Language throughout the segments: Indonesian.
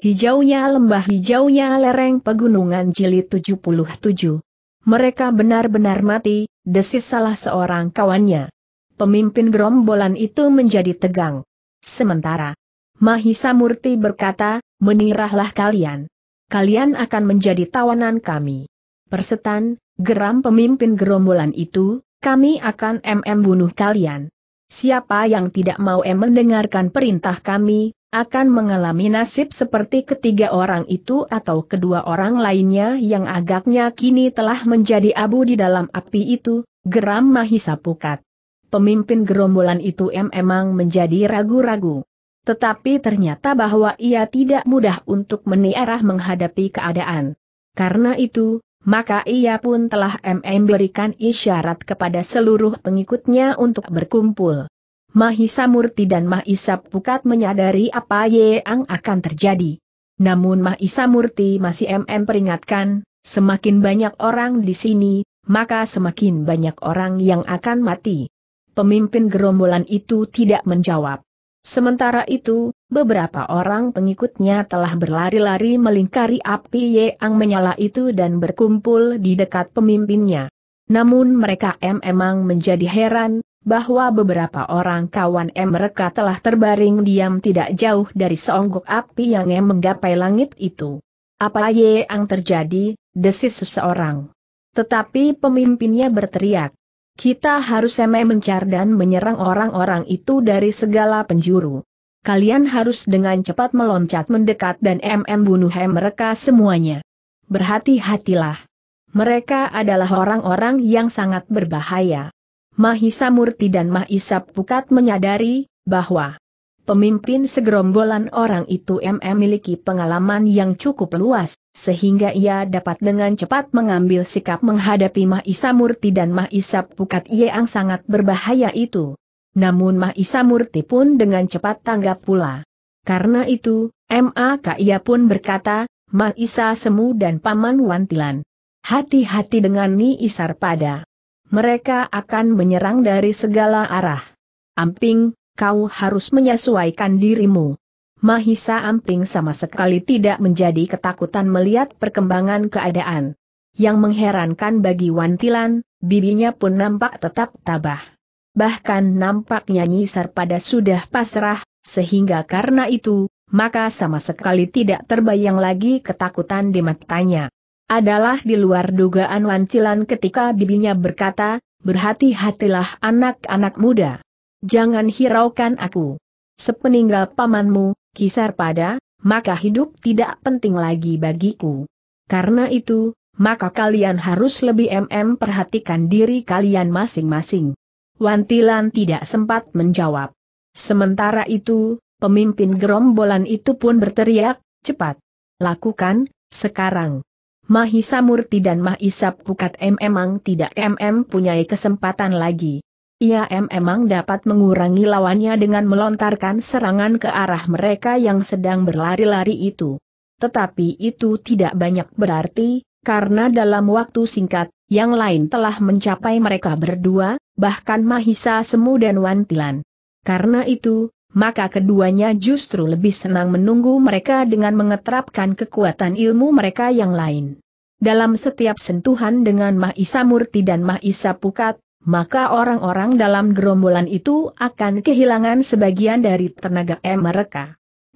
Hijaunya lembah hijaunya lereng pegunungan jilid 77. Mereka benar-benar mati, desis salah seorang kawannya. Pemimpin gerombolan itu menjadi tegang. Sementara, Mahisa Murti berkata, menirahlah kalian. Kalian akan menjadi tawanan kami. Persetan, geram pemimpin gerombolan itu, kami akan mm bunuh kalian. Siapa yang tidak mau mendengarkan perintah kami, akan mengalami nasib seperti ketiga orang itu atau kedua orang lainnya yang agaknya kini telah menjadi abu di dalam api itu, geram Mahisa Pukat. Pemimpin gerombolan itu em emang menjadi ragu-ragu. Tetapi ternyata bahwa ia tidak mudah untuk meniarah menghadapi keadaan. Karena itu, maka ia pun telah berikan isyarat kepada seluruh pengikutnya untuk berkumpul. Mahisa Murti dan Mahisa Pukat menyadari apa yang akan terjadi. Namun Mahisa Murti masih MM peringatkan, semakin banyak orang di sini, maka semakin banyak orang yang akan mati. Pemimpin gerombolan itu tidak menjawab. Sementara itu, beberapa orang pengikutnya telah berlari-lari melingkari api yang menyala itu dan berkumpul di dekat pemimpinnya. Namun mereka em emang menjadi heran, bahwa beberapa orang kawan M mereka telah terbaring diam tidak jauh dari seonggok api yang M menggapai langit itu. Apa yang terjadi, desis seseorang. Tetapi pemimpinnya berteriak. Kita harus M mencar dan menyerang orang-orang itu dari segala penjuru. Kalian harus dengan cepat meloncat mendekat dan MM bunuh mereka semuanya. Berhati-hatilah. Mereka adalah orang-orang yang sangat berbahaya. Mahisa Murti dan Mahisa Pukat menyadari bahwa pemimpin segerombolan orang itu MM memiliki pengalaman yang cukup luas, sehingga ia dapat dengan cepat mengambil sikap menghadapi Mahisa Murti dan Mahisa Pukat yang sangat berbahaya itu. Namun Mahisa Murti pun dengan cepat tanggap pula. Karena itu, MAK ia pun berkata, Mahisa Semu dan Paman Wantilan. Hati-hati dengan Ni Isar pada mereka akan menyerang dari segala arah. Amping, kau harus menyesuaikan dirimu. Mahisa Amping sama sekali tidak menjadi ketakutan melihat perkembangan keadaan. Yang mengherankan bagi Wantilan, bibinya pun nampak tetap tabah. Bahkan nampaknya nyanyi pada sudah pasrah, sehingga karena itu, maka sama sekali tidak terbayang lagi ketakutan di matanya adalah di luar dugaan Wancilan ketika bibinya berkata, berhati-hatilah anak-anak muda. Jangan hiraukan aku. Sepeninggal pamanmu, kisar pada, maka hidup tidak penting lagi bagiku. Karena itu, maka kalian harus lebih mm perhatikan diri kalian masing-masing. Wantilan tidak sempat menjawab. Sementara itu, pemimpin gerombolan itu pun berteriak, cepat. Lakukan, sekarang. Mahisa Murti dan Mahisa Pukat memang tidak MM punya kesempatan lagi. Ia memang dapat mengurangi lawannya dengan melontarkan serangan ke arah mereka yang sedang berlari-lari itu. Tetapi itu tidak banyak berarti, karena dalam waktu singkat, yang lain telah mencapai mereka berdua, bahkan Mahisa Semu dan Wantilan. Karena itu, maka keduanya justru lebih senang menunggu mereka dengan mengeterapkan kekuatan ilmu mereka yang lain. Dalam setiap sentuhan dengan Mahisa Murti dan Mahisa Pukat, maka orang-orang dalam gerombolan itu akan kehilangan sebagian dari tenaga M eh, mereka.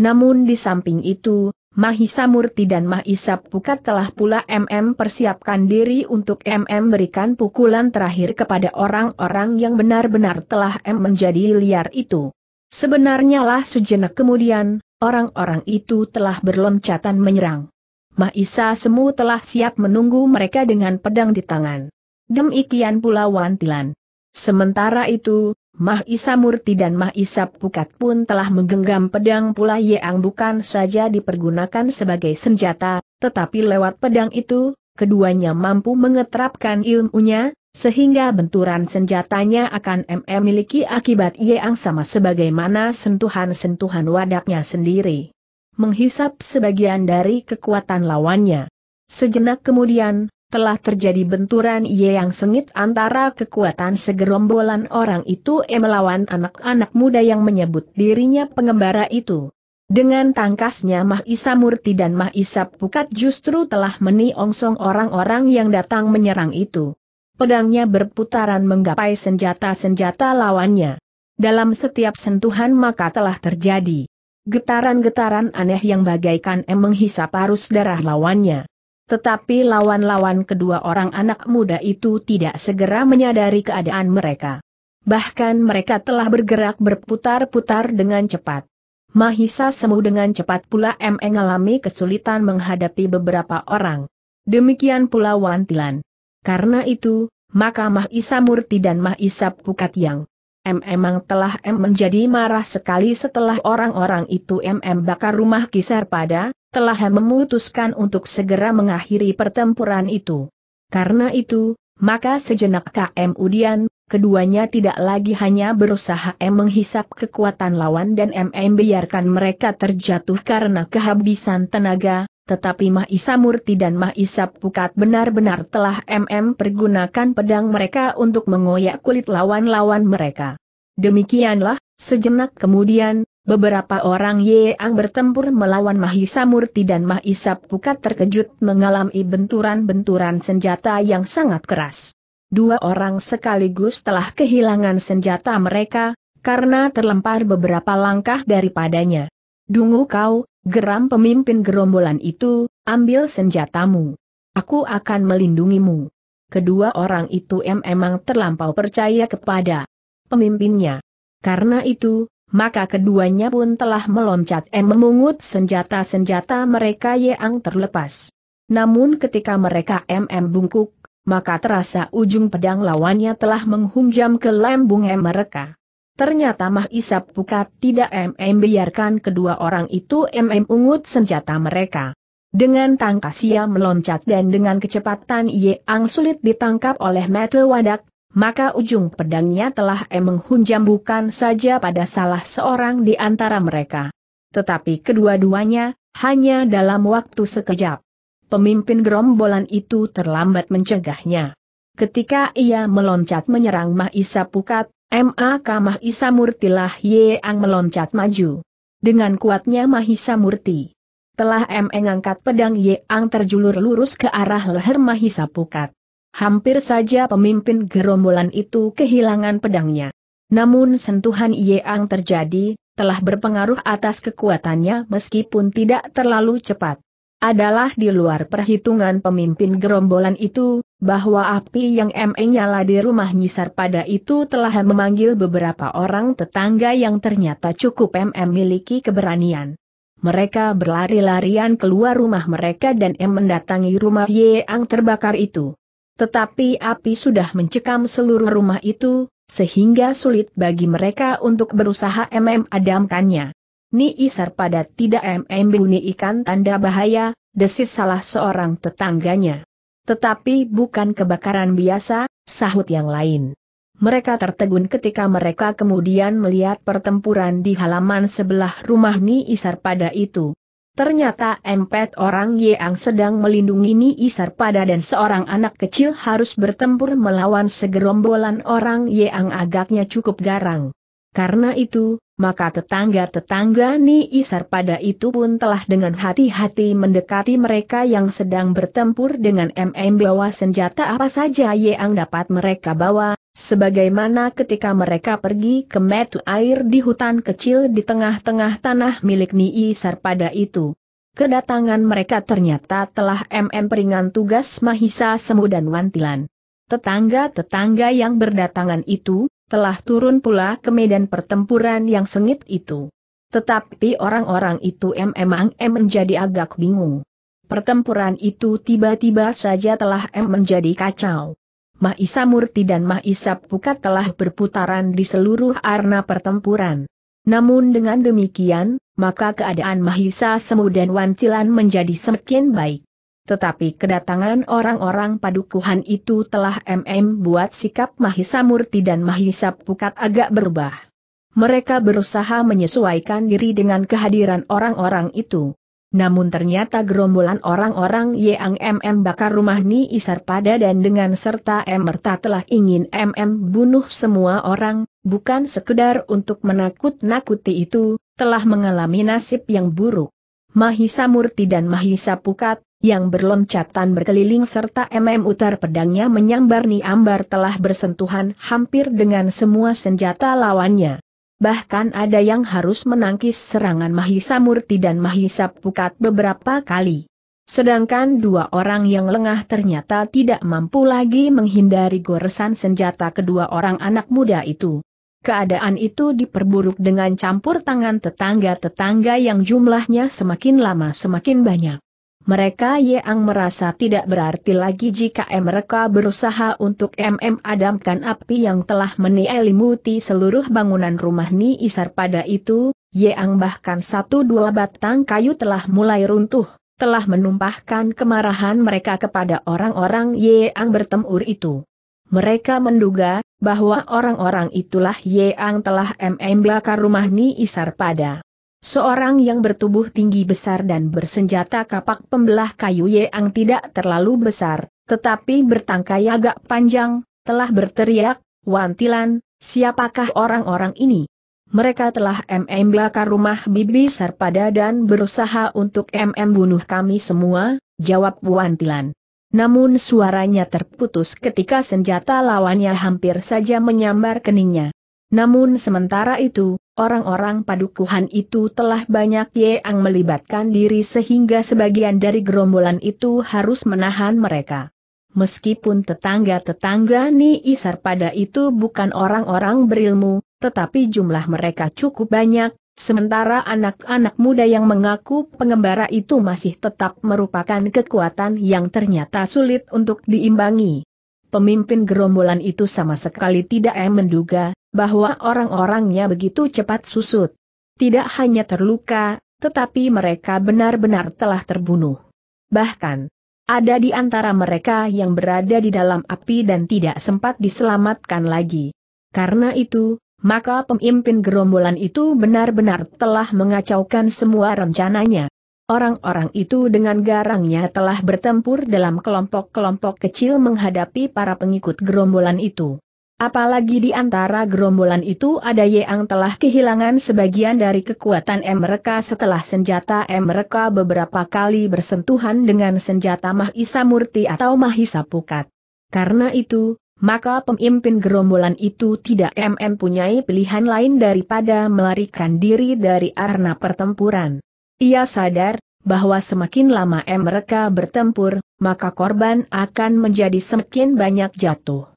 Namun di samping itu, Mahisa Murti dan Mahisa Pukat telah pula MM persiapkan diri untuk MM berikan pukulan terakhir kepada orang-orang yang benar-benar telah M menjadi liar itu. Sebenarnya lah sejenak kemudian, orang-orang itu telah berloncatan menyerang. Maisa Semu telah siap menunggu mereka dengan pedang di tangan. Demikian pula Wantilan. Sementara itu, Mahisa Murti dan Mahisa Pukat pun telah menggenggam pedang pula yang bukan saja dipergunakan sebagai senjata, tetapi lewat pedang itu, keduanya mampu mengetrapkan ilmunya, sehingga benturan senjatanya akan MM miliki akibat yang sama sebagaimana sentuhan-sentuhan wadaknya sendiri. Menghisap sebagian dari kekuatan lawannya. Sejenak kemudian, telah terjadi benturan yang sengit antara kekuatan segerombolan orang itu e melawan anak-anak muda yang menyebut dirinya pengembara itu. Dengan tangkasnya Mahisa Murti dan Mah Isa Pukat justru telah meniongsong orang-orang yang datang menyerang itu. Pedangnya berputaran menggapai senjata-senjata lawannya. Dalam setiap sentuhan maka telah terjadi getaran-getaran aneh yang bagaikan em menghisap arus darah lawannya. Tetapi lawan-lawan kedua orang anak muda itu tidak segera menyadari keadaan mereka. Bahkan mereka telah bergerak berputar-putar dengan cepat. Mahisa Semu dengan cepat pula M e mengalami kesulitan menghadapi beberapa orang. Demikian pula Wantilan. Karena itu, maka Mahisa Murti dan Mahisa Pukat yang M e emang telah M e menjadi marah sekali setelah orang-orang itu M bakar rumah kisar pada, telah M memutuskan untuk segera mengakhiri pertempuran itu. Karena itu, maka sejenak KM Udian, keduanya tidak lagi hanya berusaha menghisap kekuatan lawan dan MM biarkan mereka terjatuh karena kehabisan tenaga, tetapi Mahisa Murti dan Mahisa Pukat benar-benar telah MM pergunakan pedang mereka untuk mengoyak kulit lawan-lawan mereka. Demikianlah, sejenak kemudian, Beberapa orang yang bertempur melawan Mahisa Murti dan Mahisa Pukat terkejut mengalami benturan-benturan senjata yang sangat keras dua orang sekaligus telah kehilangan senjata mereka, karena terlempar beberapa langkah daripadanya. Dungu kau, geram pemimpin gerombolan itu, ambil senjatamu. Aku akan melindungimu. Kedua orang itu memang terlampau percaya kepada pemimpinnya. Karena itu, maka keduanya pun telah meloncat dan memungut senjata-senjata mereka yang terlepas. Namun ketika mereka MM bungkuk, maka terasa ujung pedang lawannya telah menghunjam ke lambung mereka. Ternyata Mah Isap Pukat tidak MM biarkan kedua orang itu MM ungut senjata mereka. Dengan tangkas ia meloncat dan dengan kecepatan Ang sulit ditangkap oleh Mata Wadak, maka ujung pedangnya telah em menghunjam bukan saja pada salah seorang di antara mereka. Tetapi kedua-duanya, hanya dalam waktu sekejap pemimpin gerombolan itu terlambat mencegahnya. Ketika ia meloncat menyerang Mahisa Pukat, MAK Mahisa Murtilah Yeang meloncat maju. Dengan kuatnya Mahisa Murti. Telah Meng mengangkat pedang Yeang terjulur lurus ke arah leher Mahisa Pukat. Hampir saja pemimpin gerombolan itu kehilangan pedangnya. Namun sentuhan Yeang terjadi, telah berpengaruh atas kekuatannya meskipun tidak terlalu cepat adalah di luar perhitungan pemimpin gerombolan itu, bahwa api yang ME nyala di rumah nyisar pada itu telah memanggil beberapa orang tetangga yang ternyata cukup MM miliki keberanian. Mereka berlari-larian keluar rumah mereka dan M e mendatangi rumah Ye yang terbakar itu. Tetapi api sudah mencekam seluruh rumah itu, sehingga sulit bagi mereka untuk berusaha MM e adamkannya. Ni Isar padat tidak bunyi ikan tanda bahaya, desis salah seorang tetangganya. Tetapi bukan kebakaran biasa, sahut yang lain. Mereka tertegun ketika mereka kemudian melihat pertempuran di halaman sebelah rumah Ni Isar pada itu. Ternyata empat orang yang sedang melindungi Ni Isar pada dan seorang anak kecil harus bertempur melawan segerombolan orang yang agaknya cukup garang. Karena itu, maka tetangga-tetangga Ni Isar pada itu pun telah dengan hati-hati mendekati mereka yang sedang bertempur dengan MM bawa senjata apa saja yang dapat mereka bawa, sebagaimana ketika mereka pergi ke metu air di hutan kecil di tengah-tengah tanah milik Ni Isar pada itu. Kedatangan mereka ternyata telah MM peringan tugas Mahisa Semu dan Wantilan. Tetangga-tetangga yang berdatangan itu, telah turun pula ke medan pertempuran yang sengit itu. Tetapi orang-orang itu memang menjadi agak bingung. Pertempuran itu tiba-tiba saja telah em menjadi kacau. Mahisa Murti dan Mahisa Pukat telah berputaran di seluruh arena pertempuran. Namun dengan demikian, maka keadaan Mahisa Semu dan Wancilan menjadi semakin baik. Tetapi kedatangan orang-orang padukuhan itu telah MM buat sikap Mahisa Murti dan Mahisa Pukat agak berubah. Mereka berusaha menyesuaikan diri dengan kehadiran orang-orang itu. Namun ternyata gerombolan orang-orang yang MM bakar rumah Ni Isar pada dan dengan serta merta telah ingin MM bunuh semua orang, bukan sekedar untuk menakut-nakuti itu, telah mengalami nasib yang buruk. Mahisa Murti dan Mahisa Pukat, yang berloncatan berkeliling serta MM utar pedangnya menyambar ni niambar telah bersentuhan hampir dengan semua senjata lawannya. Bahkan ada yang harus menangkis serangan Mahisa Murti dan Mahisa Pukat beberapa kali. Sedangkan dua orang yang lengah ternyata tidak mampu lagi menghindari goresan senjata kedua orang anak muda itu. Keadaan itu diperburuk dengan campur tangan tetangga-tetangga yang jumlahnya semakin lama semakin banyak. Mereka yang merasa tidak berarti lagi jika mereka berusaha untuk MM adamkan api yang telah menielimuti seluruh bangunan rumah Ni Isar pada itu, yang bahkan satu dua batang kayu telah mulai runtuh, telah menumpahkan kemarahan mereka kepada orang-orang yang bertemur itu. Mereka menduga, bahwa orang-orang itulah yang telah MM bakar rumah Ni Isar pada. Seorang yang bertubuh tinggi besar dan bersenjata kapak pembelah kayu yang tidak terlalu besar, tetapi bertangkai agak panjang, telah berteriak, Wantilan, siapakah orang-orang ini? Mereka telah MM rumah Bibi Sarpada dan berusaha untuk MM bunuh kami semua, jawab Wantilan. Namun suaranya terputus ketika senjata lawannya hampir saja menyambar keningnya. Namun sementara itu, Orang-orang padukuhan itu telah banyak yang melibatkan diri sehingga sebagian dari gerombolan itu harus menahan mereka. Meskipun tetangga-tetangga Ni Isar pada itu bukan orang-orang berilmu, tetapi jumlah mereka cukup banyak, sementara anak-anak muda yang mengaku pengembara itu masih tetap merupakan kekuatan yang ternyata sulit untuk diimbangi. Pemimpin gerombolan itu sama sekali tidak menduga bahwa orang-orangnya begitu cepat susut. Tidak hanya terluka, tetapi mereka benar-benar telah terbunuh. Bahkan, ada di antara mereka yang berada di dalam api dan tidak sempat diselamatkan lagi. Karena itu, maka pemimpin gerombolan itu benar-benar telah mengacaukan semua rencananya. Orang-orang itu dengan garangnya telah bertempur dalam kelompok-kelompok kecil menghadapi para pengikut gerombolan itu. Apalagi di antara gerombolan itu ada Yeang telah kehilangan sebagian dari kekuatan mereka setelah senjata mereka beberapa kali bersentuhan dengan senjata Mahisa Murti atau Mahisa Pukat. Karena itu, maka pemimpin gerombolan itu tidak punyai pilihan lain daripada melarikan diri dari arena pertempuran. Ia sadar bahwa semakin lama mereka bertempur, maka korban akan menjadi semakin banyak jatuh.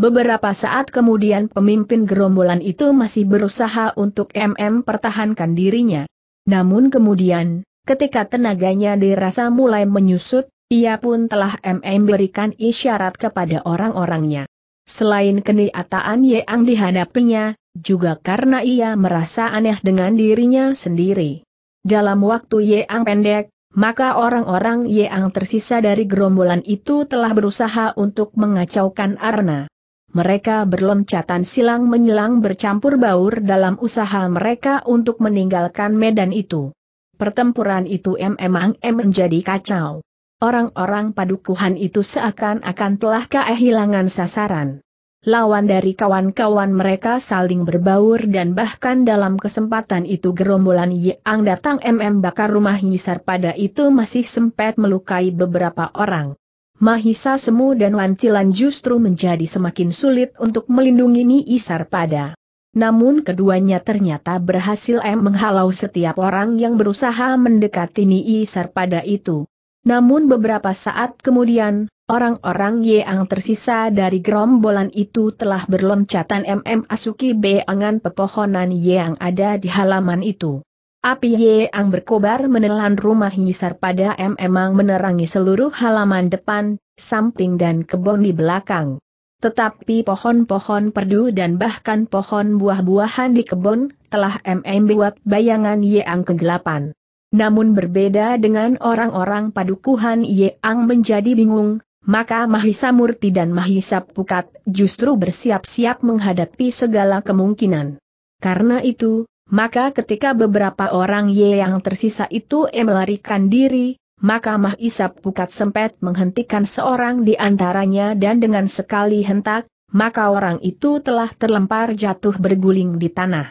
Beberapa saat kemudian pemimpin gerombolan itu masih berusaha untuk MM pertahankan dirinya. Namun kemudian, ketika tenaganya dirasa mulai menyusut, ia pun telah MM berikan isyarat kepada orang-orangnya. Selain kenyataan yang dihadapinya, juga karena ia merasa aneh dengan dirinya sendiri. Dalam waktu yang pendek, maka orang-orang yang tersisa dari gerombolan itu telah berusaha untuk mengacaukan Arna mereka berloncatan silang menyilang bercampur baur dalam usaha mereka untuk meninggalkan medan itu. Pertempuran itu memang menjadi kacau. Orang-orang padukuhan itu seakan-akan telah kehilangan sasaran. Lawan dari kawan-kawan mereka saling berbaur dan bahkan dalam kesempatan itu gerombolan yang datang MM bakar rumah nyisar pada itu masih sempat melukai beberapa orang. Mahisa Semu dan Wancilan justru menjadi semakin sulit untuk melindungi Niisar pada. Namun keduanya ternyata berhasil M menghalau setiap orang yang berusaha mendekati Niisar pada itu. Namun beberapa saat kemudian, orang-orang yang tersisa dari gerombolan itu telah berloncatan MM Asuki beangan pepohonan yang ada di halaman itu. Api yang berkobar menelan rumah nyisar pada M emang menerangi seluruh halaman depan, samping dan kebun di belakang. Tetapi pohon-pohon perdu dan bahkan pohon buah-buahan di kebun telah MM buat bayangan Yeang kegelapan. Namun berbeda dengan orang-orang padukuhan Yeang menjadi bingung, maka Mahisa Murti dan Mahisa Pukat justru bersiap-siap menghadapi segala kemungkinan. Karena itu, maka ketika beberapa orang Ye yang tersisa itu melarikan diri, maka Mah Isap Pukat sempat menghentikan seorang di antaranya dan dengan sekali hentak, maka orang itu telah terlempar jatuh berguling di tanah.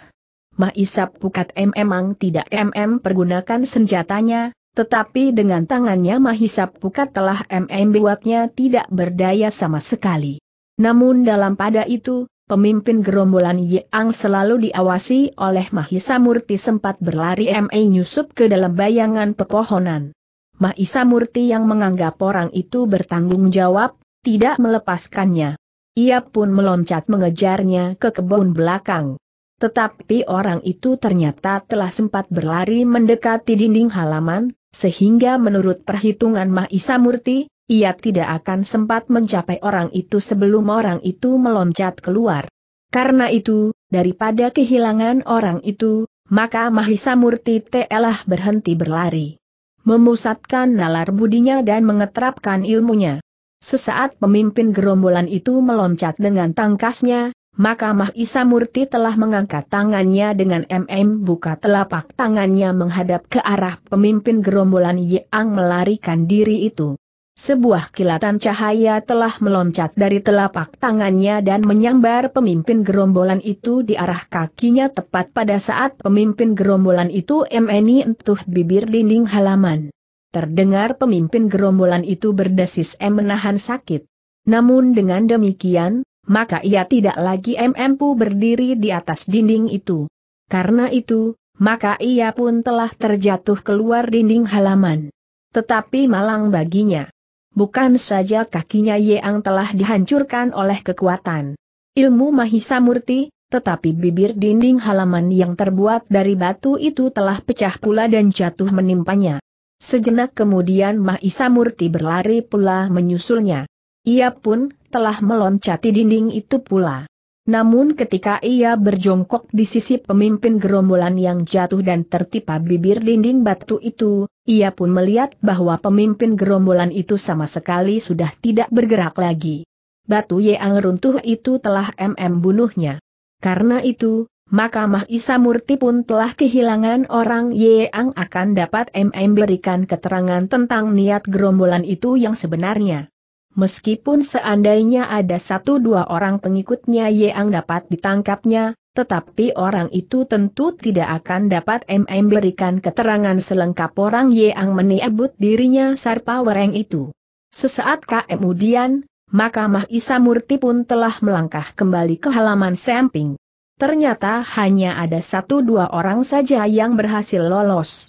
Mah Isap Pukat memang tidak MM pergunakan senjatanya, tetapi dengan tangannya Mah Isap Pukat telah MM buatnya tidak berdaya sama sekali. Namun dalam pada itu, Pemimpin gerombolan Yang selalu diawasi oleh Mahisa Murti sempat berlari M.A. nyusup ke dalam bayangan pepohonan. Mahisa Murti yang menganggap orang itu bertanggung jawab, tidak melepaskannya. Ia pun meloncat mengejarnya ke kebun belakang. Tetapi orang itu ternyata telah sempat berlari mendekati dinding halaman, sehingga menurut perhitungan Mahisa Murti, ia tidak akan sempat mencapai orang itu sebelum orang itu meloncat keluar. Karena itu, daripada kehilangan orang itu, maka Mahisa Murti telah berhenti berlari. Memusatkan nalar budinya dan mengetrapkan ilmunya. Sesaat pemimpin gerombolan itu meloncat dengan tangkasnya, maka Mahisa Murti telah mengangkat tangannya dengan MM buka telapak tangannya menghadap ke arah pemimpin gerombolan yang melarikan diri itu. Sebuah kilatan cahaya telah meloncat dari telapak tangannya dan menyambar pemimpin gerombolan itu di arah kakinya tepat pada saat pemimpin gerombolan itu MNI entuh bibir dinding halaman. Terdengar pemimpin gerombolan itu berdesis M menahan sakit. Namun dengan demikian, maka ia tidak lagi M mampu berdiri di atas dinding itu. Karena itu, maka ia pun telah terjatuh keluar dinding halaman. Tetapi malang baginya bukan saja kakinya Yeang telah dihancurkan oleh kekuatan ilmu Mahisa Murti, tetapi bibir dinding halaman yang terbuat dari batu itu telah pecah pula dan jatuh menimpanya. Sejenak kemudian Mahisa Murti berlari pula menyusulnya. Ia pun telah meloncati dinding itu pula. Namun ketika ia berjongkok di sisi pemimpin gerombolan yang jatuh dan tertipa bibir dinding batu itu, ia pun melihat bahwa pemimpin gerombolan itu sama sekali sudah tidak bergerak lagi. Batu yang runtuh itu telah MM bunuhnya. Karena itu, maka Mahisa Murti pun telah kehilangan orang yang akan dapat MM berikan keterangan tentang niat gerombolan itu yang sebenarnya meskipun seandainya ada satu dua orang pengikutnya yang dapat ditangkapnya, tetapi orang itu tentu tidak akan dapat MM berikan keterangan selengkap orang yang menyebut dirinya Sarpa Wereng itu. Sesaat kemudian, maka Isa Murti pun telah melangkah kembali ke halaman samping. Ternyata hanya ada satu dua orang saja yang berhasil lolos.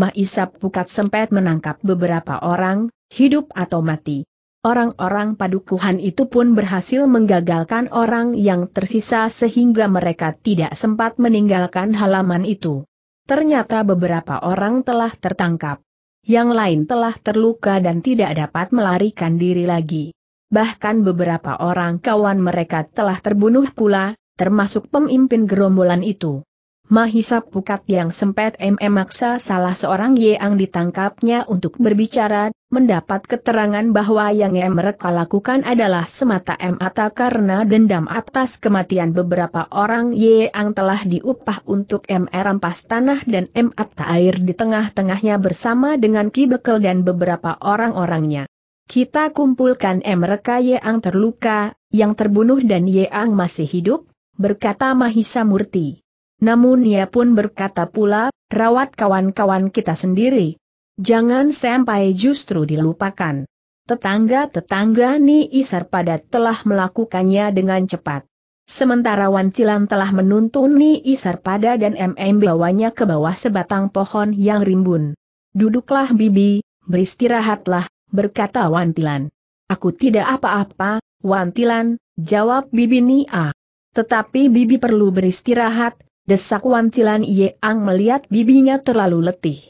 Mahisa Pukat sempat menangkap beberapa orang, hidup atau mati. Orang-orang padukuhan itu pun berhasil menggagalkan orang yang tersisa sehingga mereka tidak sempat meninggalkan halaman itu. Ternyata beberapa orang telah tertangkap. Yang lain telah terluka dan tidak dapat melarikan diri lagi. Bahkan beberapa orang kawan mereka telah terbunuh pula, termasuk pemimpin gerombolan itu. Mahisa Pukat yang sempet memaksa salah seorang yang ditangkapnya untuk berbicara, mendapat keterangan bahwa yang mereka lakukan adalah semata mata karena dendam atas kematian beberapa orang yang telah diupah untuk MR e rampas tanah dan mata air di tengah-tengahnya bersama dengan Ki Bekel dan beberapa orang-orangnya. Kita kumpulkan mereka yang terluka, yang terbunuh dan yang masih hidup, berkata Mahisa Murti. Namun ia pun berkata pula, rawat kawan-kawan kita sendiri. Jangan sampai justru dilupakan. Tetangga-tetangga Ni Isar Padat telah melakukannya dengan cepat. Sementara Wan Cilan telah menuntun Ni Isar Pada dan MM bawanya ke bawah sebatang pohon yang rimbun. Duduklah Bibi, beristirahatlah, berkata Wan Wantilan. Aku tidak apa-apa, Wan Wantilan, jawab Bibi Nia. Tetapi Bibi perlu beristirahat, desak Ye Ang melihat bibinya terlalu letih.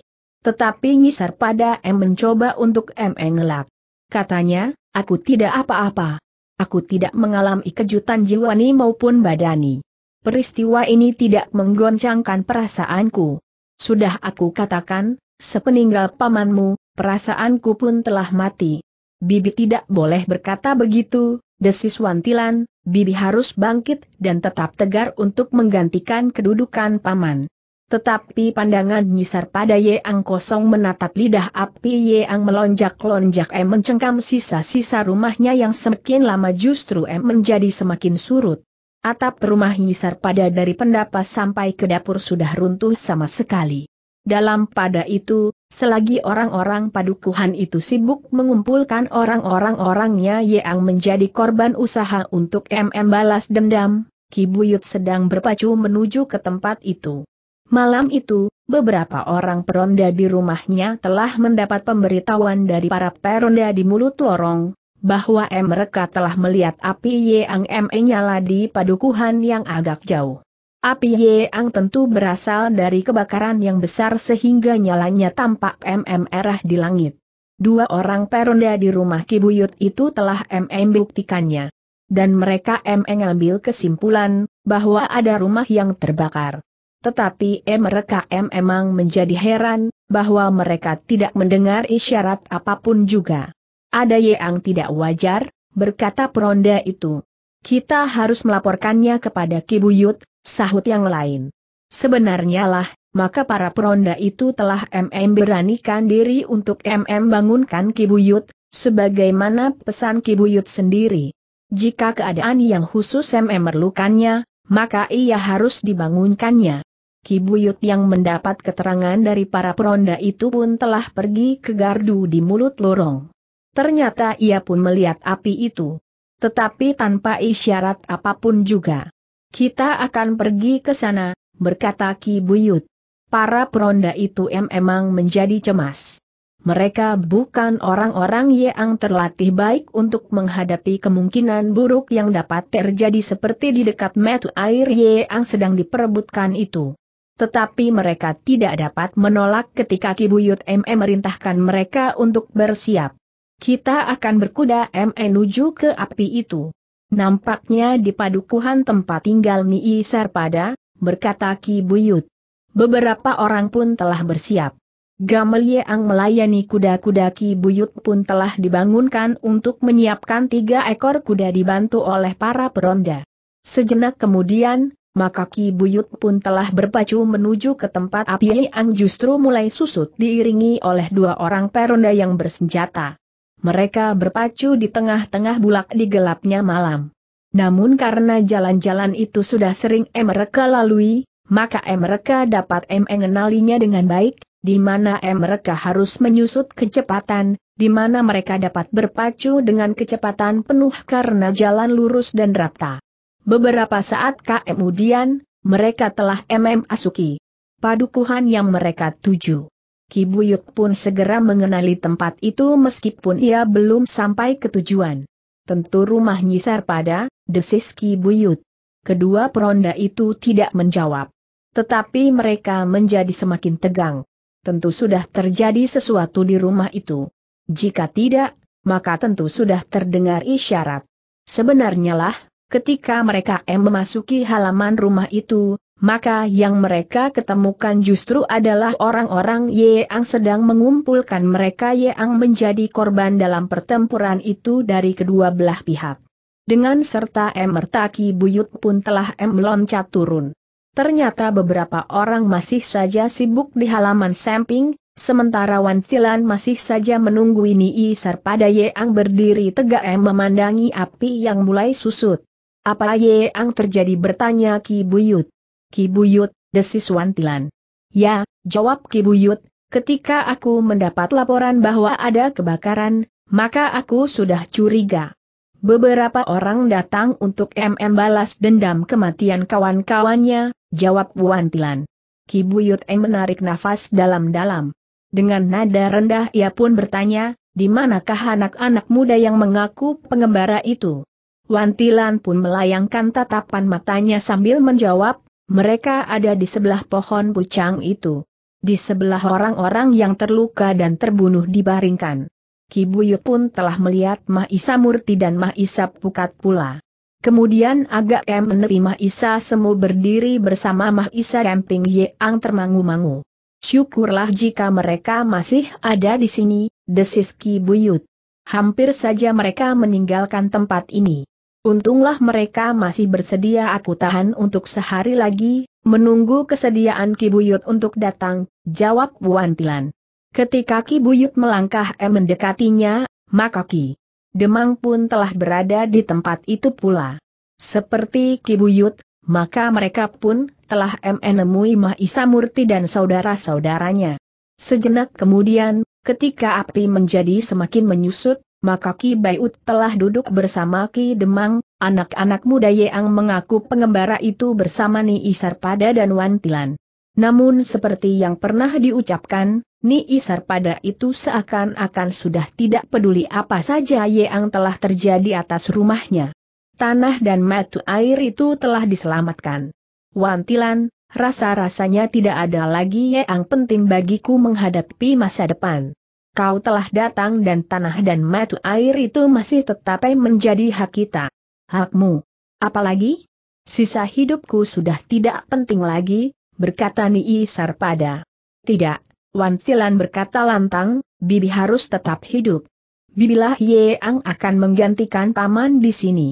Tetapi nyisar pada M mencoba untuk M ngelak. Katanya, aku tidak apa-apa. Aku tidak mengalami kejutan jiwani maupun badani. Peristiwa ini tidak menggoncangkan perasaanku. Sudah aku katakan, sepeninggal pamanmu, perasaanku pun telah mati. Bibi tidak boleh berkata begitu, desis Wantilan, Bibi harus bangkit dan tetap tegar untuk menggantikan kedudukan paman. Tetapi pandangan nyisar pada Yeang kosong menatap lidah api Ang melonjak-lonjak em mencengkam sisa-sisa rumahnya yang semakin lama justru em menjadi semakin surut. Atap rumah nyisar pada dari pendapa sampai ke dapur sudah runtuh sama sekali. Dalam pada itu, Selagi orang-orang padukuhan itu sibuk mengumpulkan orang-orang-orangnya yang menjadi korban usaha untuk MM balas dendam, Kibuyut sedang berpacu menuju ke tempat itu. Malam itu, beberapa orang peronda di rumahnya telah mendapat pemberitahuan dari para peronda di mulut lorong, bahwa mereka telah melihat api yang ME nyala di padukuhan yang agak jauh. Api Yeang tentu berasal dari kebakaran yang besar sehingga nyalanya tampak MM merah di langit. Dua orang peronda di rumah Kibuyut itu telah MM buktikannya. Dan mereka MM kesimpulan, bahwa ada rumah yang terbakar. Tetapi mereka M emang menjadi heran, bahwa mereka tidak mendengar isyarat apapun juga. Ada yang tidak wajar, berkata peronda itu. Kita harus melaporkannya kepada Kibuyut, sahut yang lain. Sebenarnya lah, maka para peronda itu telah MM beranikan diri untuk MM bangunkan Kibuyut, sebagaimana pesan Kibuyut sendiri. Jika keadaan yang khusus MM merlukannya, maka ia harus dibangunkannya. Kibuyut yang mendapat keterangan dari para peronda itu pun telah pergi ke gardu di mulut lorong. Ternyata ia pun melihat api itu tetapi tanpa isyarat apapun juga. Kita akan pergi ke sana, berkata Ki Buyut. Para peronda itu memang menjadi cemas. Mereka bukan orang-orang yang terlatih baik untuk menghadapi kemungkinan buruk yang dapat terjadi seperti di dekat metu air yang sedang diperebutkan itu. Tetapi mereka tidak dapat menolak ketika Kibuyut M merintahkan mereka untuk bersiap. Kita akan berkuda e menuju ke api itu. Nampaknya di padukuhan tempat tinggal Nii Serpada, berkata Ki Buyut. Beberapa orang pun telah bersiap. Gamelie Ang melayani kuda-kuda Ki Buyut pun telah dibangunkan untuk menyiapkan tiga ekor kuda dibantu oleh para peronda. Sejenak kemudian, maka Ki Buyut pun telah berpacu menuju ke tempat api yang justru mulai susut diiringi oleh dua orang peronda yang bersenjata mereka berpacu di tengah-tengah bulak di gelapnya malam. Namun karena jalan-jalan itu sudah sering mereka lalui, maka mereka dapat mengenalinya dengan baik, di mana mereka harus menyusut kecepatan, di mana mereka dapat berpacu dengan kecepatan penuh karena jalan lurus dan rata. Beberapa saat kemudian, mereka telah MM Asuki. Padukuhan yang mereka tuju. Kibuyut pun segera mengenali tempat itu meskipun ia belum sampai ke tujuan. Tentu rumah nyisar pada, desis Kibuyut. Kedua peronda itu tidak menjawab. Tetapi mereka menjadi semakin tegang. Tentu sudah terjadi sesuatu di rumah itu. Jika tidak, maka tentu sudah terdengar isyarat. Sebenarnya lah, ketika mereka memasuki halaman rumah itu, maka yang mereka ketemukan justru adalah orang-orang Ye yang sedang mengumpulkan mereka Ye yang menjadi korban dalam pertempuran itu dari kedua belah pihak. Dengan serta Mertaki buyut pun telah M. loncat turun. Ternyata beberapa orang masih saja sibuk di halaman samping, sementara Wan Tilan masih saja menunggu ini pada Ye Yang berdiri tegak M. memandangi api yang mulai susut. Apa yang terjadi bertanya Ki Buyut. Kibuyut, desis Wantilan. Ya, jawab Kibuyut, ketika aku mendapat laporan bahwa ada kebakaran, maka aku sudah curiga. Beberapa orang datang untuk MM balas dendam kematian kawan-kawannya, jawab Wantilan. Kibuyut M menarik nafas dalam-dalam. Dengan nada rendah ia pun bertanya, di manakah anak-anak muda yang mengaku pengembara itu? Wantilan pun melayangkan tatapan matanya sambil menjawab, mereka ada di sebelah pohon pucang itu. Di sebelah orang-orang yang terluka dan terbunuh dibaringkan. Kibuyu pun telah melihat Mahisa Murti dan Mahisa Pukat pula. Kemudian agak M menerima Isa Semu berdiri bersama Mahisa Remping Yeang termangu-mangu. Syukurlah jika mereka masih ada di sini, desis Kibuyut. Hampir saja mereka meninggalkan tempat ini. Untunglah mereka masih bersedia aku tahan untuk sehari lagi, menunggu kesediaan Kibuyut untuk datang, jawab Wantilan. Ketika Kibuyut melangkah M eh, mendekatinya, maka Ki Demang pun telah berada di tempat itu pula. Seperti Kibuyut, maka mereka pun telah menemui Mahisa Murti dan saudara-saudaranya. Sejenak kemudian, ketika api menjadi semakin menyusut, maka Ki Baiut telah duduk bersama Ki Demang, anak-anak muda Yang mengaku pengembara itu bersama Ni Isarpada dan Wantilan. Namun seperti yang pernah diucapkan, Ni Isarpada itu seakan-akan sudah tidak peduli apa saja yang telah terjadi atas rumahnya. Tanah dan matu air itu telah diselamatkan. Wantilan, rasa-rasanya tidak ada lagi yang penting bagiku menghadapi masa depan kau telah datang dan tanah dan matu air itu masih tetap menjadi hak kita. Hakmu. Apalagi? Sisa hidupku sudah tidak penting lagi, berkata Nii Sarpada. Tidak, Wan Silan berkata lantang, Bibi harus tetap hidup. Bibilah Yeang akan menggantikan paman di sini.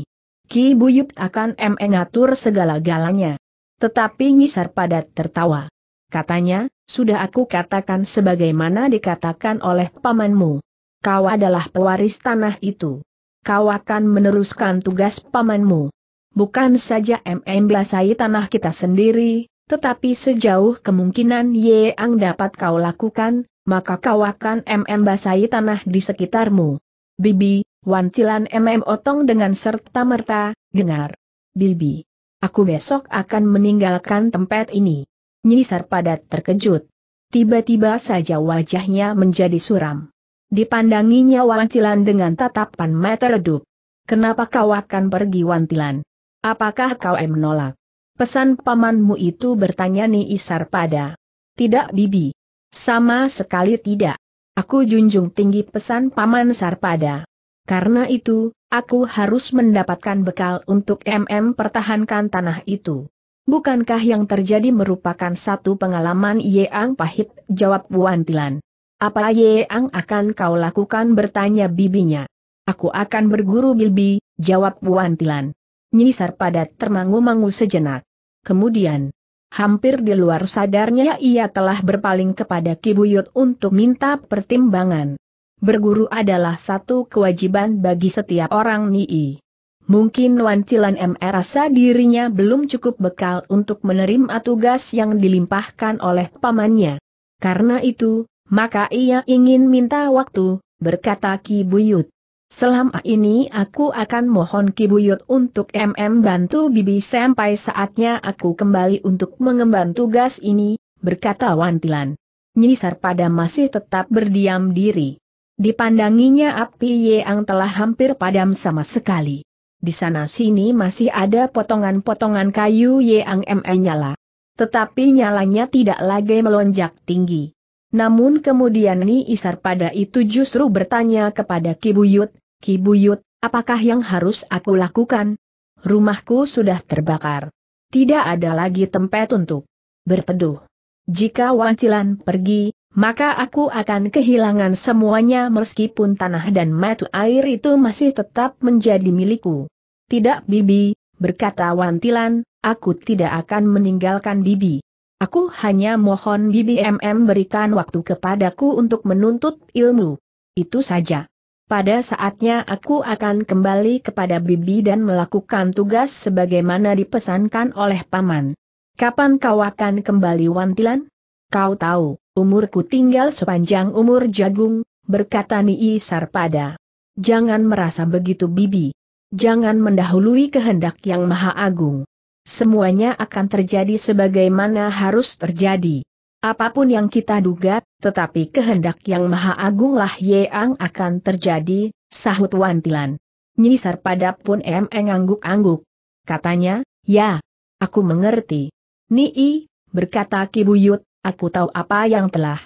Ki Buyut akan mengatur segala-galanya. Tetapi Nii Sarpada tertawa. Katanya, sudah aku katakan sebagaimana dikatakan oleh pamanmu. Kau adalah pewaris tanah itu. Kau akan meneruskan tugas pamanmu. Bukan saja MM belasai tanah kita sendiri, tetapi sejauh kemungkinan Yeang dapat kau lakukan, maka kau akan MM basahi tanah di sekitarmu. Bibi, wantilan MM otong dengan serta merta, dengar. Bibi, aku besok akan meninggalkan tempat ini. Nyisar padat terkejut. Tiba-tiba saja wajahnya menjadi suram. Dipandanginya Wantilan dengan tatapan mata redup. Kenapa kau akan pergi Wantilan? Apakah kau em menolak? Pesan pamanmu itu bertanya Niisar pada. Tidak bibi. Sama sekali tidak. Aku junjung tinggi pesan paman Sarpada. Karena itu, aku harus mendapatkan bekal untuk MM pertahankan tanah itu. Bukankah yang terjadi merupakan satu pengalaman Yeang pahit? Jawab Wan Tilan. Apa Yeang akan kau lakukan bertanya bibinya. Aku akan berguru bilbi, jawab Wan Tilan. Nyisar padat, termangu-mangu sejenak. Kemudian, hampir di luar sadarnya ia telah berpaling kepada Kibuyut untuk minta pertimbangan. Berguru adalah satu kewajiban bagi setiap orang Nii. Mungkin Wan Cilan M rasa dirinya belum cukup bekal untuk menerima tugas yang dilimpahkan oleh pamannya. Karena itu, maka ia ingin minta waktu, berkata Ki Buyut. Selama ini aku akan mohon Ki Buyut untuk MM bantu Bibi sampai saatnya aku kembali untuk mengemban tugas ini, berkata Wan Tilan. Nyi pada masih tetap berdiam diri. Dipandanginya api yang telah hampir padam sama sekali. Di sana-sini masih ada potongan-potongan kayu yang me nyala. Tetapi nyalanya tidak lagi melonjak tinggi. Namun kemudian Ni Isar pada itu justru bertanya kepada Kibuyut, Kibuyut, apakah yang harus aku lakukan? Rumahku sudah terbakar. Tidak ada lagi tempat untuk berteduh. Jika Wancilan pergi, maka aku akan kehilangan semuanya meskipun tanah dan matu air itu masih tetap menjadi milikku. Tidak Bibi, berkata Wantilan, aku tidak akan meninggalkan Bibi. Aku hanya mohon Bibi MM berikan waktu kepadaku untuk menuntut ilmu. Itu saja. Pada saatnya aku akan kembali kepada Bibi dan melakukan tugas sebagaimana dipesankan oleh Paman. Kapan kau akan kembali Wantilan? Kau tahu, Umurku tinggal sepanjang umur jagung, berkata Nii Sarpada. Jangan merasa begitu bibi. Jangan mendahului kehendak yang maha agung. Semuanya akan terjadi sebagaimana harus terjadi. Apapun yang kita duga, tetapi kehendak yang maha agunglah yang akan terjadi, sahut Wantilan. Nyi Sarpada pun emeng angguk-angguk. Katanya, ya, aku mengerti. Nii, berkata Kibuyut, aku tahu apa yang telah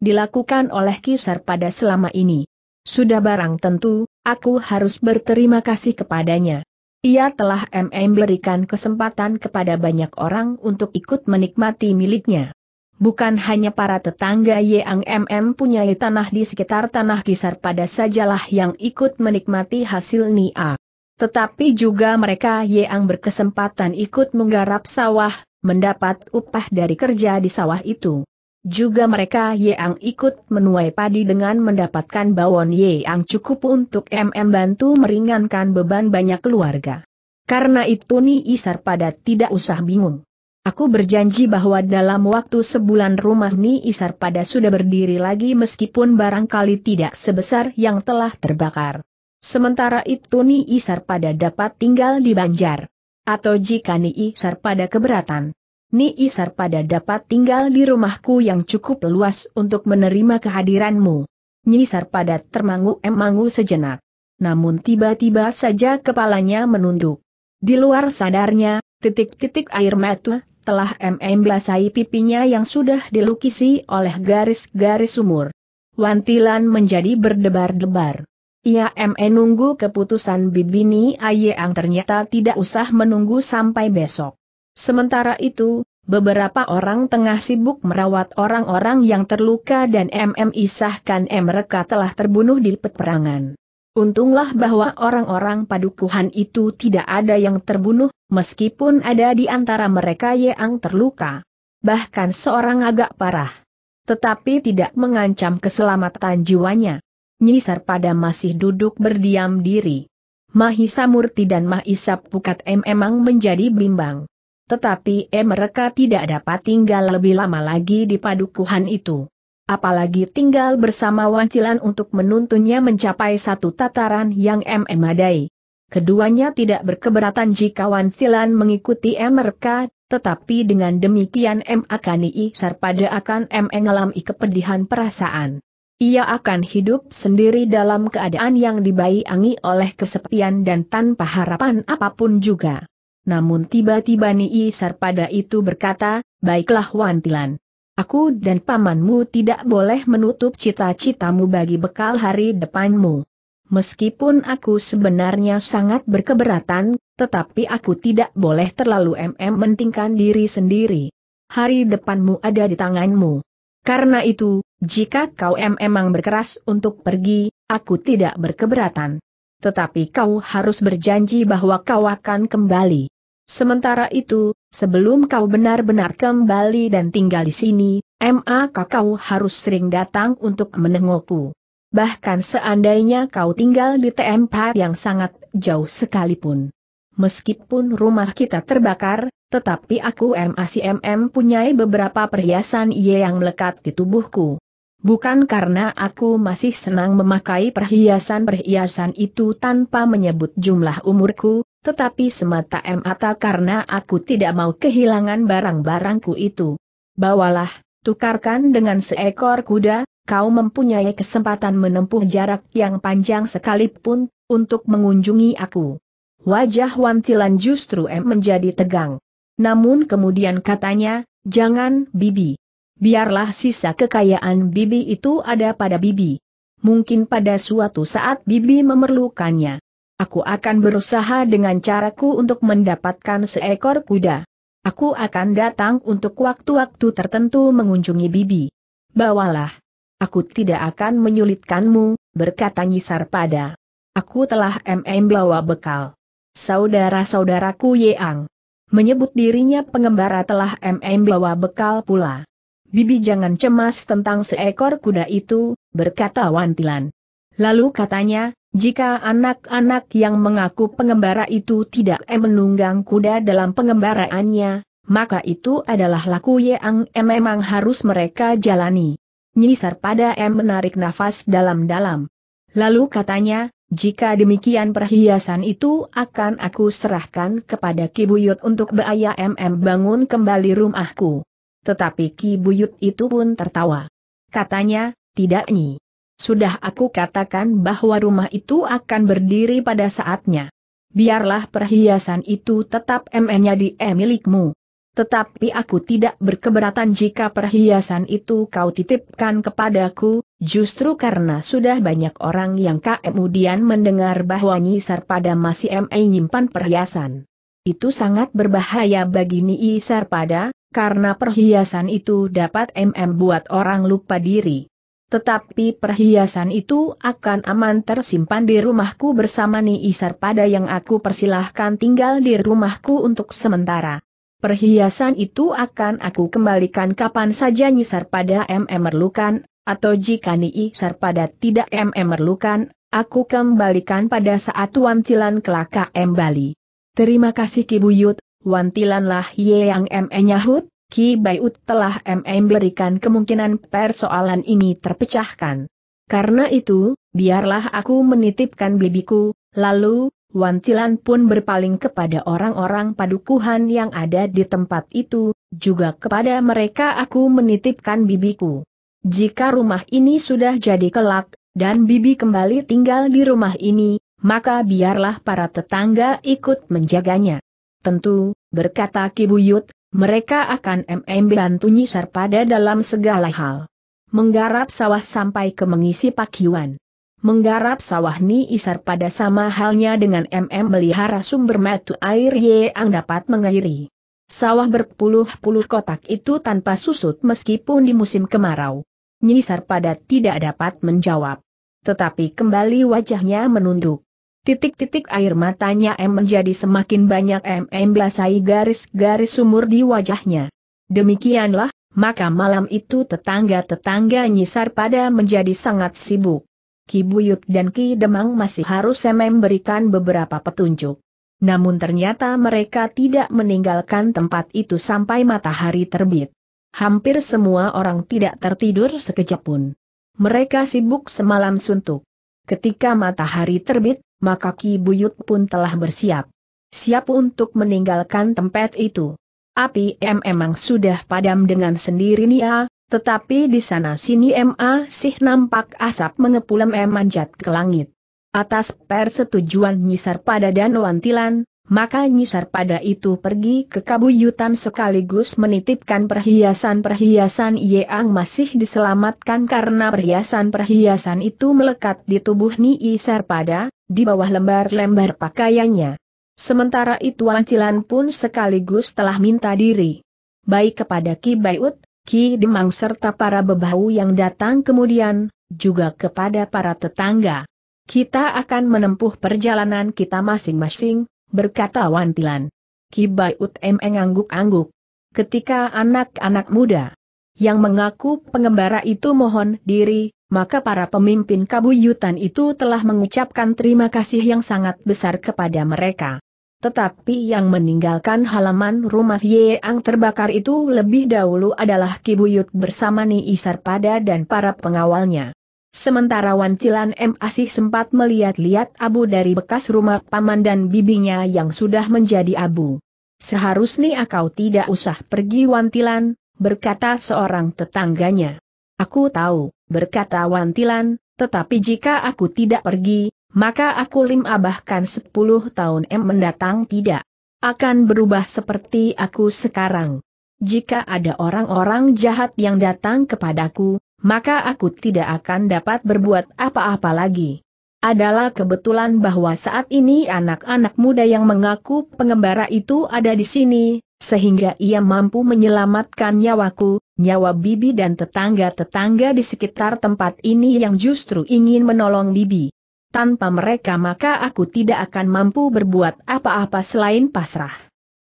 dilakukan oleh Kisar pada selama ini. Sudah barang tentu, aku harus berterima kasih kepadanya. Ia telah memberikan kesempatan kepada banyak orang untuk ikut menikmati miliknya. Bukan hanya para tetangga yang MM punya tanah di sekitar tanah kisar pada sajalah yang ikut menikmati hasil Nia. Tetapi juga mereka yang berkesempatan ikut menggarap sawah, mendapat upah dari kerja di sawah itu. Juga mereka yang ikut menuai padi dengan mendapatkan bawon yang cukup untuk MM bantu meringankan beban banyak keluarga. Karena itu Ni Isar pada tidak usah bingung. Aku berjanji bahwa dalam waktu sebulan rumah Ni Isar pada sudah berdiri lagi meskipun barangkali tidak sebesar yang telah terbakar. Sementara itu Ni Isar pada dapat tinggal di Banjar atau jika Nii pada keberatan. Nii pada dapat tinggal di rumahku yang cukup luas untuk menerima kehadiranmu. Nyi pada termangu-emangu sejenak. Namun tiba-tiba saja kepalanya menunduk. Di luar sadarnya, titik-titik air mata telah MM pipinya yang sudah dilukisi oleh garis-garis sumur. Wantilan menjadi berdebar-debar. Ia menunggu keputusan Bibini Ayang ternyata tidak usah menunggu sampai besok. Sementara itu, beberapa orang tengah sibuk merawat orang-orang yang terluka dan MM isahkan mereka telah terbunuh di peperangan. Untunglah bahwa orang-orang padukuhan itu tidak ada yang terbunuh, meskipun ada di antara mereka yang terluka. Bahkan seorang agak parah. Tetapi tidak mengancam keselamatan jiwanya. Nyisar pada masih duduk berdiam diri. Mahisa Murti dan Mahisa Pukat M emang menjadi bimbang. Tetapi M mereka tidak dapat tinggal lebih lama lagi di padukuhan itu. Apalagi tinggal bersama Wancilan untuk menuntunnya mencapai satu tataran yang M emadai. Keduanya tidak berkeberatan jika wancilan mengikuti M mereka, tetapi dengan demikian M akan Iisar pada akan M mengalami kepedihan perasaan. Ia akan hidup sendiri dalam keadaan yang dibayangi oleh kesepian dan tanpa harapan apapun juga. Namun tiba-tiba Nii Sarpada itu berkata, Baiklah Wantilan. Aku dan pamanmu tidak boleh menutup cita-citamu bagi bekal hari depanmu. Meskipun aku sebenarnya sangat berkeberatan, tetapi aku tidak boleh terlalu mm mentingkan diri sendiri. Hari depanmu ada di tanganmu. Karena itu, jika kau memang berkeras untuk pergi, aku tidak berkeberatan. Tetapi kau harus berjanji bahwa kau akan kembali. Sementara itu, sebelum kau benar-benar kembali dan tinggal di sini, MAK kau harus sering datang untuk menengokku. Bahkan seandainya kau tinggal di tempat yang sangat jauh sekalipun. Meskipun rumah kita terbakar, tetapi aku MACMM punyai beberapa perhiasan ia yang melekat di tubuhku. Bukan karena aku masih senang memakai perhiasan-perhiasan itu tanpa menyebut jumlah umurku, tetapi semata mata karena aku tidak mau kehilangan barang-barangku itu. Bawalah, tukarkan dengan seekor kuda, kau mempunyai kesempatan menempuh jarak yang panjang sekalipun, untuk mengunjungi aku. Wajah Wantilan justru M menjadi tegang. Namun kemudian katanya, jangan Bibi. Biarlah sisa kekayaan Bibi itu ada pada Bibi. Mungkin pada suatu saat Bibi memerlukannya. Aku akan berusaha dengan caraku untuk mendapatkan seekor kuda. Aku akan datang untuk waktu-waktu tertentu mengunjungi Bibi. Bawalah. Aku tidak akan menyulitkanmu, berkata Nyisar pada. Aku telah mm bawa bekal. Saudara-saudaraku Yeang menyebut dirinya pengembara telah MM bawa bekal pula. Bibi jangan cemas tentang seekor kuda itu, berkata Wantilan. Lalu katanya, jika anak-anak yang mengaku pengembara itu tidak menunggang kuda dalam pengembaraannya, maka itu adalah laku yang memang harus mereka jalani. Nyisar pada M menarik nafas dalam-dalam. Lalu katanya, jika demikian perhiasan itu akan aku serahkan kepada Ki Buyut untuk Beaya MM bangun kembali rumahku. Tetapi Ki Buyut itu pun tertawa. Katanya, tidak nyi. Sudah aku katakan bahwa rumah itu akan berdiri pada saatnya. Biarlah perhiasan itu tetap MN-nya di e milikmu. Tetapi aku tidak berkeberatan jika perhiasan itu kau titipkan kepadaku, Justru karena sudah banyak orang yang kemudian mendengar bahwa Nyisar pada masih ME nyimpan perhiasan. Itu sangat berbahaya bagi Nyi Sarpada, karena perhiasan itu dapat MM buat orang lupa diri. Tetapi perhiasan itu akan aman tersimpan di rumahku bersama Nyi Sarpada yang aku persilahkan tinggal di rumahku untuk sementara. Perhiasan itu akan aku kembalikan kapan saja Nyi Sarpada MM merlukan atau jika Nii Sarpada tidak mm memerlukan, aku kembalikan pada saat wantilan kelaka M Bali. Terima kasih Ki Buyut, wantilanlah ye yang M e nyahut, Ki Bayut telah MM e berikan kemungkinan persoalan ini terpecahkan. Karena itu, biarlah aku menitipkan bibiku, lalu, Wancilan pun berpaling kepada orang-orang padukuhan yang ada di tempat itu, juga kepada mereka aku menitipkan bibiku. Jika rumah ini sudah jadi kelak, dan Bibi kembali tinggal di rumah ini, maka biarlah para tetangga ikut menjaganya. Tentu, berkata Kibuyut, mereka akan MM bantu nyisar pada dalam segala hal. Menggarap sawah sampai ke mengisi pakiwan. Menggarap sawah ni isar pada sama halnya dengan MM melihara sumber matu air yang dapat mengairi. Sawah berpuluh-puluh kotak itu tanpa susut meskipun di musim kemarau. Nyisar padat tidak dapat menjawab. Tetapi kembali wajahnya menunduk. Titik-titik air matanya M menjadi semakin banyak M membasahi garis-garis sumur di wajahnya. Demikianlah, maka malam itu tetangga-tetangga nyisar pada menjadi sangat sibuk. Ki Buyut dan Ki Demang masih harus memberikan beberapa petunjuk. Namun ternyata mereka tidak meninggalkan tempat itu sampai matahari terbit hampir semua orang tidak tertidur sekejap pun. Mereka sibuk semalam suntuk. Ketika matahari terbit, maka Ki Buyut pun telah bersiap. Siap untuk meninggalkan tempat itu. Api M memang sudah padam dengan sendirinya, ah. tetapi di sana sini ah, sih nampak asap mengepul memanjat eh, ke langit. Atas persetujuan nyisar pada Danuantilan, maka nyisar pada itu pergi ke kabuyutan sekaligus menitipkan perhiasan-perhiasan yang masih diselamatkan karena perhiasan-perhiasan itu melekat di tubuh Nyi pada di bawah lembar-lembar pakaiannya. Sementara itu Wancilan pun sekaligus telah minta diri. Baik kepada Ki Baiut, Ki Demang serta para bebahu yang datang kemudian, juga kepada para tetangga. Kita akan menempuh perjalanan kita masing-masing, berkata Wan Tilan. M mengangguk-angguk. Ketika anak-anak muda yang mengaku pengembara itu mohon diri, maka para pemimpin kabuyutan itu telah mengucapkan terima kasih yang sangat besar kepada mereka. Tetapi yang meninggalkan halaman rumah Yeang terbakar itu lebih dahulu adalah Kibuyut bersama Ni Isar pada dan para pengawalnya. Sementara Cilan M. Asih sempat melihat-lihat abu dari bekas rumah paman dan bibinya yang sudah menjadi abu. Seharusnya kau tidak usah pergi Wantilan, berkata seorang tetangganya. Aku tahu, berkata Wantilan, tetapi jika aku tidak pergi, maka aku abahkan sepuluh tahun M mendatang tidak akan berubah seperti aku sekarang. Jika ada orang-orang jahat yang datang kepadaku, maka aku tidak akan dapat berbuat apa-apa lagi. Adalah kebetulan bahwa saat ini anak-anak muda yang mengaku pengembara itu ada di sini, sehingga ia mampu menyelamatkan nyawaku, nyawa Bibi dan tetangga-tetangga di sekitar tempat ini yang justru ingin menolong Bibi. Tanpa mereka maka aku tidak akan mampu berbuat apa-apa selain pasrah.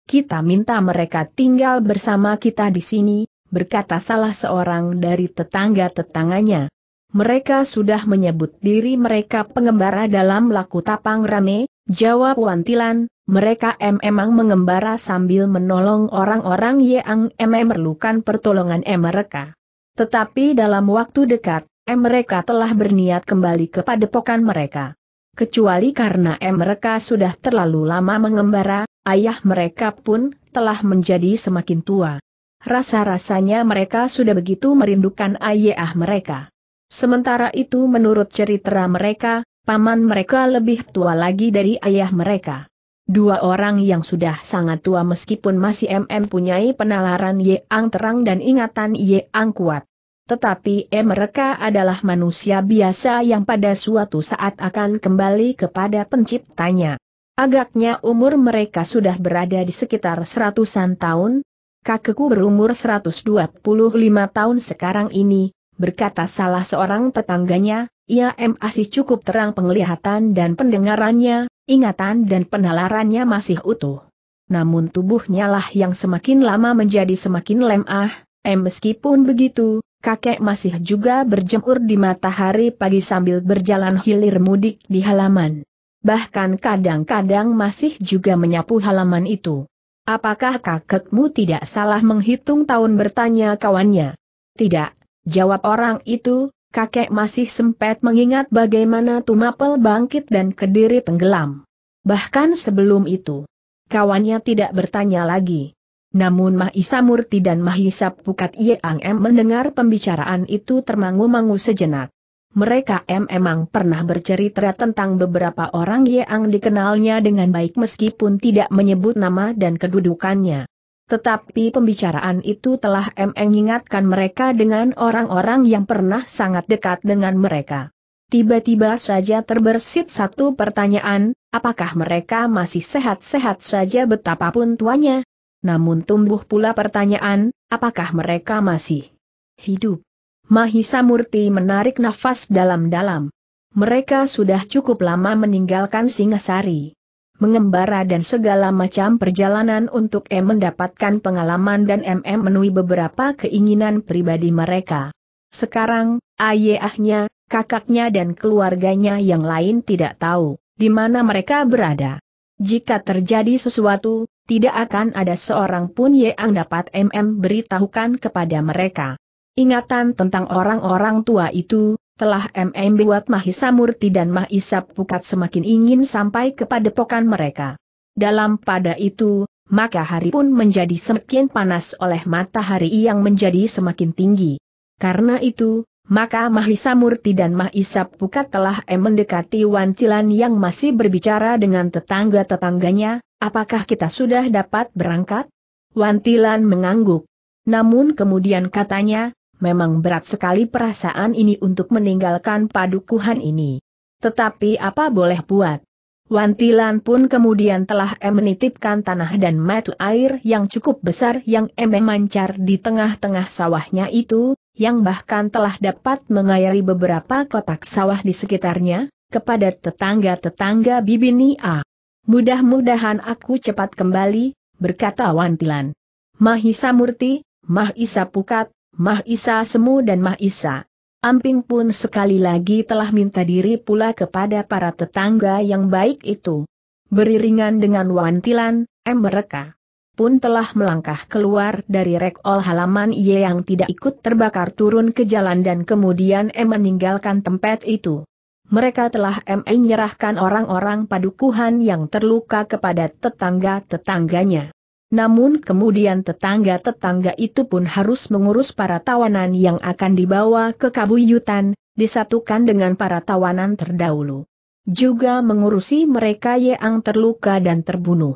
Kita minta mereka tinggal bersama kita di sini, berkata salah seorang dari tetangga-tetangganya. Mereka sudah menyebut diri mereka pengembara dalam laku tapang rame, jawab Wantilan, mereka memang mengembara sambil menolong orang-orang yang memerlukan pertolongan mereka. Tetapi dalam waktu dekat, mereka telah berniat kembali ke padepokan mereka. Kecuali karena mereka sudah terlalu lama mengembara, ayah mereka pun telah menjadi semakin tua rasa-rasanya mereka sudah begitu merindukan ayah mereka. Sementara itu menurut cerita mereka, paman mereka lebih tua lagi dari ayah mereka. Dua orang yang sudah sangat tua meskipun masih MM punyai penalaran yang terang dan ingatan yang kuat. Tetapi eh, mereka adalah manusia biasa yang pada suatu saat akan kembali kepada penciptanya. Agaknya umur mereka sudah berada di sekitar seratusan tahun, kakekku berumur 125 tahun sekarang ini, berkata salah seorang tetangganya, ia masih cukup terang penglihatan dan pendengarannya, ingatan dan penalarannya masih utuh. Namun tubuhnya lah yang semakin lama menjadi semakin lemah, meskipun begitu, kakek masih juga berjemur di matahari pagi sambil berjalan hilir mudik di halaman. Bahkan kadang-kadang masih juga menyapu halaman itu. Apakah kakekmu tidak salah menghitung tahun bertanya kawannya? Tidak, jawab orang itu, kakek masih sempat mengingat bagaimana Tumapel bangkit dan kediri tenggelam. Bahkan sebelum itu, kawannya tidak bertanya lagi. Namun Mahisa Murti dan Mahisa Pukat Yeang M mendengar pembicaraan itu termangu-mangu sejenak mereka memang pernah bercerita tentang beberapa orang yang dikenalnya dengan baik meskipun tidak menyebut nama dan kedudukannya. Tetapi pembicaraan itu telah mengingatkan mereka dengan orang-orang yang pernah sangat dekat dengan mereka. Tiba-tiba saja terbersit satu pertanyaan, apakah mereka masih sehat-sehat saja betapapun tuanya? Namun tumbuh pula pertanyaan, apakah mereka masih hidup? Mahisa Murti menarik nafas dalam-dalam. Mereka sudah cukup lama meninggalkan Singasari. Mengembara dan segala macam perjalanan untuk M mendapatkan pengalaman dan MM menui beberapa keinginan pribadi mereka. Sekarang, ayahnya, kakaknya dan keluarganya yang lain tidak tahu di mana mereka berada. Jika terjadi sesuatu, tidak akan ada seorang pun yang dapat MM beritahukan kepada mereka. Ingatan tentang orang-orang tua itu, telah MM buat Mahisa Murti dan Mahisa Pukat semakin ingin sampai kepada pokan mereka. Dalam pada itu, maka hari pun menjadi semakin panas oleh matahari yang menjadi semakin tinggi. Karena itu, maka Mahisa Murti dan Mahisa Pukat telah mendekati Wancilan yang masih berbicara dengan tetangga-tetangganya, apakah kita sudah dapat berangkat? Wantilan mengangguk. Namun kemudian katanya, Memang berat sekali perasaan ini untuk meninggalkan padukuhan ini. Tetapi apa boleh buat? Wantilan pun kemudian telah em menitipkan tanah dan metu air yang cukup besar yang em mancar di tengah-tengah sawahnya itu, yang bahkan telah dapat mengairi beberapa kotak sawah di sekitarnya, kepada tetangga-tetangga Bibini A. Mudah-mudahan aku cepat kembali, berkata Wantilan. Mahisa Murti, Mahisa Pukat, Mahisa Semu dan Mahisa. Amping pun sekali lagi telah minta diri pula kepada para tetangga yang baik itu. Beriringan dengan wantilan, M mereka pun telah melangkah keluar dari rekol halaman Ye yang tidak ikut terbakar turun ke jalan dan kemudian M meninggalkan tempat itu. Mereka telah M menyerahkan orang-orang padukuhan yang terluka kepada tetangga-tetangganya. Namun kemudian tetangga-tetangga itu pun harus mengurus para tawanan yang akan dibawa ke kabuyutan, disatukan dengan para tawanan terdahulu. Juga mengurusi mereka yang terluka dan terbunuh.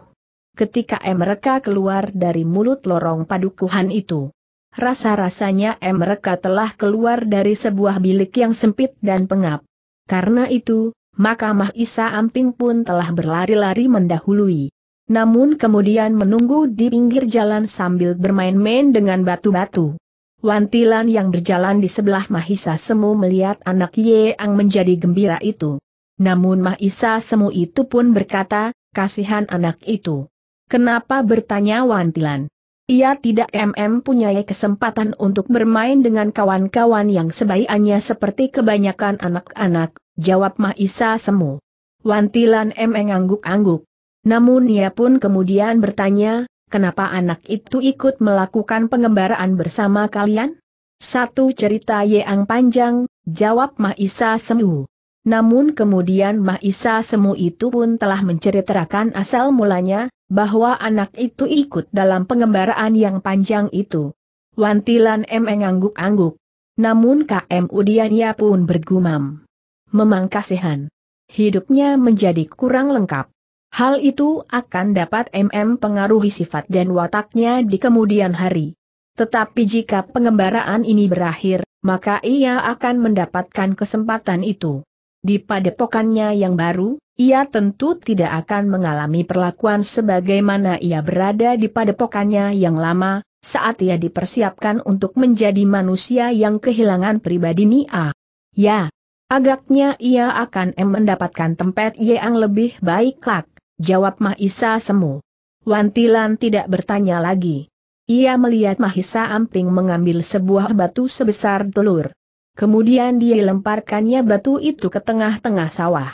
Ketika mereka keluar dari mulut lorong padukuhan itu, rasa-rasanya mereka telah keluar dari sebuah bilik yang sempit dan pengap. Karena itu, maka Mahisa Amping pun telah berlari-lari mendahului namun kemudian menunggu di pinggir jalan sambil bermain-main dengan batu-batu. Wantilan yang berjalan di sebelah Mahisa Semu melihat anak Yeang menjadi gembira itu. Namun Mahisa Semu itu pun berkata, kasihan anak itu. Kenapa bertanya Wantilan? Ia tidak MM punya kesempatan untuk bermain dengan kawan-kawan yang sebaikannya seperti kebanyakan anak-anak, jawab Mahisa Semu. Wantilan MM angguk-angguk. Namun ia pun kemudian bertanya, kenapa anak itu ikut melakukan pengembaraan bersama kalian? Satu cerita yang panjang, jawab Mahisa Semu. Namun kemudian Mahisa Semu itu pun telah menceritakan asal mulanya, bahwa anak itu ikut dalam pengembaraan yang panjang itu. Wantilan M mengangguk-angguk. Namun KM Udiania pun bergumam. Memang kasihan. Hidupnya menjadi kurang lengkap. Hal itu akan dapat MM pengaruhi sifat dan wataknya di kemudian hari. Tetapi jika pengembaraan ini berakhir, maka ia akan mendapatkan kesempatan itu. Di padepokannya yang baru, ia tentu tidak akan mengalami perlakuan sebagaimana ia berada di padepokannya yang lama, saat ia dipersiapkan untuk menjadi manusia yang kehilangan pribadi Nia. Ya, Agaknya ia akan mendapatkan tempat yang lebih baik lak jawab Mahisa Semu. Wantilan tidak bertanya lagi. Ia melihat Mahisa Amping mengambil sebuah batu sebesar telur. Kemudian dia lemparkannya batu itu ke tengah-tengah sawah.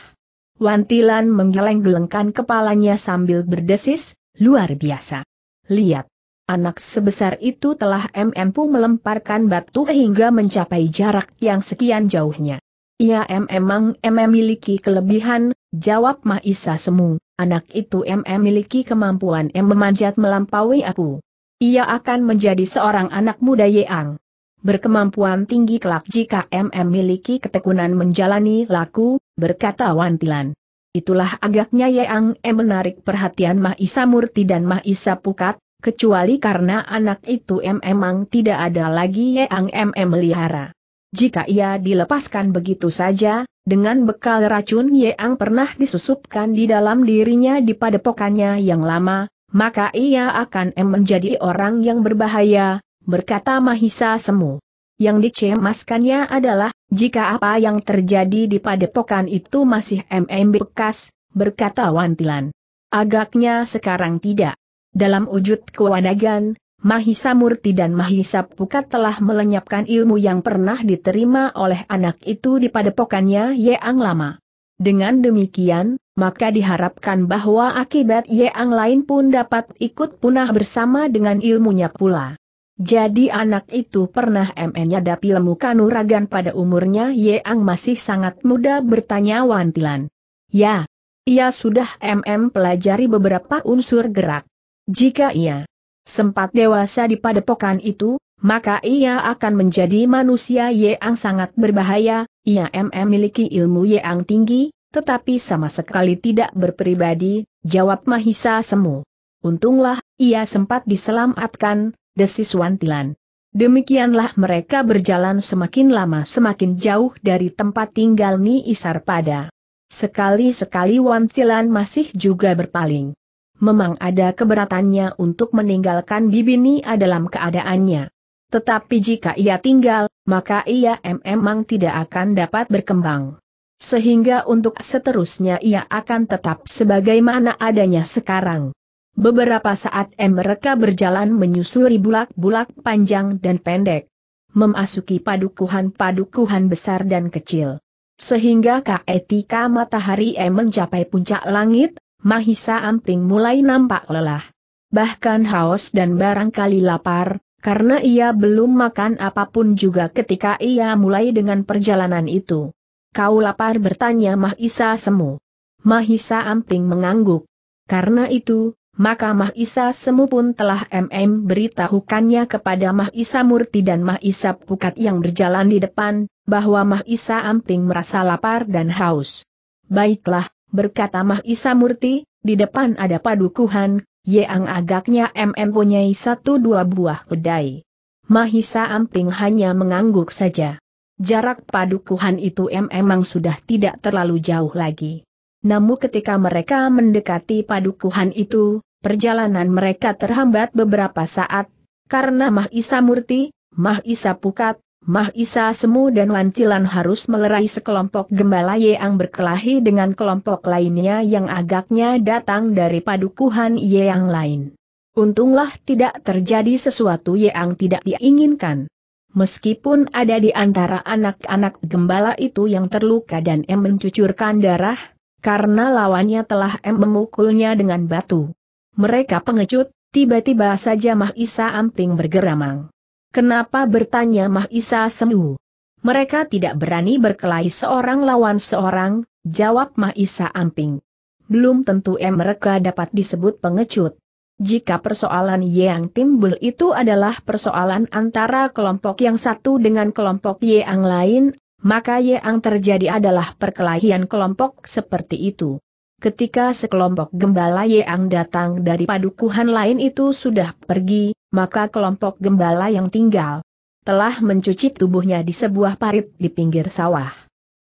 Wantilan menggeleng-gelengkan kepalanya sambil berdesis, luar biasa. Lihat, anak sebesar itu telah MMPU melemparkan batu hingga mencapai jarak yang sekian jauhnya. Ia memang MM miliki kelebihan, jawab Mahisa Semu anak itu mm memiliki kemampuan M memanjat melampaui aku. Ia akan menjadi seorang anak muda yang berkemampuan tinggi kelak jika mm memiliki ketekunan menjalani laku, berkata Wantilan. Itulah agaknya Yang M menarik perhatian Mahisa Murti dan Mahisa Pukat, kecuali karena anak itu MM tidak ada lagi Yang MM melihara. Jika ia dilepaskan begitu saja, dengan bekal racun yang pernah disusupkan di dalam dirinya di padepokannya yang lama, maka ia akan menjadi orang yang berbahaya, berkata Mahisa Semu. Yang dicemaskannya adalah, jika apa yang terjadi di padepokan itu masih MMB bekas, berkata Wantilan. Agaknya sekarang tidak. Dalam wujud kewanagan, Mahisa Murti dan Mahisa Pukat telah melenyapkan ilmu yang pernah diterima oleh anak itu di padepokannya Yeang Lama. Dengan demikian, maka diharapkan bahwa akibat Yeang lain pun dapat ikut punah bersama dengan ilmunya pula. Jadi anak itu pernah menyadapi lemu kanuragan pada umurnya Yeang masih sangat muda bertanya Wantilan. Ya, ia sudah MM pelajari beberapa unsur gerak. Jika ia sempat dewasa di padepokan itu, maka ia akan menjadi manusia yang sangat berbahaya, ia memiliki ilmu yang tinggi, tetapi sama sekali tidak berpribadi, jawab Mahisa Semu. Untunglah, ia sempat diselamatkan, desis Wantilan. Demikianlah mereka berjalan semakin lama semakin jauh dari tempat tinggal Ni Isar pada. Sekali-sekali Wantilan masih juga berpaling memang ada keberatannya untuk meninggalkan Bibini dalam keadaannya. Tetapi jika ia tinggal, maka ia memang tidak akan dapat berkembang. Sehingga untuk seterusnya ia akan tetap sebagaimana adanya sekarang. Beberapa saat mereka berjalan menyusuri bulak-bulak panjang dan pendek. Memasuki padukuhan-padukuhan besar dan kecil. Sehingga ketika matahari M mencapai puncak langit, Mahisa Amping mulai nampak lelah. Bahkan haus dan barangkali lapar, karena ia belum makan apapun juga ketika ia mulai dengan perjalanan itu. Kau lapar bertanya Mahisa Semu. Mahisa Amping mengangguk. Karena itu, maka Mahisa Semu pun telah MM beritahukannya kepada Mahisa Murti dan Mahisa Pukat yang berjalan di depan, bahwa Mahisa Amping merasa lapar dan haus. Baiklah, berkata Mah Isa Murti, di depan ada padukuhan, yang agaknya MM punya satu dua buah kedai. Mahisa Amting hanya mengangguk saja. Jarak padukuhan itu M memang sudah tidak terlalu jauh lagi. Namun ketika mereka mendekati padukuhan itu, perjalanan mereka terhambat beberapa saat, karena Mahisa Murti, Mahisa Pukat, Mahisa Semu dan wancilan harus melerai sekelompok gembala yang berkelahi dengan kelompok lainnya yang agaknya datang dari padukuhan yang lain. Untunglah tidak terjadi sesuatu yang tidak diinginkan. Meskipun ada di antara anak-anak gembala itu yang terluka dan M mencucurkan darah, karena lawannya telah M memukulnya dengan batu. Mereka pengecut, tiba-tiba saja Mahisa Amping bergeramang. Kenapa bertanya Mahisa Semu? Mereka tidak berani berkelahi seorang lawan seorang, jawab Mahisa Amping. Belum tentu mereka dapat disebut pengecut. Jika persoalan yang timbul itu adalah persoalan antara kelompok yang satu dengan kelompok yang lain, maka yang terjadi adalah perkelahian kelompok seperti itu. Ketika sekelompok gembala Yeang datang dari padukuhan lain itu sudah pergi, maka kelompok gembala yang tinggal telah mencuci tubuhnya di sebuah parit di pinggir sawah.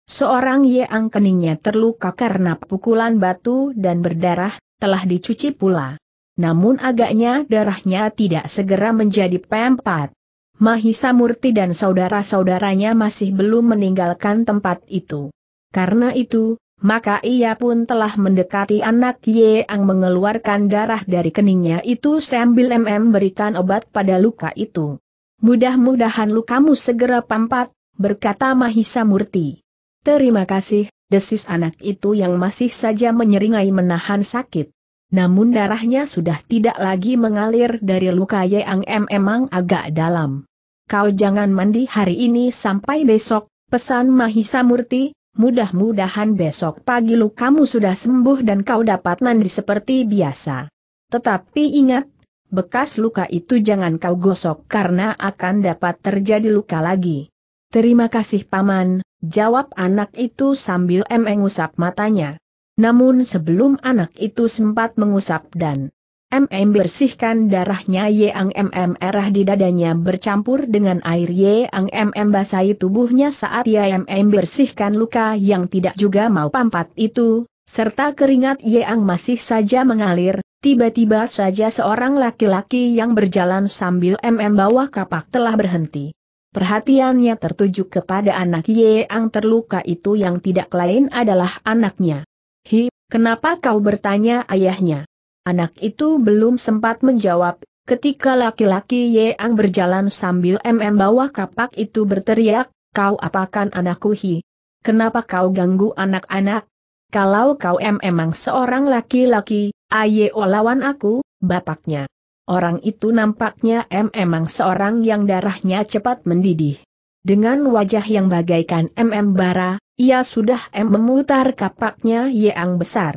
Seorang Yeang keningnya terluka karena pukulan batu dan berdarah, telah dicuci pula. Namun agaknya darahnya tidak segera menjadi pempat. Mahisa Murti dan saudara-saudaranya masih belum meninggalkan tempat itu. Karena itu, maka ia pun telah mendekati anak Yeang mengeluarkan darah dari keningnya itu sambil MM berikan obat pada luka itu. Mudah-mudahan lukamu segera pampat, berkata Mahisa Murti. Terima kasih, desis anak itu yang masih saja menyeringai menahan sakit. Namun darahnya sudah tidak lagi mengalir dari luka Yeang M memang agak dalam. Kau jangan mandi hari ini sampai besok, pesan Mahisa Murti, Mudah-mudahan besok pagi kamu sudah sembuh dan kau dapat mandi seperti biasa. Tetapi ingat, bekas luka itu jangan kau gosok karena akan dapat terjadi luka lagi. Terima kasih paman, jawab anak itu sambil mengusap matanya. Namun sebelum anak itu sempat mengusap dan MM bersihkan darahnya Yang MM erah di dadanya bercampur dengan air Yang MM basahi tubuhnya saat Yang MM bersihkan luka yang tidak juga mau pampat itu, serta keringat Yang masih saja mengalir, tiba-tiba saja seorang laki-laki yang berjalan sambil MM bawa kapak telah berhenti. Perhatiannya tertuju kepada anak Yang terluka itu yang tidak lain adalah anaknya. Hi, kenapa kau bertanya ayahnya? Anak itu belum sempat menjawab, ketika laki-laki Yeang berjalan sambil MM bawa kapak itu berteriak, kau apakan anakku Hi? Kenapa kau ganggu anak-anak? Kalau kau em emang seorang laki-laki, ayo lawan aku, bapaknya. Orang itu nampaknya em emang seorang yang darahnya cepat mendidih. Dengan wajah yang bagaikan MM bara, ia sudah em memutar kapaknya Yeang besar.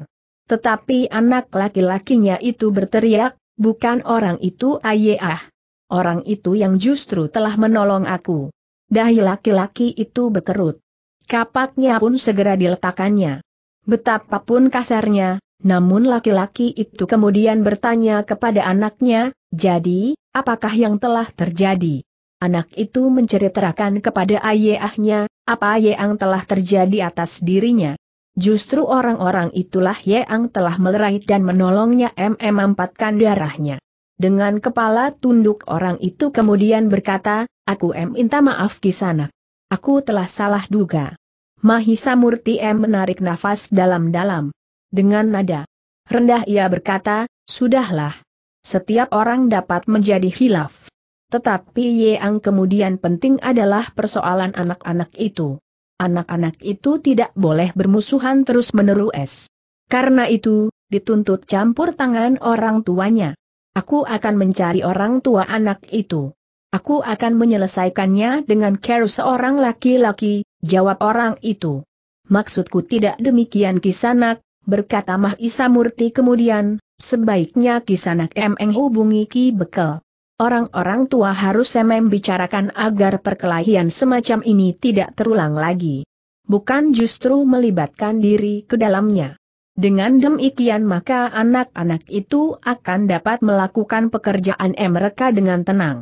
Tetapi anak laki-lakinya itu berteriak, bukan orang itu ayah, Orang itu yang justru telah menolong aku. Dahi laki-laki itu berkerut. Kapaknya pun segera diletakkannya. Betapapun kasarnya, namun laki-laki itu kemudian bertanya kepada anaknya, jadi, apakah yang telah terjadi? Anak itu menceritakan kepada ayahnya, apa yang telah terjadi atas dirinya. Justru orang-orang itulah Yeang telah melerai dan menolongnya mempatkan darahnya. Dengan kepala tunduk orang itu kemudian berkata, Aku m minta maaf kisana. Aku telah salah duga. Mahisa Murti m menarik nafas dalam-dalam. Dengan nada rendah ia berkata, Sudahlah. Setiap orang dapat menjadi hilaf. Tetapi yang kemudian penting adalah persoalan anak-anak itu. Anak-anak itu tidak boleh bermusuhan terus-menerus. Karena itu, dituntut campur tangan orang tuanya. Aku akan mencari orang tua anak itu. Aku akan menyelesaikannya dengan care seorang laki-laki, jawab orang itu. Maksudku tidak demikian kisanak, berkata Mahisa Murti kemudian, sebaiknya kisanak emeng hubungi Ki Bekel. Orang-orang tua harus membicarakan agar perkelahian semacam ini tidak terulang lagi. Bukan justru melibatkan diri ke dalamnya. Dengan demikian maka anak-anak itu akan dapat melakukan pekerjaan mereka dengan tenang.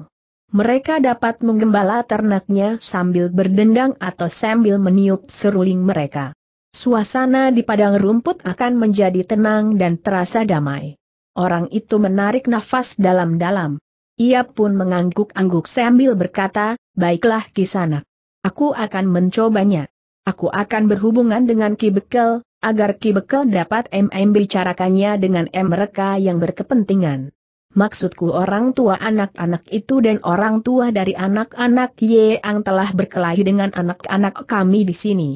Mereka dapat menggembala ternaknya sambil berdendang atau sambil meniup seruling mereka. Suasana di padang rumput akan menjadi tenang dan terasa damai. Orang itu menarik nafas dalam-dalam. Ia pun mengangguk-angguk sambil berkata, baiklah kisanak. Aku akan mencobanya. Aku akan berhubungan dengan kibekel, agar kibekel dapat MM bicarakannya dengan mereka yang berkepentingan. Maksudku orang tua anak-anak itu dan orang tua dari anak-anak Yeang telah berkelahi dengan anak-anak kami di sini.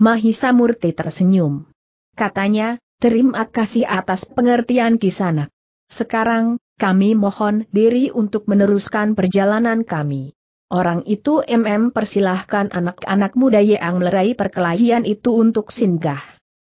Mahisa Murti tersenyum. Katanya, terima kasih atas pengertian kisanak. Sekarang, kami mohon diri untuk meneruskan perjalanan kami. Orang itu MM persilahkan anak-anak muda yang melerai perkelahian itu untuk singgah.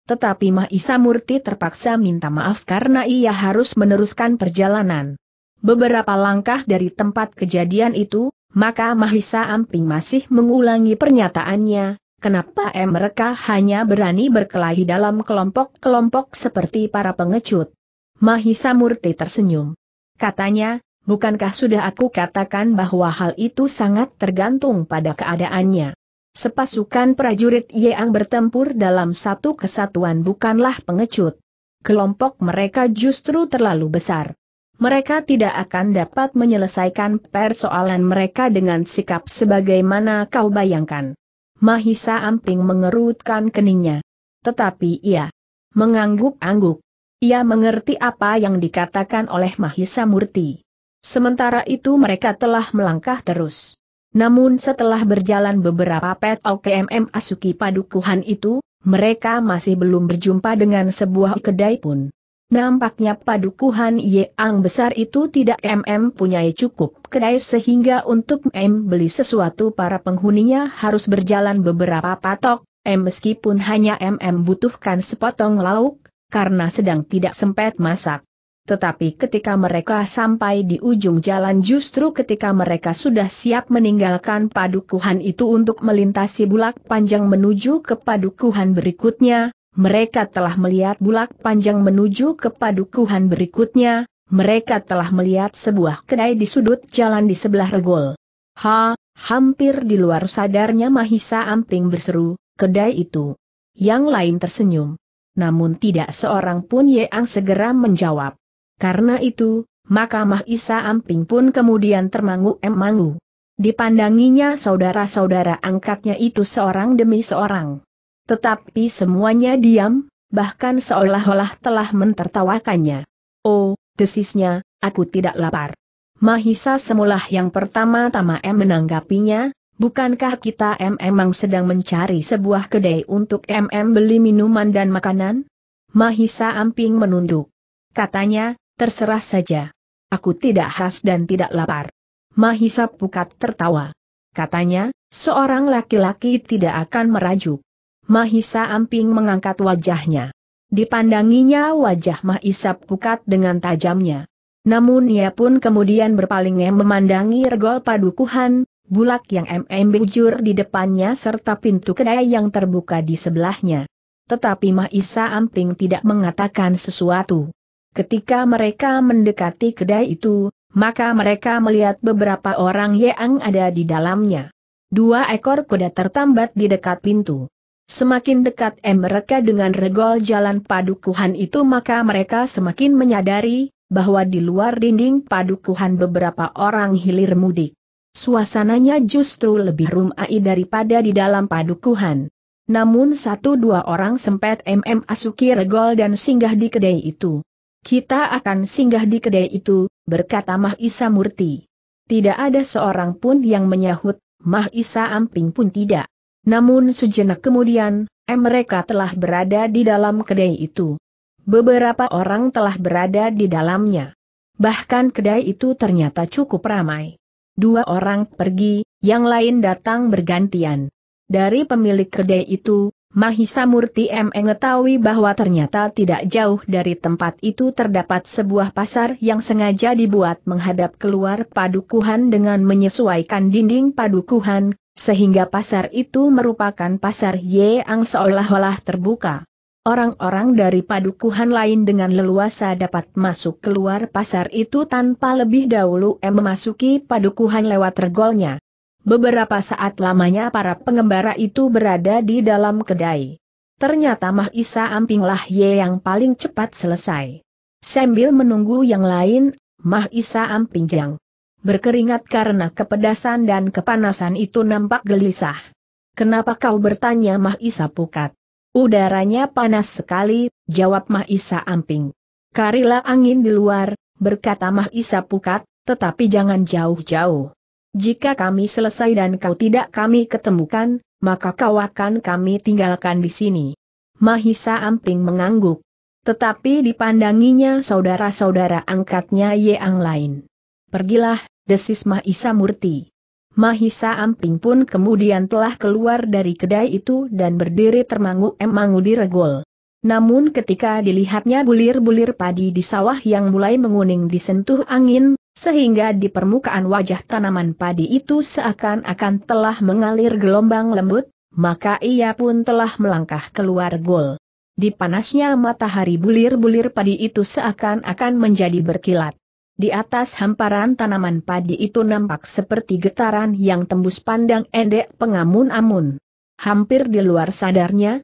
Tetapi Mahisa Murti terpaksa minta maaf karena ia harus meneruskan perjalanan. Beberapa langkah dari tempat kejadian itu, maka Mahisa Amping masih mengulangi pernyataannya, kenapa M mereka hanya berani berkelahi dalam kelompok-kelompok seperti para pengecut. Mahisa Murti tersenyum. Katanya, bukankah sudah aku katakan bahwa hal itu sangat tergantung pada keadaannya. Sepasukan prajurit Yeang bertempur dalam satu kesatuan bukanlah pengecut. Kelompok mereka justru terlalu besar. Mereka tidak akan dapat menyelesaikan persoalan mereka dengan sikap sebagaimana kau bayangkan. Mahisa Amping mengerutkan keningnya. Tetapi ia mengangguk-angguk. Ia mengerti apa yang dikatakan oleh Mahisa Murti. Sementara itu mereka telah melangkah terus. Namun setelah berjalan beberapa pet OKMM Asuki Padukuhan itu, mereka masih belum berjumpa dengan sebuah kedai pun. Nampaknya padukuhan Yeang besar itu tidak MM punya cukup kedai sehingga untuk M beli sesuatu para penghuninya harus berjalan beberapa patok, M meskipun hanya MM butuhkan sepotong lauk, karena sedang tidak sempat masak. Tetapi ketika mereka sampai di ujung jalan justru ketika mereka sudah siap meninggalkan padukuhan itu untuk melintasi bulak panjang menuju ke padukuhan berikutnya, mereka telah melihat bulak panjang menuju ke padukuhan berikutnya, mereka telah melihat sebuah kedai di sudut jalan di sebelah regol. Ha, hampir di luar sadarnya Mahisa Amping berseru, kedai itu. Yang lain tersenyum namun tidak seorang pun Yeang segera menjawab. Karena itu, maka Mahisa Amping pun kemudian termangu-emangu. Dipandanginya saudara-saudara angkatnya itu seorang demi seorang. Tetapi semuanya diam, bahkan seolah-olah telah mentertawakannya. Oh, desisnya, aku tidak lapar. Mahisa semula yang pertama-tama em menanggapinya, Bukankah kita memang sedang mencari sebuah kedai untuk MM beli minuman dan makanan? Mahisa Amping menunduk. Katanya, terserah saja. Aku tidak khas dan tidak lapar. Mahisa Pukat tertawa. Katanya, seorang laki-laki tidak akan merajuk. Mahisa Amping mengangkat wajahnya. Dipandanginya wajah Mahisa Pukat dengan tajamnya. Namun ia pun kemudian berpalingnya memandangi regol padukuhan, bulak yang MM bujur di depannya serta pintu kedai yang terbuka di sebelahnya. Tetapi Mahisa Amping tidak mengatakan sesuatu. Ketika mereka mendekati kedai itu, maka mereka melihat beberapa orang yang ada di dalamnya. Dua ekor kuda tertambat di dekat pintu. Semakin dekat M mereka dengan regol jalan padukuhan itu maka mereka semakin menyadari bahwa di luar dinding padukuhan beberapa orang hilir mudik. Suasananya justru lebih rumai daripada di dalam padukuhan. Namun satu dua orang sempat MM Asuki regol dan singgah di kedai itu. Kita akan singgah di kedai itu, berkata Mah Isa Murti. Tidak ada seorang pun yang menyahut, Mah Isa Amping pun tidak. Namun sejenak kemudian, M mereka telah berada di dalam kedai itu. Beberapa orang telah berada di dalamnya. Bahkan kedai itu ternyata cukup ramai. Dua orang pergi, yang lain datang bergantian. Dari pemilik kedai itu, Mahisa Murti M mengetahui bahwa ternyata tidak jauh dari tempat itu terdapat sebuah pasar yang sengaja dibuat menghadap keluar padukuhan dengan menyesuaikan dinding padukuhan, sehingga pasar itu merupakan pasar yang seolah-olah terbuka. Orang-orang dari padukuhan lain dengan leluasa dapat masuk keluar pasar itu tanpa lebih dahulu em memasuki padukuhan lewat regolnya. Beberapa saat lamanya para pengembara itu berada di dalam kedai. Ternyata Mah Isa Ampinglah Ye yang paling cepat selesai. Sambil menunggu yang lain, Mah Isa Ampingjang berkeringat karena kepedasan dan kepanasan itu nampak gelisah. Kenapa kau bertanya Mah Isa Pukat? Udaranya panas sekali, jawab Mahisa Amping. Karilah angin di luar, berkata Mahisa Pukat, tetapi jangan jauh-jauh. Jika kami selesai dan kau tidak kami ketemukan, maka kau akan kami tinggalkan di sini. Mahisa Amping mengangguk. Tetapi dipandanginya saudara-saudara angkatnya yang lain. Pergilah, desis Mahisa Murti. Mahisa Amping pun kemudian telah keluar dari kedai itu dan berdiri termangu-emangu eh, di regol. Namun ketika dilihatnya bulir-bulir padi di sawah yang mulai menguning disentuh angin, sehingga di permukaan wajah tanaman padi itu seakan-akan telah mengalir gelombang lembut, maka ia pun telah melangkah keluar gol. Di panasnya matahari bulir-bulir padi itu seakan-akan menjadi berkilat. Di atas hamparan tanaman padi itu nampak seperti getaran yang tembus pandang endek pengamun-amun. Hampir di luar sadarnya,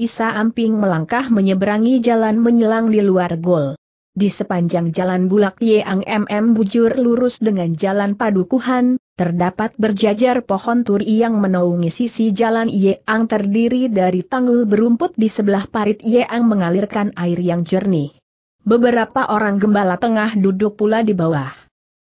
Isa Amping melangkah menyeberangi jalan menyelang di luar gol. Di sepanjang jalan bulak Yeang MM bujur lurus dengan jalan padukuhan, terdapat berjajar pohon turi yang menaungi sisi jalan Yeang terdiri dari tanggul berumput di sebelah parit Yeang mengalirkan air yang jernih. Beberapa orang gembala tengah duduk pula di bawah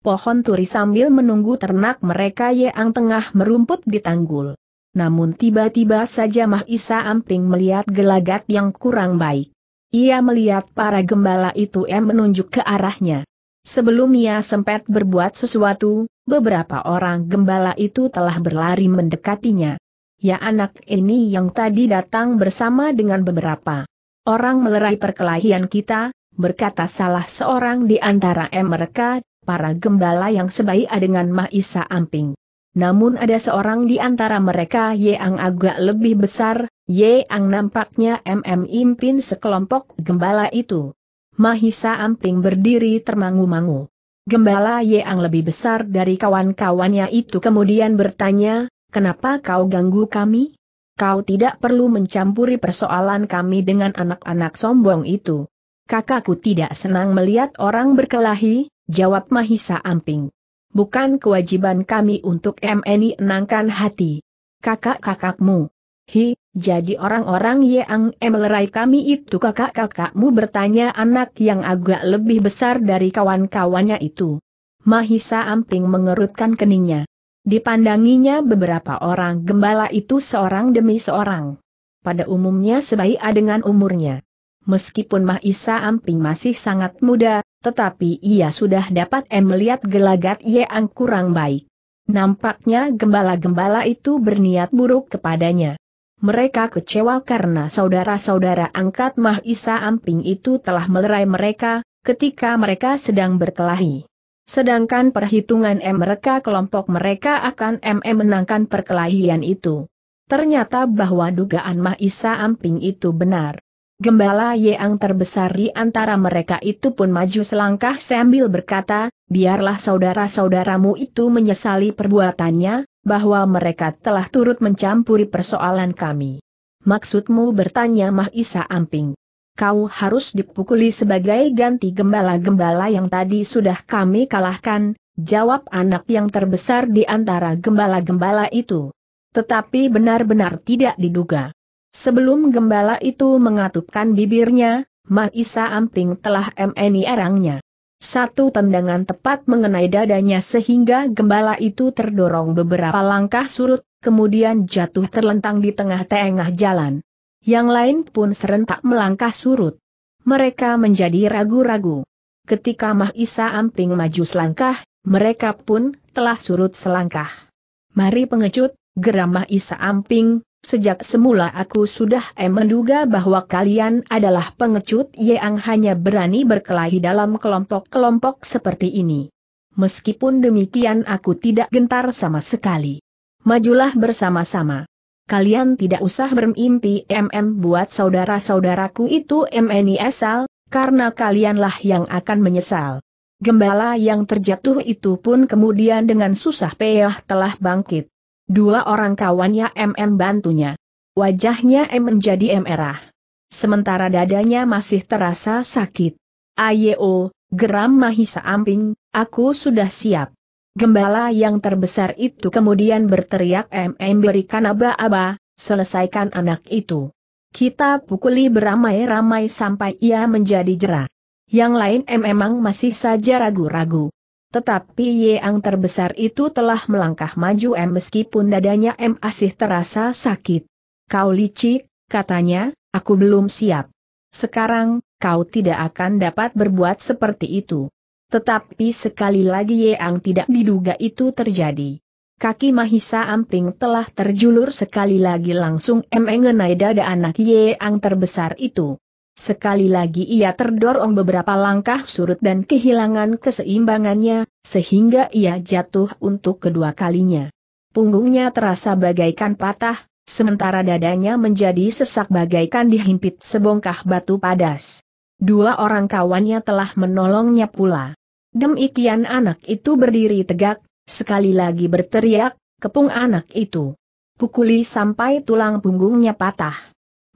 pohon turi sambil menunggu ternak mereka yang tengah merumput di tanggul. Namun tiba-tiba saja Mahisa Amping melihat gelagat yang kurang baik. Ia melihat para gembala itu yang menunjuk ke arahnya. Sebelum ia sempat berbuat sesuatu, beberapa orang gembala itu telah berlari mendekatinya. Ya anak ini yang tadi datang bersama dengan beberapa orang melerai perkelahian kita, berkata salah seorang di antara mereka, para gembala yang sebaik dengan Mahisa Amping. Namun ada seorang di antara mereka yang agak lebih besar, yang nampaknya MM impin sekelompok gembala itu. Mahisa Amping berdiri termangu-mangu. Gembala yang lebih besar dari kawan-kawannya itu kemudian bertanya, kenapa kau ganggu kami? Kau tidak perlu mencampuri persoalan kami dengan anak-anak sombong itu. Kakakku tidak senang melihat orang berkelahi, jawab Mahisa Amping. Bukan kewajiban kami untuk MNI enangkan hati. Kakak-kakakmu. Hi, jadi orang-orang yang emelerai kami itu kakak-kakakmu bertanya anak yang agak lebih besar dari kawan-kawannya itu. Mahisa Amping mengerutkan keningnya. Dipandanginya beberapa orang gembala itu seorang demi seorang. Pada umumnya sebaik dengan umurnya. Meskipun Isa Amping masih sangat muda, tetapi ia sudah dapat melihat gelagat Yeang kurang baik. Nampaknya gembala-gembala itu berniat buruk kepadanya. Mereka kecewa karena saudara-saudara angkat Isa Amping itu telah melerai mereka, ketika mereka sedang berkelahi. Sedangkan perhitungan M mereka kelompok mereka akan MM menangkan perkelahian itu. Ternyata bahwa dugaan Isa Amping itu benar. Gembala Yeang terbesar di antara mereka itu pun maju selangkah sambil berkata, biarlah saudara-saudaramu itu menyesali perbuatannya, bahwa mereka telah turut mencampuri persoalan kami. Maksudmu bertanya Mah Isa Amping. Kau harus dipukuli sebagai ganti gembala-gembala yang tadi sudah kami kalahkan, jawab anak yang terbesar di antara gembala-gembala itu. Tetapi benar-benar tidak diduga. Sebelum gembala itu mengatupkan bibirnya, Maisa Amping telah meni erangnya. Satu tendangan tepat mengenai dadanya sehingga gembala itu terdorong beberapa langkah surut, kemudian jatuh terlentang di tengah-tengah jalan. Yang lain pun serentak melangkah surut. Mereka menjadi ragu-ragu. Ketika Mahisa Amping maju selangkah, mereka pun telah surut selangkah. Mari pengecut, geram Mahisa Amping, Sejak semula aku sudah menduga bahwa kalian adalah pengecut yang hanya berani berkelahi dalam kelompok-kelompok seperti ini. Meskipun demikian aku tidak gentar sama sekali. Majulah bersama-sama. Kalian tidak usah bermimpi MM buat saudara-saudaraku itu MNI asal, karena kalianlah yang akan menyesal. Gembala yang terjatuh itu pun kemudian dengan susah payah telah bangkit. Dua orang kawannya MM bantunya. Wajahnya M menjadi merah. Sementara dadanya masih terasa sakit. Ayo, geram Mahisa Amping, aku sudah siap. Gembala yang terbesar itu kemudian berteriak MM berikan aba-aba, selesaikan anak itu. Kita pukuli beramai-ramai sampai ia menjadi jerah. Yang lain MM memang masih saja ragu-ragu. Tetapi Yang terbesar itu telah melangkah maju M eh, meskipun dadanya M eh, masih terasa sakit. Kau licik, katanya, aku belum siap. Sekarang, kau tidak akan dapat berbuat seperti itu. Tetapi sekali lagi Yang tidak diduga itu terjadi. Kaki Mahisa Amping telah terjulur sekali lagi langsung M eh, mengenai dada anak Yang terbesar itu. Sekali lagi ia terdorong beberapa langkah surut dan kehilangan keseimbangannya, sehingga ia jatuh untuk kedua kalinya. Punggungnya terasa bagaikan patah, sementara dadanya menjadi sesak bagaikan dihimpit sebongkah batu padas. Dua orang kawannya telah menolongnya pula. Demikian anak itu berdiri tegak, sekali lagi berteriak, kepung anak itu. Pukuli sampai tulang punggungnya patah.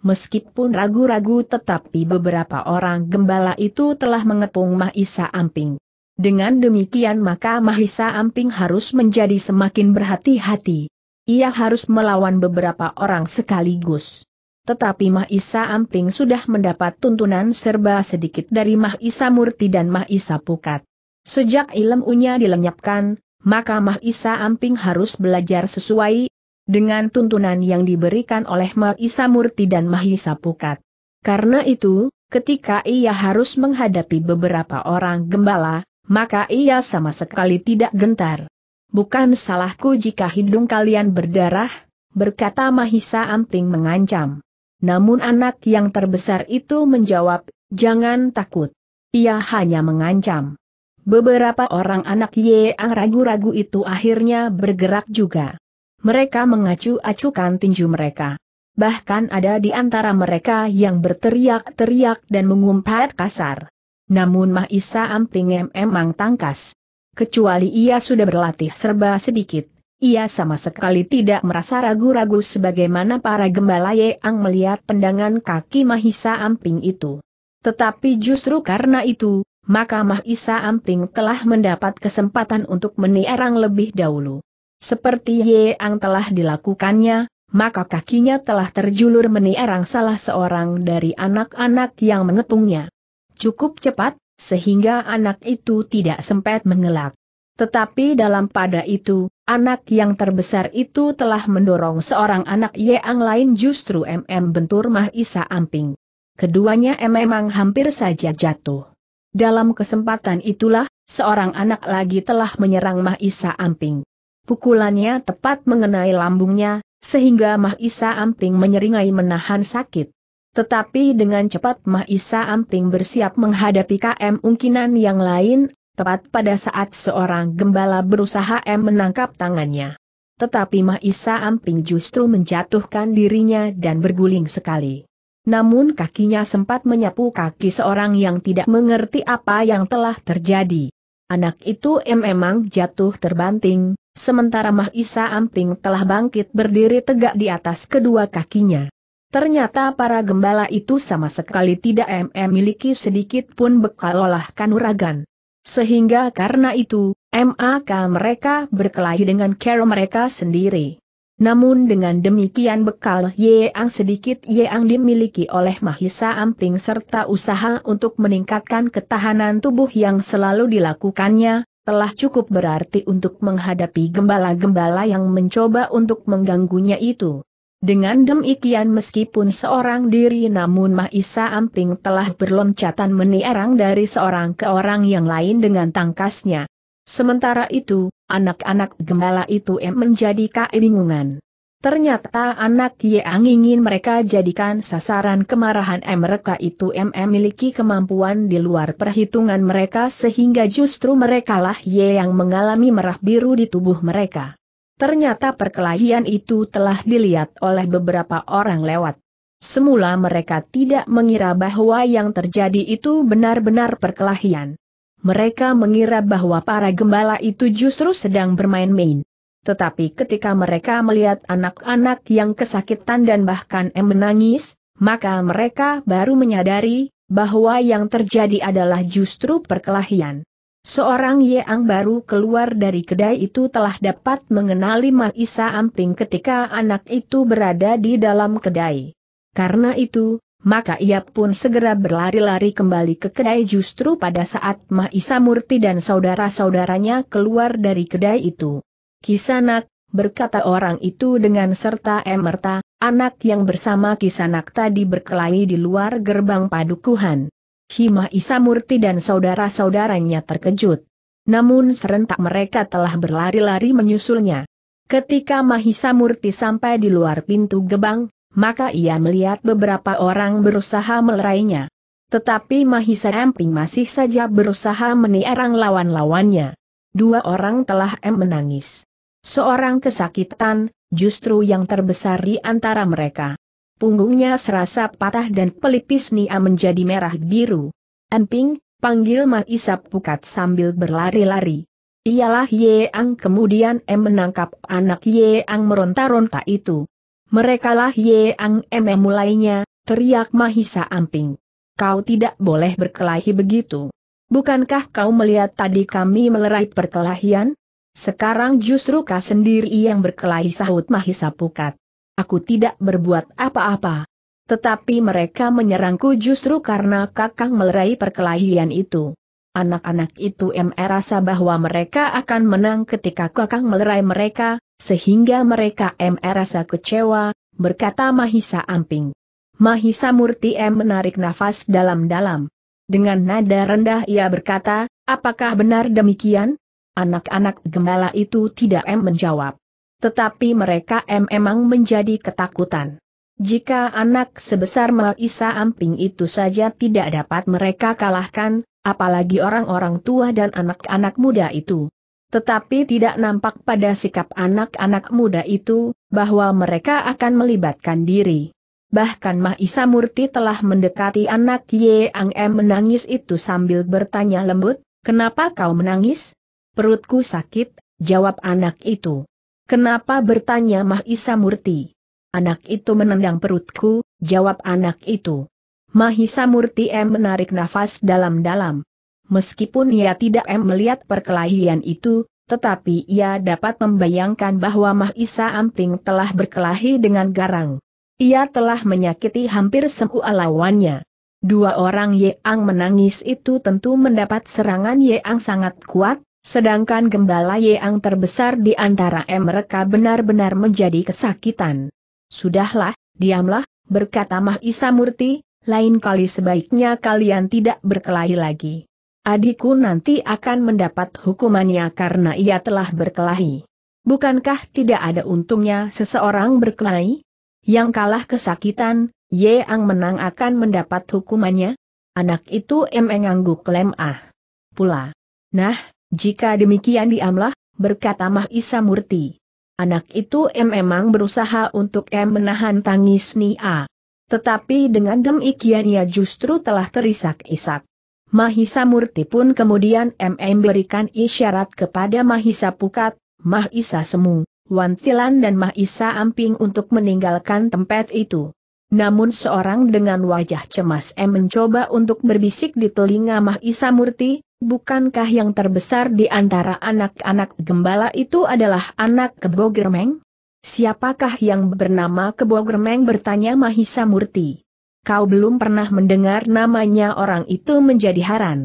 Meskipun ragu-ragu tetapi beberapa orang gembala itu telah mengepung Mahisa Amping. Dengan demikian maka Mahisa Amping harus menjadi semakin berhati-hati. Ia harus melawan beberapa orang sekaligus. Tetapi Mahisa Amping sudah mendapat tuntunan serba sedikit dari Mahisa Murti dan Mahisa Pukat. Sejak ilmunya dilenyapkan, maka Mahisa Amping harus belajar sesuai dengan tuntunan yang diberikan oleh Mahisa Murti dan Mahisa Pukat. Karena itu, ketika ia harus menghadapi beberapa orang gembala, maka ia sama sekali tidak gentar. Bukan salahku jika hidung kalian berdarah, berkata Mahisa Amping mengancam. Namun anak yang terbesar itu menjawab, jangan takut. Ia hanya mengancam. Beberapa orang anak Yeang ragu-ragu itu akhirnya bergerak juga mereka mengacu-acukan tinju mereka. Bahkan ada di antara mereka yang berteriak-teriak dan mengumpat kasar. Namun Mahisa Amping memang tangkas. Kecuali ia sudah berlatih serba sedikit, ia sama sekali tidak merasa ragu-ragu sebagaimana para gembala Yeang melihat pendangan kaki Mahisa Amping itu. Tetapi justru karena itu, maka Mahisa Amping telah mendapat kesempatan untuk menierang lebih dahulu. Seperti Yeang telah dilakukannya, maka kakinya telah terjulur meniarang salah seorang dari anak-anak yang mengepungnya. Cukup cepat, sehingga anak itu tidak sempat mengelak. Tetapi dalam pada itu, anak yang terbesar itu telah mendorong seorang anak Yeang lain justru MM bentur Mahisa Amping. Keduanya memang hampir saja jatuh. Dalam kesempatan itulah, seorang anak lagi telah menyerang Mahisa Amping. Pukulannya tepat mengenai lambungnya, sehingga Mahisa Amping menyeringai menahan sakit. Tetapi dengan cepat Mahisa Amping bersiap menghadapi KM Ungkinan yang lain, tepat pada saat seorang gembala berusaha M menangkap tangannya. Tetapi Mahisa Amping justru menjatuhkan dirinya dan berguling sekali. Namun kakinya sempat menyapu kaki seorang yang tidak mengerti apa yang telah terjadi. Anak itu M memang jatuh terbanting, Sementara Mahisa Amping telah bangkit berdiri tegak di atas kedua kakinya. Ternyata para gembala itu sama sekali tidak memiliki sedikit pun bekal olah kanuragan. Sehingga karena itu, MAK mereka berkelahi dengan cara mereka sendiri. Namun dengan demikian bekal Yeang sedikit Yeang dimiliki oleh Mahisa Amping serta usaha untuk meningkatkan ketahanan tubuh yang selalu dilakukannya, telah cukup berarti untuk menghadapi gembala-gembala yang mencoba untuk mengganggunya itu. Dengan demikian meskipun seorang diri namun Mahisa Amping telah berloncatan meniarang dari seorang ke orang yang lain dengan tangkasnya. Sementara itu, anak-anak gembala itu em menjadi kebingungan. Ternyata anak yang ingin mereka jadikan sasaran kemarahan mereka itu memiliki kemampuan di luar perhitungan mereka sehingga justru merekalah Ye yang mengalami merah biru di tubuh mereka. Ternyata perkelahian itu telah dilihat oleh beberapa orang lewat. Semula mereka tidak mengira bahwa yang terjadi itu benar-benar perkelahian. Mereka mengira bahwa para gembala itu justru sedang bermain-main. Tetapi ketika mereka melihat anak-anak yang kesakitan dan bahkan em menangis, maka mereka baru menyadari bahwa yang terjadi adalah justru perkelahian. Seorang Yeang baru keluar dari kedai itu telah dapat mengenali Ma Isa Amping ketika anak itu berada di dalam kedai. Karena itu, maka ia pun segera berlari-lari kembali ke kedai justru pada saat Ma Isa Murti dan saudara-saudaranya keluar dari kedai itu. Kisanak, berkata orang itu dengan serta emerta, anak yang bersama Kisanak tadi berkelahi di luar gerbang padukuhan. Hima Murti dan saudara-saudaranya terkejut. Namun serentak mereka telah berlari-lari menyusulnya. Ketika Mahisa Murti sampai di luar pintu gebang, maka ia melihat beberapa orang berusaha melerainya. Tetapi Mahisa Emping masih saja berusaha menierang lawan-lawannya. Dua orang telah em menangis. Seorang kesakitan, justru yang terbesar di antara mereka. Punggungnya serasa patah dan pelipis Nia menjadi merah biru. Emping, panggil Isap Pukat sambil berlari-lari. Ialah Yeang kemudian M menangkap anak Yeang meronta-ronta itu. Merekalah Yeang M mulainya, teriak Mahisa Amping. Kau tidak boleh berkelahi begitu. Bukankah kau melihat tadi kami melerai perkelahian? Sekarang justru kau sendiri yang berkelahi sahut Mahisa Pukat. Aku tidak berbuat apa-apa. Tetapi mereka menyerangku justru karena kakang melerai perkelahian itu. Anak-anak itu MR rasa bahwa mereka akan menang ketika kakang melerai mereka, sehingga mereka MR rasa kecewa, berkata Mahisa Amping. Mahisa Murti M menarik nafas dalam-dalam. Dengan nada rendah ia berkata, apakah benar demikian? anak-anak gembala itu tidak em menjawab. Tetapi mereka em emang menjadi ketakutan. Jika anak sebesar Maisa Amping itu saja tidak dapat mereka kalahkan, apalagi orang-orang tua dan anak-anak muda itu. Tetapi tidak nampak pada sikap anak-anak muda itu, bahwa mereka akan melibatkan diri. Bahkan Maisa Murti telah mendekati anak Yeang M menangis itu sambil bertanya lembut, kenapa kau menangis? Perutku sakit, jawab anak itu. Kenapa bertanya Mahisa Murti? Anak itu menendang perutku, jawab anak itu. Mahisa Murti M menarik nafas dalam-dalam. Meskipun ia tidak M melihat perkelahian itu, tetapi ia dapat membayangkan bahwa Mahisa Amping telah berkelahi dengan garang. Ia telah menyakiti hampir semua lawannya. Dua orang Yeang menangis itu tentu mendapat serangan Yeang sangat kuat, Sedangkan gembala yang terbesar di antara mereka benar-benar menjadi kesakitan. Sudahlah, diamlah, berkata Mahisa Murti, lain kali sebaiknya kalian tidak berkelahi lagi. Adikku nanti akan mendapat hukumannya karena ia telah berkelahi. Bukankah tidak ada untungnya seseorang berkelahi? Yang kalah kesakitan, yang menang akan mendapat hukumannya? Anak itu mengangguk lemah. Pula. Nah, jika demikian diamlah, berkata Mah Isa Murti. Anak itu em memang berusaha untuk em menahan tangis Nia. Tetapi dengan demikian ia justru telah terisak-isak. Mahisa Murti pun kemudian MM berikan isyarat kepada Mahisa Pukat, Mahisa Semu, Wantilan dan Mahisa Amping untuk meninggalkan tempat itu. Namun seorang dengan wajah cemas M mencoba untuk berbisik di telinga Mahisa Murti, Bukankah yang terbesar di antara anak-anak gembala itu adalah anak Kebogermeng? Siapakah yang bernama Kebogermeng bertanya Mahisa Murti. Kau belum pernah mendengar namanya orang itu menjadi haran.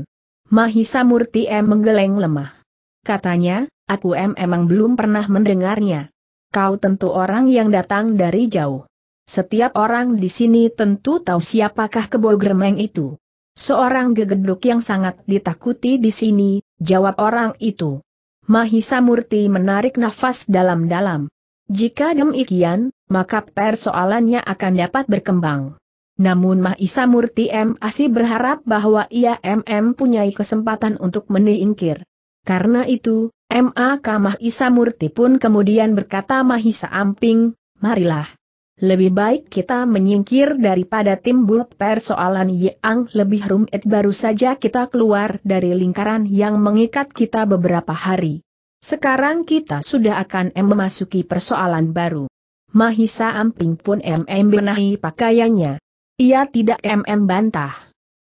Mahisa Murti M menggeleng lemah. Katanya, aku M emang belum pernah mendengarnya. Kau tentu orang yang datang dari jauh. Setiap orang di sini tentu tahu siapakah Kebogermeng itu. Seorang gegeduk yang sangat ditakuti di sini, jawab orang itu. Mahisa Murti menarik nafas dalam-dalam. Jika demikian, maka persoalannya akan dapat berkembang. Namun Mahisa Murti M. Asi berharap bahwa ia MM punyai kesempatan untuk menyingkir. Karena itu, M.A.K. Mahisa Murti pun kemudian berkata Mahisa Amping, marilah. Lebih baik kita menyingkir daripada timbul persoalan yang lebih rumit baru saja kita keluar dari lingkaran yang mengikat kita beberapa hari. Sekarang kita sudah akan memasuki persoalan baru. Mahisa Amping pun MM benahi pakaiannya. Ia tidak MM bantah.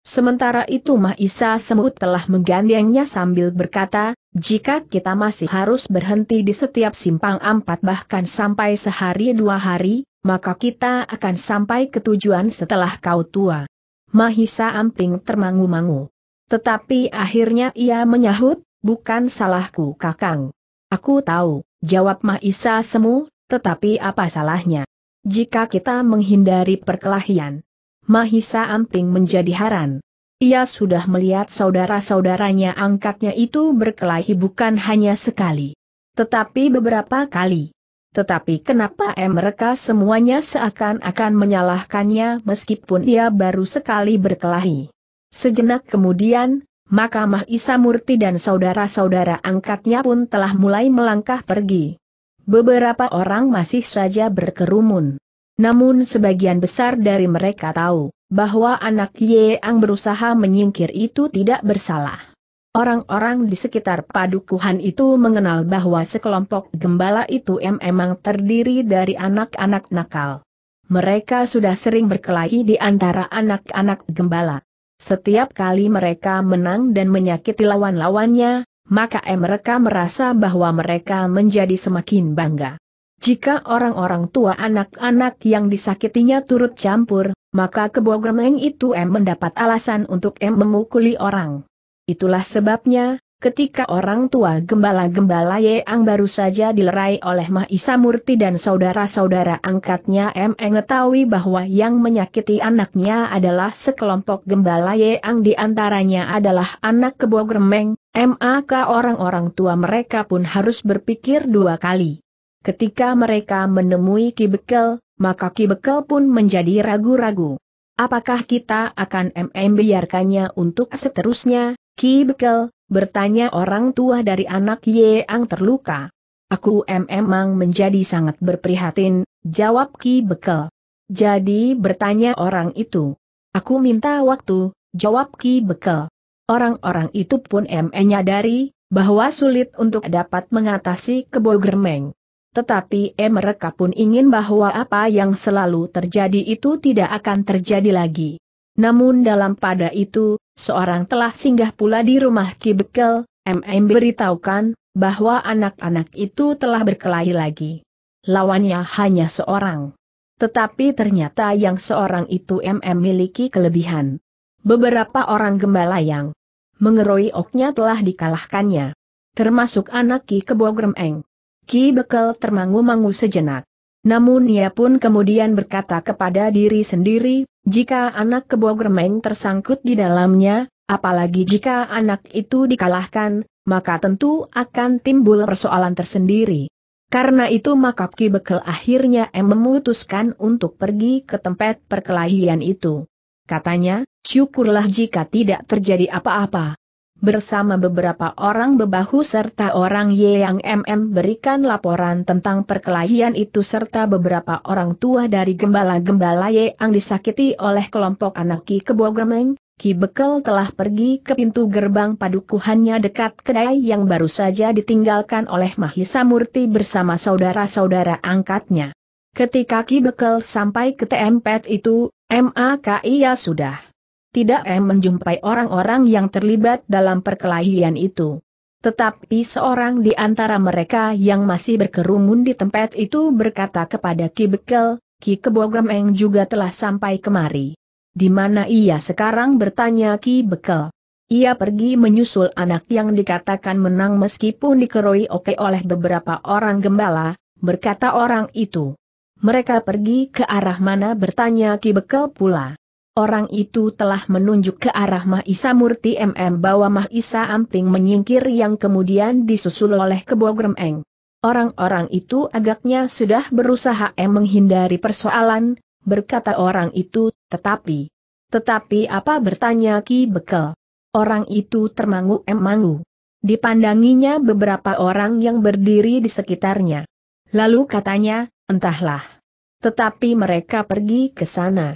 Sementara itu Mahisa Semut telah menggandengnya sambil berkata, jika kita masih harus berhenti di setiap simpang empat bahkan sampai sehari dua hari, maka kita akan sampai ke tujuan setelah kau tua. Mahisa Amping termangu-mangu. Tetapi akhirnya ia menyahut, bukan salahku kakang. Aku tahu, jawab Mahisa Semu, tetapi apa salahnya? Jika kita menghindari perkelahian. Mahisa Amping menjadi haran. Ia sudah melihat saudara-saudaranya angkatnya itu berkelahi bukan hanya sekali. Tetapi beberapa kali. Tetapi kenapa mereka semuanya seakan-akan menyalahkannya meskipun ia baru sekali berkelahi. Sejenak kemudian, Mahkamah Isamurti dan saudara-saudara angkatnya pun telah mulai melangkah pergi. Beberapa orang masih saja berkerumun. Namun sebagian besar dari mereka tahu, bahwa anak Ye Yeang berusaha menyingkir itu tidak bersalah. Orang-orang di sekitar padukuhan itu mengenal bahwa sekelompok gembala itu memang terdiri dari anak-anak nakal. Mereka sudah sering berkelahi di antara anak-anak gembala. Setiap kali mereka menang dan menyakiti lawan-lawannya, maka mereka merasa bahwa mereka menjadi semakin bangga. Jika orang-orang tua anak-anak yang disakitinya turut campur, maka kebohongan itu M mendapat alasan untuk M memukuli orang. Itulah sebabnya, ketika orang tua gembala-gembala Yeang baru saja dilerai oleh Mahisa Murti dan saudara-saudara angkatnya M. mengetahui bahwa yang menyakiti anaknya adalah sekelompok gembala Yeang di antaranya adalah anak kebo gremeng, MAK orang-orang tua mereka pun harus berpikir dua kali. Ketika mereka menemui Kibekel, maka Kibekel pun menjadi ragu-ragu. Apakah kita akan MM biarkannya untuk seterusnya, Ki Bekel, bertanya orang tua dari anak Yeang terluka. Aku memang menjadi sangat berprihatin, jawab Ki Bekel. Jadi bertanya orang itu. Aku minta waktu, jawab Ki Bekel. Orang-orang itu pun menyadari bahwa sulit untuk dapat mengatasi kebo Tetapi eh, mereka pun ingin bahwa apa yang selalu terjadi itu tidak akan terjadi lagi. Namun dalam pada itu, seorang telah singgah pula di rumah Ki Bekel, MM beritahukan, bahwa anak-anak itu telah berkelahi lagi. Lawannya hanya seorang. Tetapi ternyata yang seorang itu MM miliki kelebihan. Beberapa orang gembala yang mengeroyoknya telah dikalahkannya. Termasuk anak Ki Kebogremeng. Ki Bekel termangu-mangu sejenak. Namun ia pun kemudian berkata kepada diri sendiri, jika anak kebogremeng tersangkut di dalamnya, apalagi jika anak itu dikalahkan, maka tentu akan timbul persoalan tersendiri. Karena itu maka Ki Bekel akhirnya M memutuskan untuk pergi ke tempat perkelahian itu. Katanya, syukurlah jika tidak terjadi apa-apa bersama beberapa orang bebahu serta orang Ye yang MM berikan laporan tentang perkelahian itu serta beberapa orang tua dari gembala-gembala Ye yang disakiti oleh kelompok anak Ki Kebogremeng, Ki Bekel telah pergi ke pintu gerbang padukuhannya dekat kedai yang baru saja ditinggalkan oleh Mahisa Murti bersama saudara-saudara angkatnya. Ketika Ki Bekel sampai ke tempat itu, MAKIA sudah tidak eh, menjumpai orang-orang yang terlibat dalam perkelahian itu. Tetapi seorang di antara mereka yang masih berkerumun di tempat itu berkata kepada Ki Bekel, Ki Kebogameng juga telah sampai kemari. Di mana ia sekarang bertanya Ki Bekel. Ia pergi menyusul anak yang dikatakan menang meskipun dikeroi oke oleh beberapa orang gembala, berkata orang itu. Mereka pergi ke arah mana bertanya Ki Bekel pula orang itu telah menunjuk ke arah Mahisa Murti MM bahwa Mahisa Amping menyingkir yang kemudian disusul oleh Kebo Gremeng. Orang-orang itu agaknya sudah berusaha M menghindari persoalan, berkata orang itu, tetapi... Tetapi apa bertanya Ki Bekel? Orang itu termangu M mangu. Dipandanginya beberapa orang yang berdiri di sekitarnya. Lalu katanya, entahlah. Tetapi mereka pergi ke sana.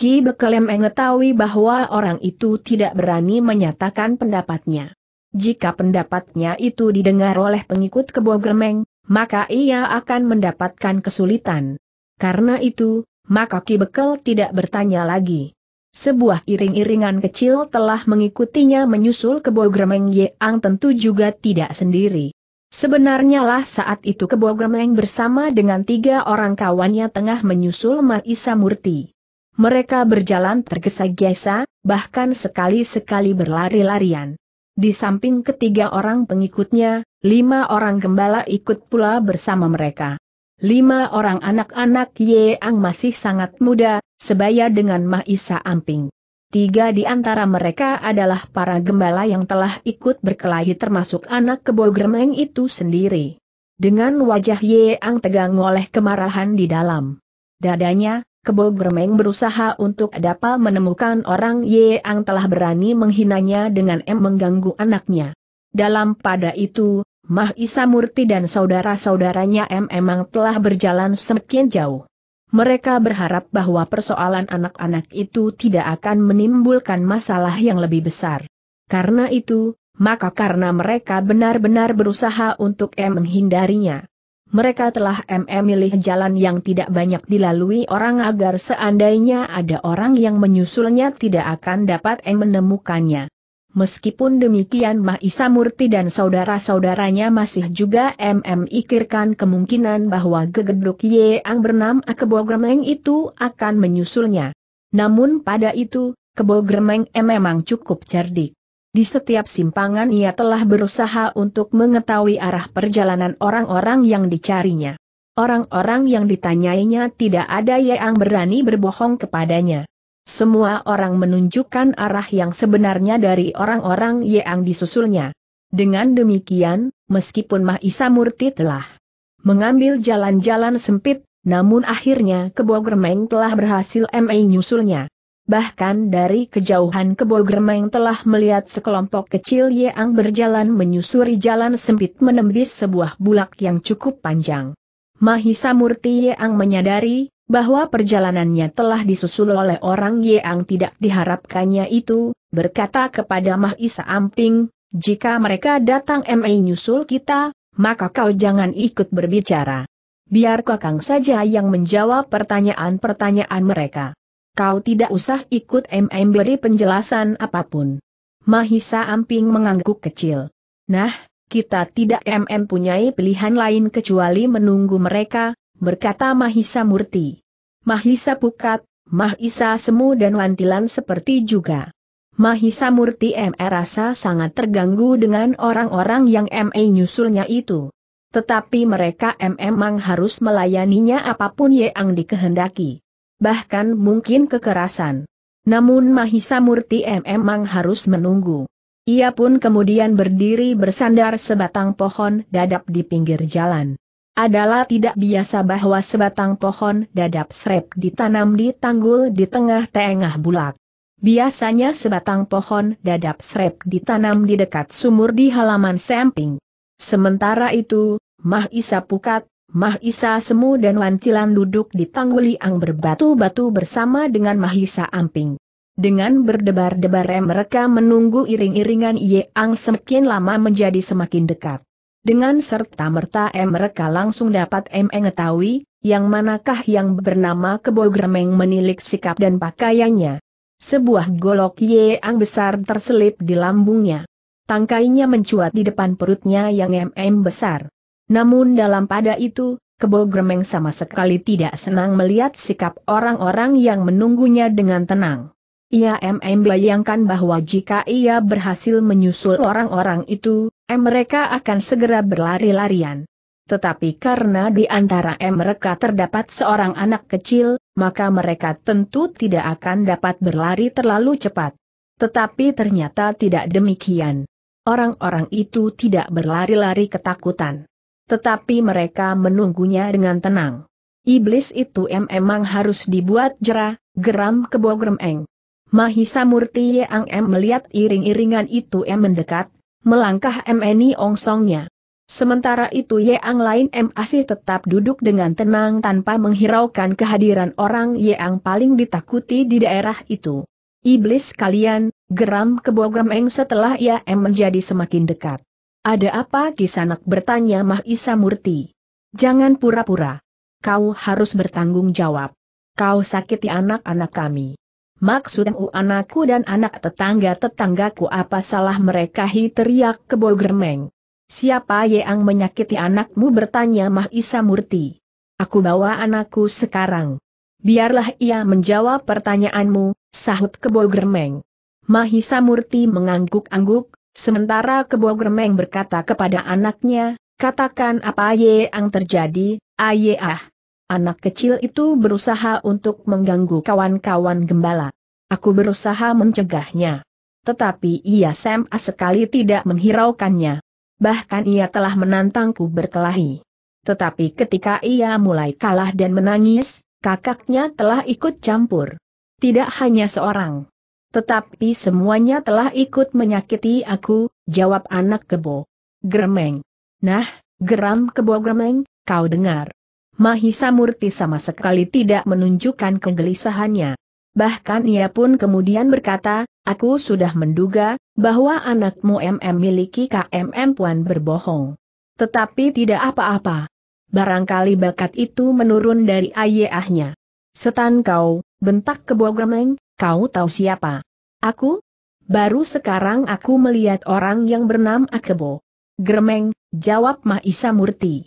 Ki Bekelem mengetahui bahwa orang itu tidak berani menyatakan pendapatnya. Jika pendapatnya itu didengar oleh pengikut Kebogemeng, maka ia akan mendapatkan kesulitan. Karena itu, maka Ki Bekel tidak bertanya lagi. Sebuah iring-iringan kecil telah mengikutinya menyusul Ye Ang tentu juga tidak sendiri. Sebenarnya lah saat itu kebogremeng bersama dengan tiga orang kawannya tengah menyusul Maisa Murti. Mereka berjalan tergesa-gesa, bahkan sekali-sekali berlari-larian. Di samping ketiga orang pengikutnya, lima orang gembala ikut pula bersama mereka. Lima orang anak-anak Yeang masih sangat muda, sebaya dengan Mahisa Amping. Tiga di antara mereka adalah para gembala yang telah ikut berkelahi termasuk anak kebol itu sendiri. Dengan wajah Yeang tegang oleh kemarahan di dalam. Dadanya, Kebo Gremeng berusaha untuk dapat menemukan orang Ye yang telah berani menghinanya dengan M mengganggu anaknya. Dalam pada itu, Mah Isa Murti dan saudara-saudaranya M emang telah berjalan semakin jauh. Mereka berharap bahwa persoalan anak-anak itu tidak akan menimbulkan masalah yang lebih besar. Karena itu, maka karena mereka benar-benar berusaha untuk M menghindarinya mereka telah memilih jalan yang tidak banyak dilalui orang agar seandainya ada orang yang menyusulnya tidak akan dapat menemukannya. Meskipun demikian Mahisa Murti dan saudara-saudaranya masih juga memikirkan kemungkinan bahwa gegeduk ang bernam Akebo Gremeng itu akan menyusulnya. Namun pada itu, Kebo Gremeng memang cukup cerdik. Di setiap simpangan ia telah berusaha untuk mengetahui arah perjalanan orang-orang yang dicarinya. Orang-orang yang ditanyainya tidak ada yang berani berbohong kepadanya. Semua orang menunjukkan arah yang sebenarnya dari orang-orang yang disusulnya. Dengan demikian, meskipun Mahisa Murti telah mengambil jalan-jalan sempit, namun akhirnya Kebo telah berhasil menyusulnya. Bahkan dari kejauhan Kebo Germeng telah melihat sekelompok kecil yang berjalan menyusuri jalan sempit menembis sebuah bulak yang cukup panjang. Mahisa Murti yang menyadari bahwa perjalanannya telah disusul oleh orang yang tidak diharapkannya itu, berkata kepada Mahisa Amping, jika mereka datang MA nyusul kita, maka kau jangan ikut berbicara. Biar kakang saja yang menjawab pertanyaan-pertanyaan mereka kau tidak usah ikut MM beri penjelasan apapun. Mahisa Amping mengangguk kecil. Nah, kita tidak MM punyai pilihan lain kecuali menunggu mereka, berkata Mahisa Murti. Mahisa Pukat, Mahisa Semu dan Wantilan seperti juga. Mahisa Murti ME rasa sangat terganggu dengan orang-orang yang ME nyusulnya itu. Tetapi mereka memang harus melayaninya apapun yang dikehendaki bahkan mungkin kekerasan. Namun Mahisa Murti memang harus menunggu. Ia pun kemudian berdiri bersandar sebatang pohon dadap di pinggir jalan. Adalah tidak biasa bahwa sebatang pohon dadap srep ditanam di tanggul di tengah-tengah bulak. Biasanya sebatang pohon dadap srep ditanam di dekat sumur di halaman samping. Sementara itu, Mahisa Pukat, Mahisa Semu dan Wantilan duduk di tangguli ang berbatu-batu bersama dengan Mahisa Amping. Dengan berdebar-debar mereka menunggu iring-iringan Ye Ang semakin lama menjadi semakin dekat. Dengan serta-merta mereka langsung dapat mengetahui, yang manakah yang bernama kebo Gremeng menilik sikap dan pakaiannya. Sebuah golok Ye Ang besar terselip di lambungnya. Tangkainya mencuat di depan perutnya yang MM besar. Namun dalam pada itu, Kebo Gremeng sama sekali tidak senang melihat sikap orang-orang yang menunggunya dengan tenang. Ia MM bayangkan bahwa jika ia berhasil menyusul orang-orang itu, mereka akan segera berlari-larian. Tetapi karena di antara mereka terdapat seorang anak kecil, maka mereka tentu tidak akan dapat berlari terlalu cepat. Tetapi ternyata tidak demikian. Orang-orang itu tidak berlari-lari ketakutan tetapi mereka menunggunya dengan tenang. Iblis itu memang harus dibuat jera, geram kebogremeng. Mahisa Murti Yang M melihat iring-iringan itu M mendekat, melangkah M ini ongsongnya. Sementara itu Yang lain M masih tetap duduk dengan tenang tanpa menghiraukan kehadiran orang Yang paling ditakuti di daerah itu. Iblis kalian, geram kebogremeng setelah ia M menjadi semakin dekat. Ada apa Kisanak bertanya Mahisa Murti? Jangan pura-pura. Kau harus bertanggung jawab. Kau sakiti anak-anak kami. Maksudmu anakku dan anak tetangga-tetanggaku apa salah mereka hi teriak kebol gremeng. Siapa yang menyakiti anakmu bertanya Mahisa Murti. Aku bawa anakku sekarang. Biarlah ia menjawab pertanyaanmu, sahut kebol gremeng. Mahisa Murti mengangguk-angguk, Sementara Kebo Gremeng berkata kepada anaknya, katakan apa yang terjadi, ayah. Anak kecil itu berusaha untuk mengganggu kawan-kawan gembala. Aku berusaha mencegahnya. Tetapi ia sama ah sekali tidak menghiraukannya. Bahkan ia telah menantangku berkelahi. Tetapi ketika ia mulai kalah dan menangis, kakaknya telah ikut campur. Tidak hanya seorang, tetapi semuanya telah ikut menyakiti aku, jawab anak kebo. Gremeng. Nah, geram kebo gremeng, kau dengar. Mahisa Murti sama sekali tidak menunjukkan kegelisahannya. Bahkan ia pun kemudian berkata, aku sudah menduga, bahwa anakmu MM miliki KMM Puan berbohong. Tetapi tidak apa-apa. Barangkali bakat itu menurun dari ayahnya. Setan kau, bentak kebo gremeng, Kau tahu siapa? Aku? Baru sekarang aku melihat orang yang bernama Akebo. Gremeng, jawab Mahisa Murti.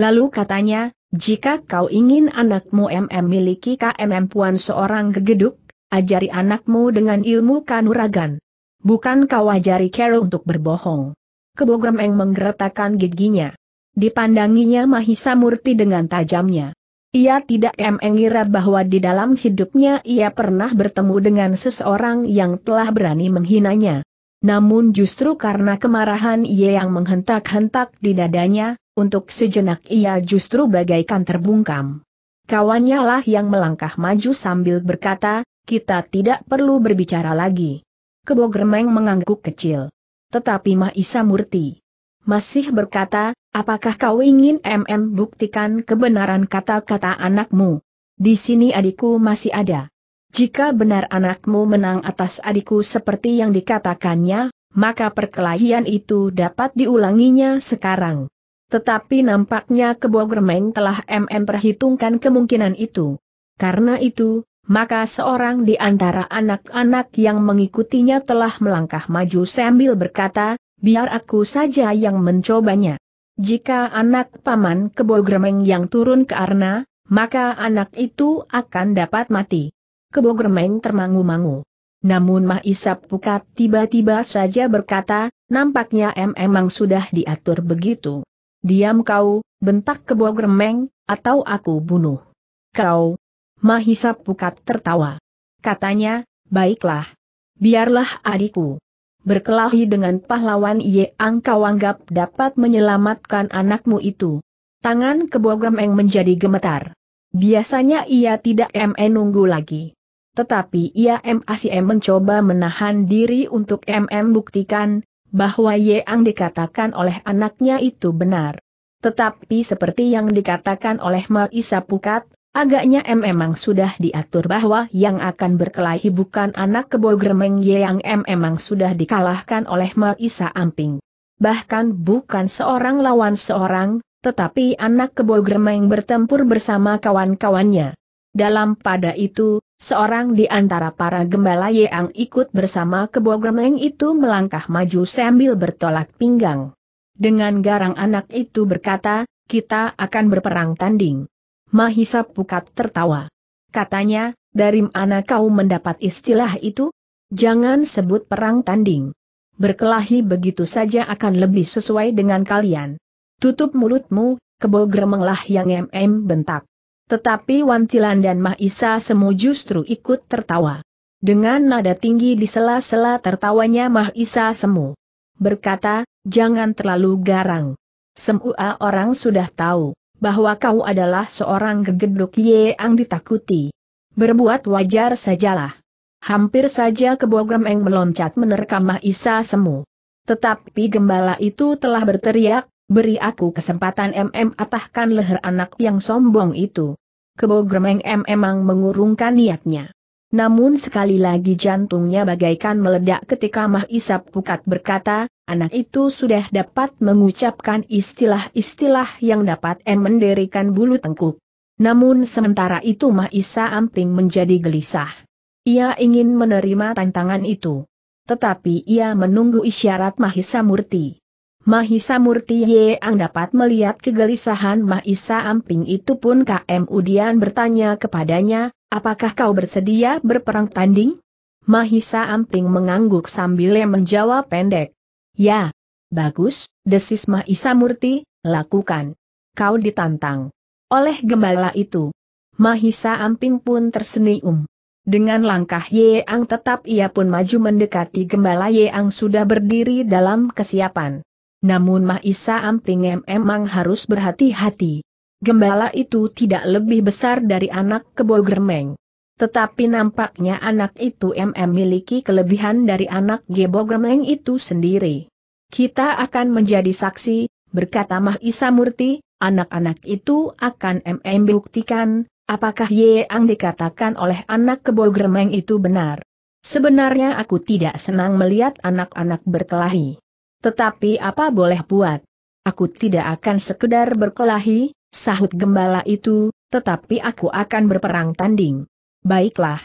Lalu katanya, jika kau ingin anakmu MM miliki KMM puan seorang gegeduk, ajari anakmu dengan ilmu kanuragan. Bukan kau ajari Carol untuk berbohong. Kebo Gremeng menggeretakkan giginya. Dipandanginya Mahisa Murti dengan tajamnya. Ia tidak mengira bahwa di dalam hidupnya ia pernah bertemu dengan seseorang yang telah berani menghinanya. Namun justru karena kemarahan ia yang menghentak-hentak di dadanya, untuk sejenak ia justru bagaikan terbungkam. Kawannya lah yang melangkah maju sambil berkata, kita tidak perlu berbicara lagi. Kebo mengangguk kecil. Tetapi Maisa Murti masih berkata, Apakah kau ingin MM buktikan kebenaran kata-kata anakmu? Di sini adikku masih ada. Jika benar anakmu menang atas adikku seperti yang dikatakannya, maka perkelahian itu dapat diulanginya sekarang. Tetapi nampaknya Kebogermeng telah MM perhitungkan kemungkinan itu. Karena itu, maka seorang di antara anak-anak yang mengikutinya telah melangkah maju sambil berkata, biar aku saja yang mencobanya. Jika anak paman Kebogremeng yang turun ke Arna, maka anak itu akan dapat mati. Kebogremeng termangu-mangu. Namun Mah Pukat tiba-tiba saja berkata, nampaknya em emang sudah diatur begitu. Diam kau, bentak Kebogremeng, atau aku bunuh. Kau. Mah Pukat tertawa. Katanya, baiklah. Biarlah adikku berkelahi dengan pahlawan yang kau anggap dapat menyelamatkan anakmu itu. Tangan kebogam Eng menjadi gemetar. Biasanya ia tidak menunggu lagi. Tetapi ia MACM mencoba menahan diri untuk MM buktikan, bahwa Ang dikatakan oleh anaknya itu benar. Tetapi seperti yang dikatakan oleh Maisa Pukat, Agaknya M memang sudah diatur bahwa yang akan berkelahi bukan anak kebo gremeng yang M memang sudah dikalahkan oleh Maisa Amping. Bahkan bukan seorang lawan seorang, tetapi anak kebo gremeng bertempur bersama kawan-kawannya. Dalam pada itu, seorang di antara para gembala yang ikut bersama kebo gremeng itu melangkah maju sambil bertolak pinggang. Dengan garang anak itu berkata, kita akan berperang tanding. Mahisa Pukat tertawa. Katanya, dari mana kau mendapat istilah itu? Jangan sebut perang tanding. Berkelahi begitu saja akan lebih sesuai dengan kalian. Tutup mulutmu, kebo gremenglah yang MM bentak. Tetapi Wantilan dan Mahisa Semu justru ikut tertawa. Dengan nada tinggi di sela-sela tertawanya Mahisa Semu. Berkata, jangan terlalu garang. Semua orang sudah tahu bahwa kau adalah seorang gegeduk yang ditakuti. Berbuat wajar sajalah. Hampir saja kebogram Eng meloncat menerkam Isa Semu. Tetapi gembala itu telah berteriak, beri aku kesempatan MM atahkan leher anak yang sombong itu. Kebogram M memang mengurungkan niatnya. Namun sekali lagi jantungnya bagaikan meledak ketika Mah Isap Pukat berkata, anak itu sudah dapat mengucapkan istilah-istilah yang dapat em mendirikan bulu tengkuk. Namun sementara itu Mah Isa Amping menjadi gelisah. Ia ingin menerima tantangan itu. Tetapi ia menunggu isyarat Mahisa Murti. Mahisa Murti yang dapat melihat kegelisahan Mahisa Amping itu pun KM Udian bertanya kepadanya, Apakah kau bersedia berperang tanding? Mahisa Amping mengangguk sambil menjawab pendek. Ya. Bagus, desis Mahisa Murti, lakukan. Kau ditantang. Oleh gembala itu. Mahisa Amping pun tersenyum. Dengan langkah Yeang tetap ia pun maju mendekati gembala Yeang sudah berdiri dalam kesiapan. Namun Mahisa Amping memang harus berhati-hati gembala itu tidak lebih besar dari anak kebo gremeng. Tetapi nampaknya anak itu memiliki kelebihan dari anak Gebo Gremeng itu sendiri. Kita akan menjadi saksi, berkata Mahisa Murti, anak-anak itu akan MM buktikan, apakah yang dikatakan oleh anak Kebo Gremeng itu benar. Sebenarnya aku tidak senang melihat anak-anak berkelahi. Tetapi apa boleh buat? Aku tidak akan sekedar berkelahi, Sahut gembala itu, tetapi aku akan berperang tanding. Baiklah.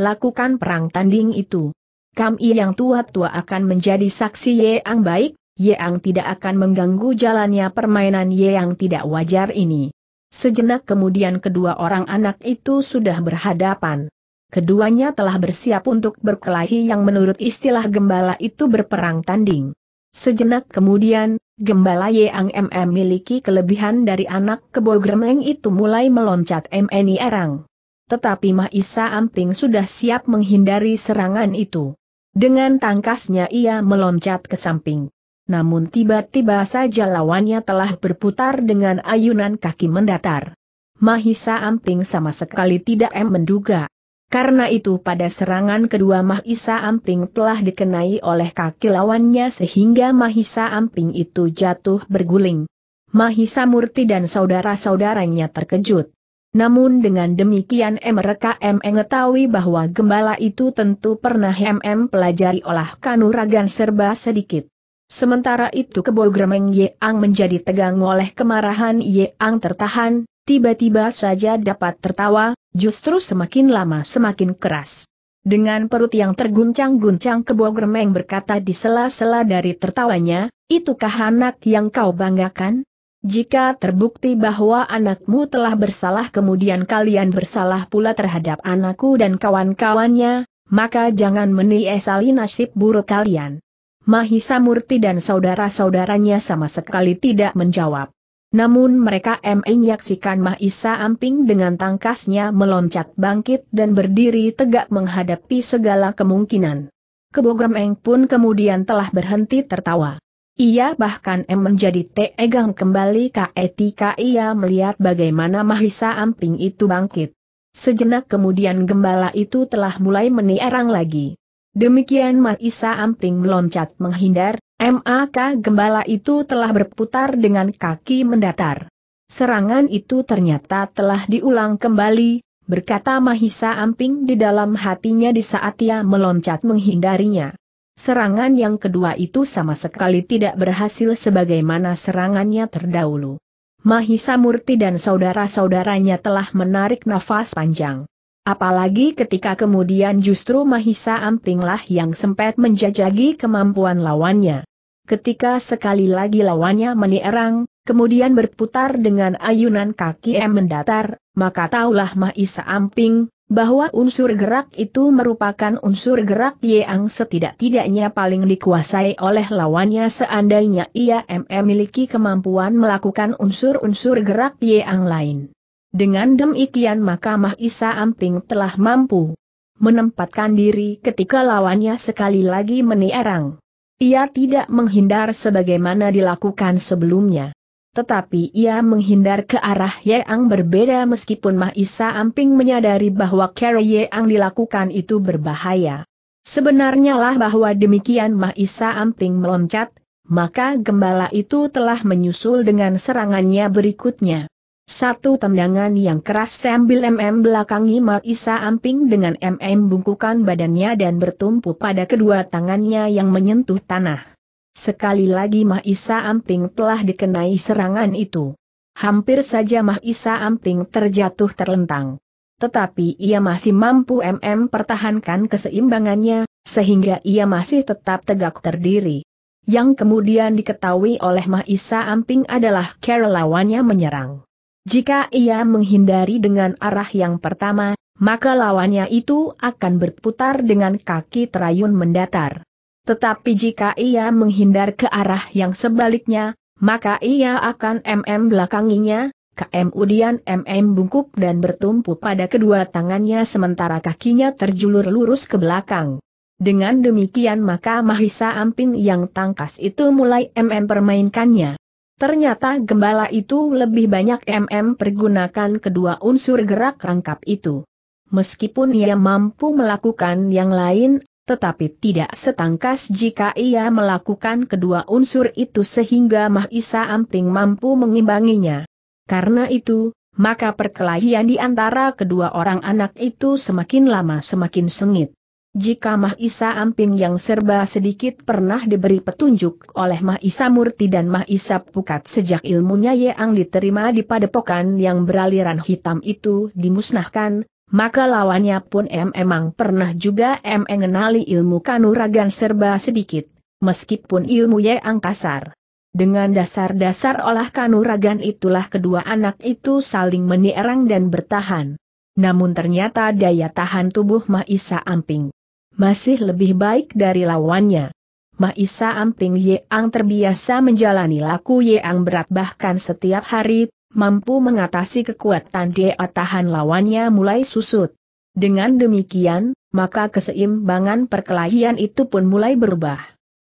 Lakukan perang tanding itu. Kami yang tua-tua akan menjadi saksi Yeang baik, Yeang tidak akan mengganggu jalannya permainan Yeang tidak wajar ini. Sejenak kemudian kedua orang anak itu sudah berhadapan. Keduanya telah bersiap untuk berkelahi yang menurut istilah gembala itu berperang tanding. Sejenak kemudian, Gembala Yang MM miliki kelebihan dari anak kebo gremeng itu mulai meloncat MNI erang. Tetapi Mahisa Amping sudah siap menghindari serangan itu. Dengan tangkasnya ia meloncat ke samping. Namun tiba-tiba saja lawannya telah berputar dengan ayunan kaki mendatar. Mahisa Amping sama sekali tidak em menduga. Karena itu pada serangan kedua Mahisa Amping telah dikenai oleh kaki lawannya sehingga Mahisa Amping itu jatuh berguling. Mahisa Murti dan saudara-saudaranya terkejut. Namun dengan demikian mereka mengetahui bahwa gembala itu tentu pernah MM pelajari olah kanuragan serba sedikit. Sementara itu kebo gremeng Yeang menjadi tegang oleh kemarahan Ye Ang tertahan, tiba-tiba saja dapat tertawa, justru semakin lama semakin keras. Dengan perut yang terguncang-guncang kebo gremeng berkata di sela-sela dari tertawanya, itukah anak yang kau banggakan? Jika terbukti bahwa anakmu telah bersalah kemudian kalian bersalah pula terhadap anakku dan kawan-kawannya, maka jangan meniesali nasib buruk kalian. Mahisa Murti dan saudara-saudaranya sama sekali tidak menjawab. Namun mereka menyaksikan Mahisa Amping dengan tangkasnya meloncat bangkit dan berdiri tegak menghadapi segala kemungkinan. Kebogram Eng pun kemudian telah berhenti tertawa. Ia bahkan M menjadi tegang kembali ketika ia melihat bagaimana Mahisa Amping itu bangkit. Sejenak kemudian gembala itu telah mulai menierang lagi. Demikian Mahisa Amping meloncat menghindar, MAK Gembala itu telah berputar dengan kaki mendatar. Serangan itu ternyata telah diulang kembali, berkata Mahisa Amping di dalam hatinya di saat ia meloncat menghindarinya. Serangan yang kedua itu sama sekali tidak berhasil sebagaimana serangannya terdahulu. Mahisa Murti dan saudara-saudaranya telah menarik nafas panjang. Apalagi ketika kemudian justru Mahisa Ampinglah yang sempat menjajagi kemampuan lawannya. Ketika sekali lagi lawannya menierang, kemudian berputar dengan ayunan kaki M mendatar, maka taulah Mahisa Amping, bahwa unsur gerak itu merupakan unsur gerak yang setidak-tidaknya paling dikuasai oleh lawannya seandainya ia M memiliki kemampuan melakukan unsur-unsur gerak yang lain. Dengan demikian maka Mahisa Amping telah mampu menempatkan diri ketika lawannya sekali lagi menierang. Ia tidak menghindar sebagaimana dilakukan sebelumnya. Tetapi ia menghindar ke arah Yeang berbeda meskipun Mahisa Amping menyadari bahwa cara Yeang dilakukan itu berbahaya. Sebenarnya lah bahwa demikian Mahisa Amping meloncat, maka gembala itu telah menyusul dengan serangannya berikutnya. Satu tendangan yang keras sambil MM belakangi Maisa Amping dengan MM bungkukan badannya dan bertumpu pada kedua tangannya yang menyentuh tanah. Sekali lagi Maisa Amping telah dikenai serangan itu. Hampir saja Maisa Amping terjatuh terlentang. Tetapi ia masih mampu MM pertahankan keseimbangannya, sehingga ia masih tetap tegak terdiri. Yang kemudian diketahui oleh Maisa Amping adalah kerelawannya menyerang. Jika ia menghindari dengan arah yang pertama, maka lawannya itu akan berputar dengan kaki terayun mendatar. Tetapi jika ia menghindar ke arah yang sebaliknya, maka ia akan MM belakanginya, kemudian MM bungkuk dan bertumpu pada kedua tangannya sementara kakinya terjulur lurus ke belakang. Dengan demikian maka Mahisa Amping yang tangkas itu mulai MM permainkannya. Ternyata gembala itu lebih banyak MM pergunakan kedua unsur gerak rangkap itu. Meskipun ia mampu melakukan yang lain, tetapi tidak setangkas jika ia melakukan kedua unsur itu sehingga Mahisa Amping mampu mengimbanginya. Karena itu, maka perkelahian di antara kedua orang anak itu semakin lama semakin sengit. Jika Mahisa Amping yang serba sedikit pernah diberi petunjuk oleh Mahisa Murti dan Mahisa Pukat sejak ilmunya yang diterima di padepokan yang beraliran hitam itu dimusnahkan, maka lawannya pun M emang pernah juga M mengenali ilmu kanuragan serba sedikit, meskipun ilmu yang kasar. Dengan dasar-dasar olah kanuragan itulah kedua anak itu saling menierang dan bertahan. Namun ternyata daya tahan tubuh Mahisa Amping masih lebih baik dari lawannya. Maisa Amping Yeang terbiasa menjalani laku Yeang berat bahkan setiap hari, mampu mengatasi kekuatan dia tahan lawannya mulai susut. Dengan demikian, maka keseimbangan perkelahian itu pun mulai berubah.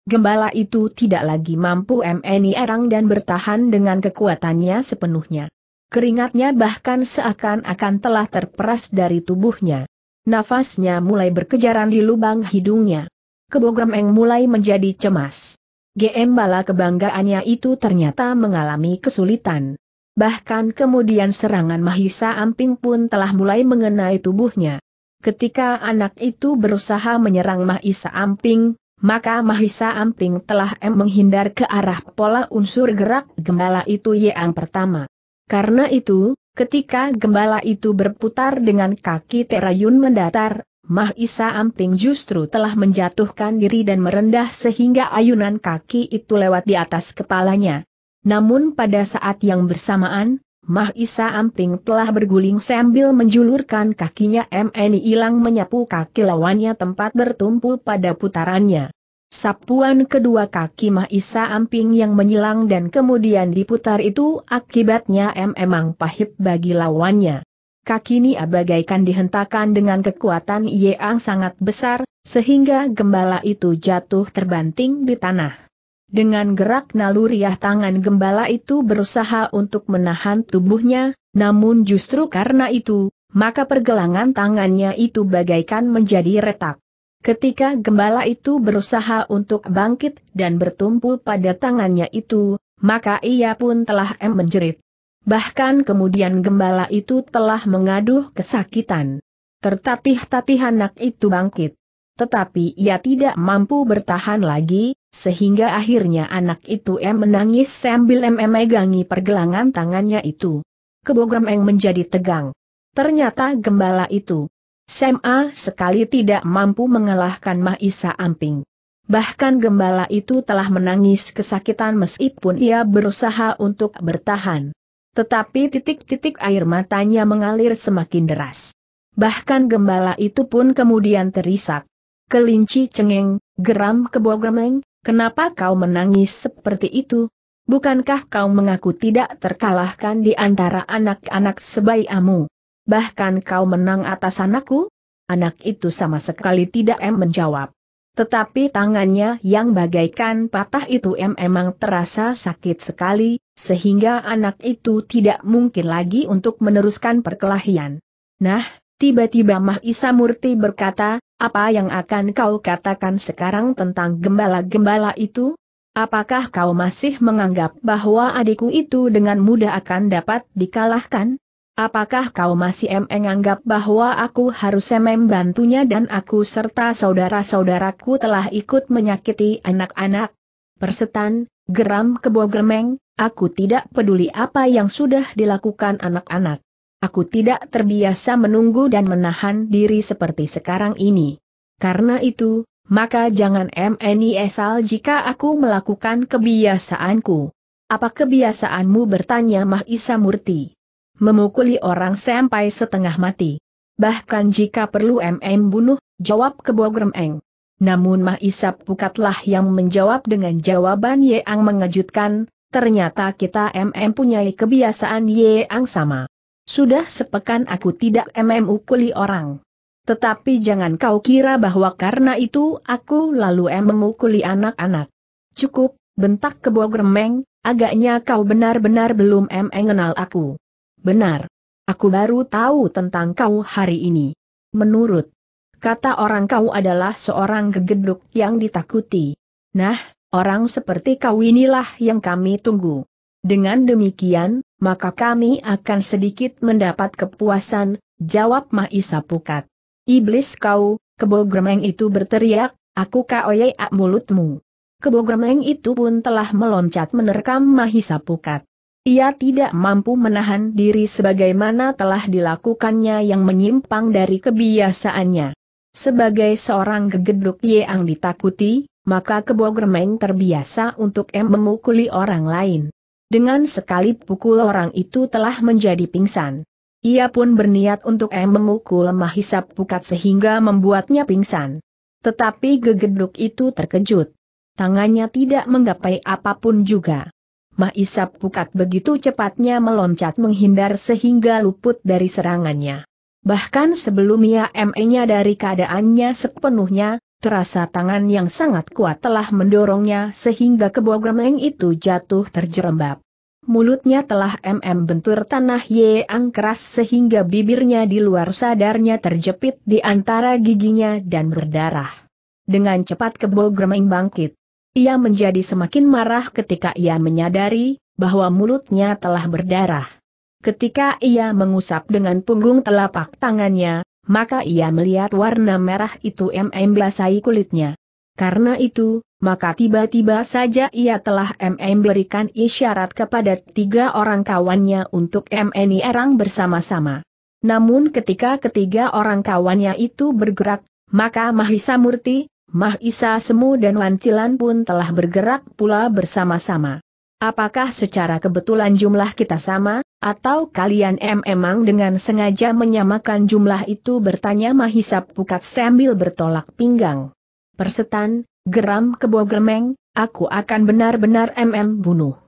Gembala itu tidak lagi mampu MNI erang dan bertahan dengan kekuatannya sepenuhnya. Keringatnya bahkan seakan-akan telah terperas dari tubuhnya. Nafasnya mulai berkejaran di lubang hidungnya. Kebogram Eng mulai menjadi cemas. GM bala kebanggaannya itu ternyata mengalami kesulitan. Bahkan kemudian serangan Mahisa Amping pun telah mulai mengenai tubuhnya. Ketika anak itu berusaha menyerang Mahisa Amping, maka Mahisa Amping telah M menghindar ke arah pola unsur gerak gembala itu yang pertama. Karena itu, Ketika gembala itu berputar dengan kaki terayun mendatar, Mahisa Amping justru telah menjatuhkan diri dan merendah sehingga ayunan kaki itu lewat di atas kepalanya. Namun pada saat yang bersamaan, Mahisa Amping telah berguling sambil menjulurkan kakinya MNI hilang menyapu kaki lawannya tempat bertumpu pada putarannya. Sapuan kedua kaki Mahisa Amping yang menyilang dan kemudian diputar itu akibatnya em emang pahit bagi lawannya. Kaki Nia bagaikan dihentakkan dengan kekuatan yang sangat besar, sehingga gembala itu jatuh terbanting di tanah. Dengan gerak naluriah tangan gembala itu berusaha untuk menahan tubuhnya, namun justru karena itu, maka pergelangan tangannya itu bagaikan menjadi retak. Ketika gembala itu berusaha untuk bangkit dan bertumpu pada tangannya itu, maka ia pun telah em menjerit. Bahkan kemudian gembala itu telah mengaduh kesakitan. Tertatih-tatih anak itu bangkit. Tetapi ia tidak mampu bertahan lagi, sehingga akhirnya anak itu em menangis sambil em memegangi pergelangan tangannya itu. Kebogram Eng menjadi tegang. Ternyata gembala itu SMA sekali tidak mampu mengalahkan Mahisa Amping. Bahkan gembala itu telah menangis kesakitan meskipun ia berusaha untuk bertahan. Tetapi titik-titik air matanya mengalir semakin deras. Bahkan gembala itu pun kemudian terisak. Kelinci cengeng, geram kebogremeng, kenapa kau menangis seperti itu? Bukankah kau mengaku tidak terkalahkan di antara anak-anak sebayamu? Bahkan kau menang atas anakku? Anak itu sama sekali tidak em menjawab. Tetapi tangannya yang bagaikan patah itu em emang terasa sakit sekali, sehingga anak itu tidak mungkin lagi untuk meneruskan perkelahian. Nah, tiba-tiba Mahisa Murti berkata, apa yang akan kau katakan sekarang tentang gembala-gembala itu? Apakah kau masih menganggap bahwa adikku itu dengan mudah akan dapat dikalahkan? Apakah kau masih menganggap bahwa aku harus membantunya dan aku serta saudara-saudaraku telah ikut menyakiti anak-anak? Persetan, geram kebogemeng, aku tidak peduli apa yang sudah dilakukan anak-anak. Aku tidak terbiasa menunggu dan menahan diri seperti sekarang ini. Karena itu, maka jangan MNI esal jika aku melakukan kebiasaanku. Apa kebiasaanmu bertanya Mahisa Murti? memukuli orang sampai setengah mati. Bahkan jika perlu MM bunuh, jawab kebo gremeng. Namun mah isap Pukatlah yang menjawab dengan jawaban ye ang mengejutkan, ternyata kita MM punya kebiasaan ye ang sama. Sudah sepekan aku tidak MM ukuli orang. Tetapi jangan kau kira bahwa karena itu aku lalu MM memukuli anak-anak. Cukup, bentak kebo gremeng, agaknya kau benar-benar belum MM kenal aku. Benar. Aku baru tahu tentang kau hari ini. Menurut kata orang kau adalah seorang gegeduk yang ditakuti. Nah, orang seperti kau inilah yang kami tunggu. Dengan demikian, maka kami akan sedikit mendapat kepuasan, jawab Mahisa Pukat. Iblis kau, kebo gremeng itu berteriak, aku koyak mulutmu. Kebo gremeng itu pun telah meloncat menerkam Mahisa Pukat. Ia tidak mampu menahan diri sebagaimana telah dilakukannya yang menyimpang dari kebiasaannya. Sebagai seorang gegeduk yang ditakuti, maka kebo terbiasa untuk em memukuli orang lain. Dengan sekali pukul orang itu telah menjadi pingsan. Ia pun berniat untuk em memukul mahisap pukat sehingga membuatnya pingsan. Tetapi gegeduk itu terkejut. Tangannya tidak menggapai apapun juga. Mahisap Pukat begitu cepatnya meloncat menghindar sehingga luput dari serangannya. Bahkan sebelum ia ME-nya dari keadaannya sepenuhnya, terasa tangan yang sangat kuat telah mendorongnya sehingga kebogremeng itu jatuh terjerembab. Mulutnya telah MM bentur tanah yang keras sehingga bibirnya di luar sadarnya terjepit di antara giginya dan berdarah. Dengan cepat kebo bangkit. Ia menjadi semakin marah ketika ia menyadari bahwa mulutnya telah berdarah. Ketika ia mengusap dengan punggung telapak tangannya, maka ia melihat warna merah itu mm basahi kulitnya. Karena itu, maka tiba-tiba saja ia telah MM berikan isyarat kepada tiga orang kawannya untuk MNI erang bersama-sama. Namun ketika ketiga orang kawannya itu bergerak, maka Mahisa Murti, Mahisa Isa Semu dan wancilan pun telah bergerak pula bersama-sama. Apakah secara kebetulan jumlah kita sama, atau kalian memang emang dengan sengaja menyamakan jumlah itu bertanya Mahisa Pukat sambil bertolak pinggang. Persetan, geram kebo gemeng, aku akan benar-benar MM bunuh.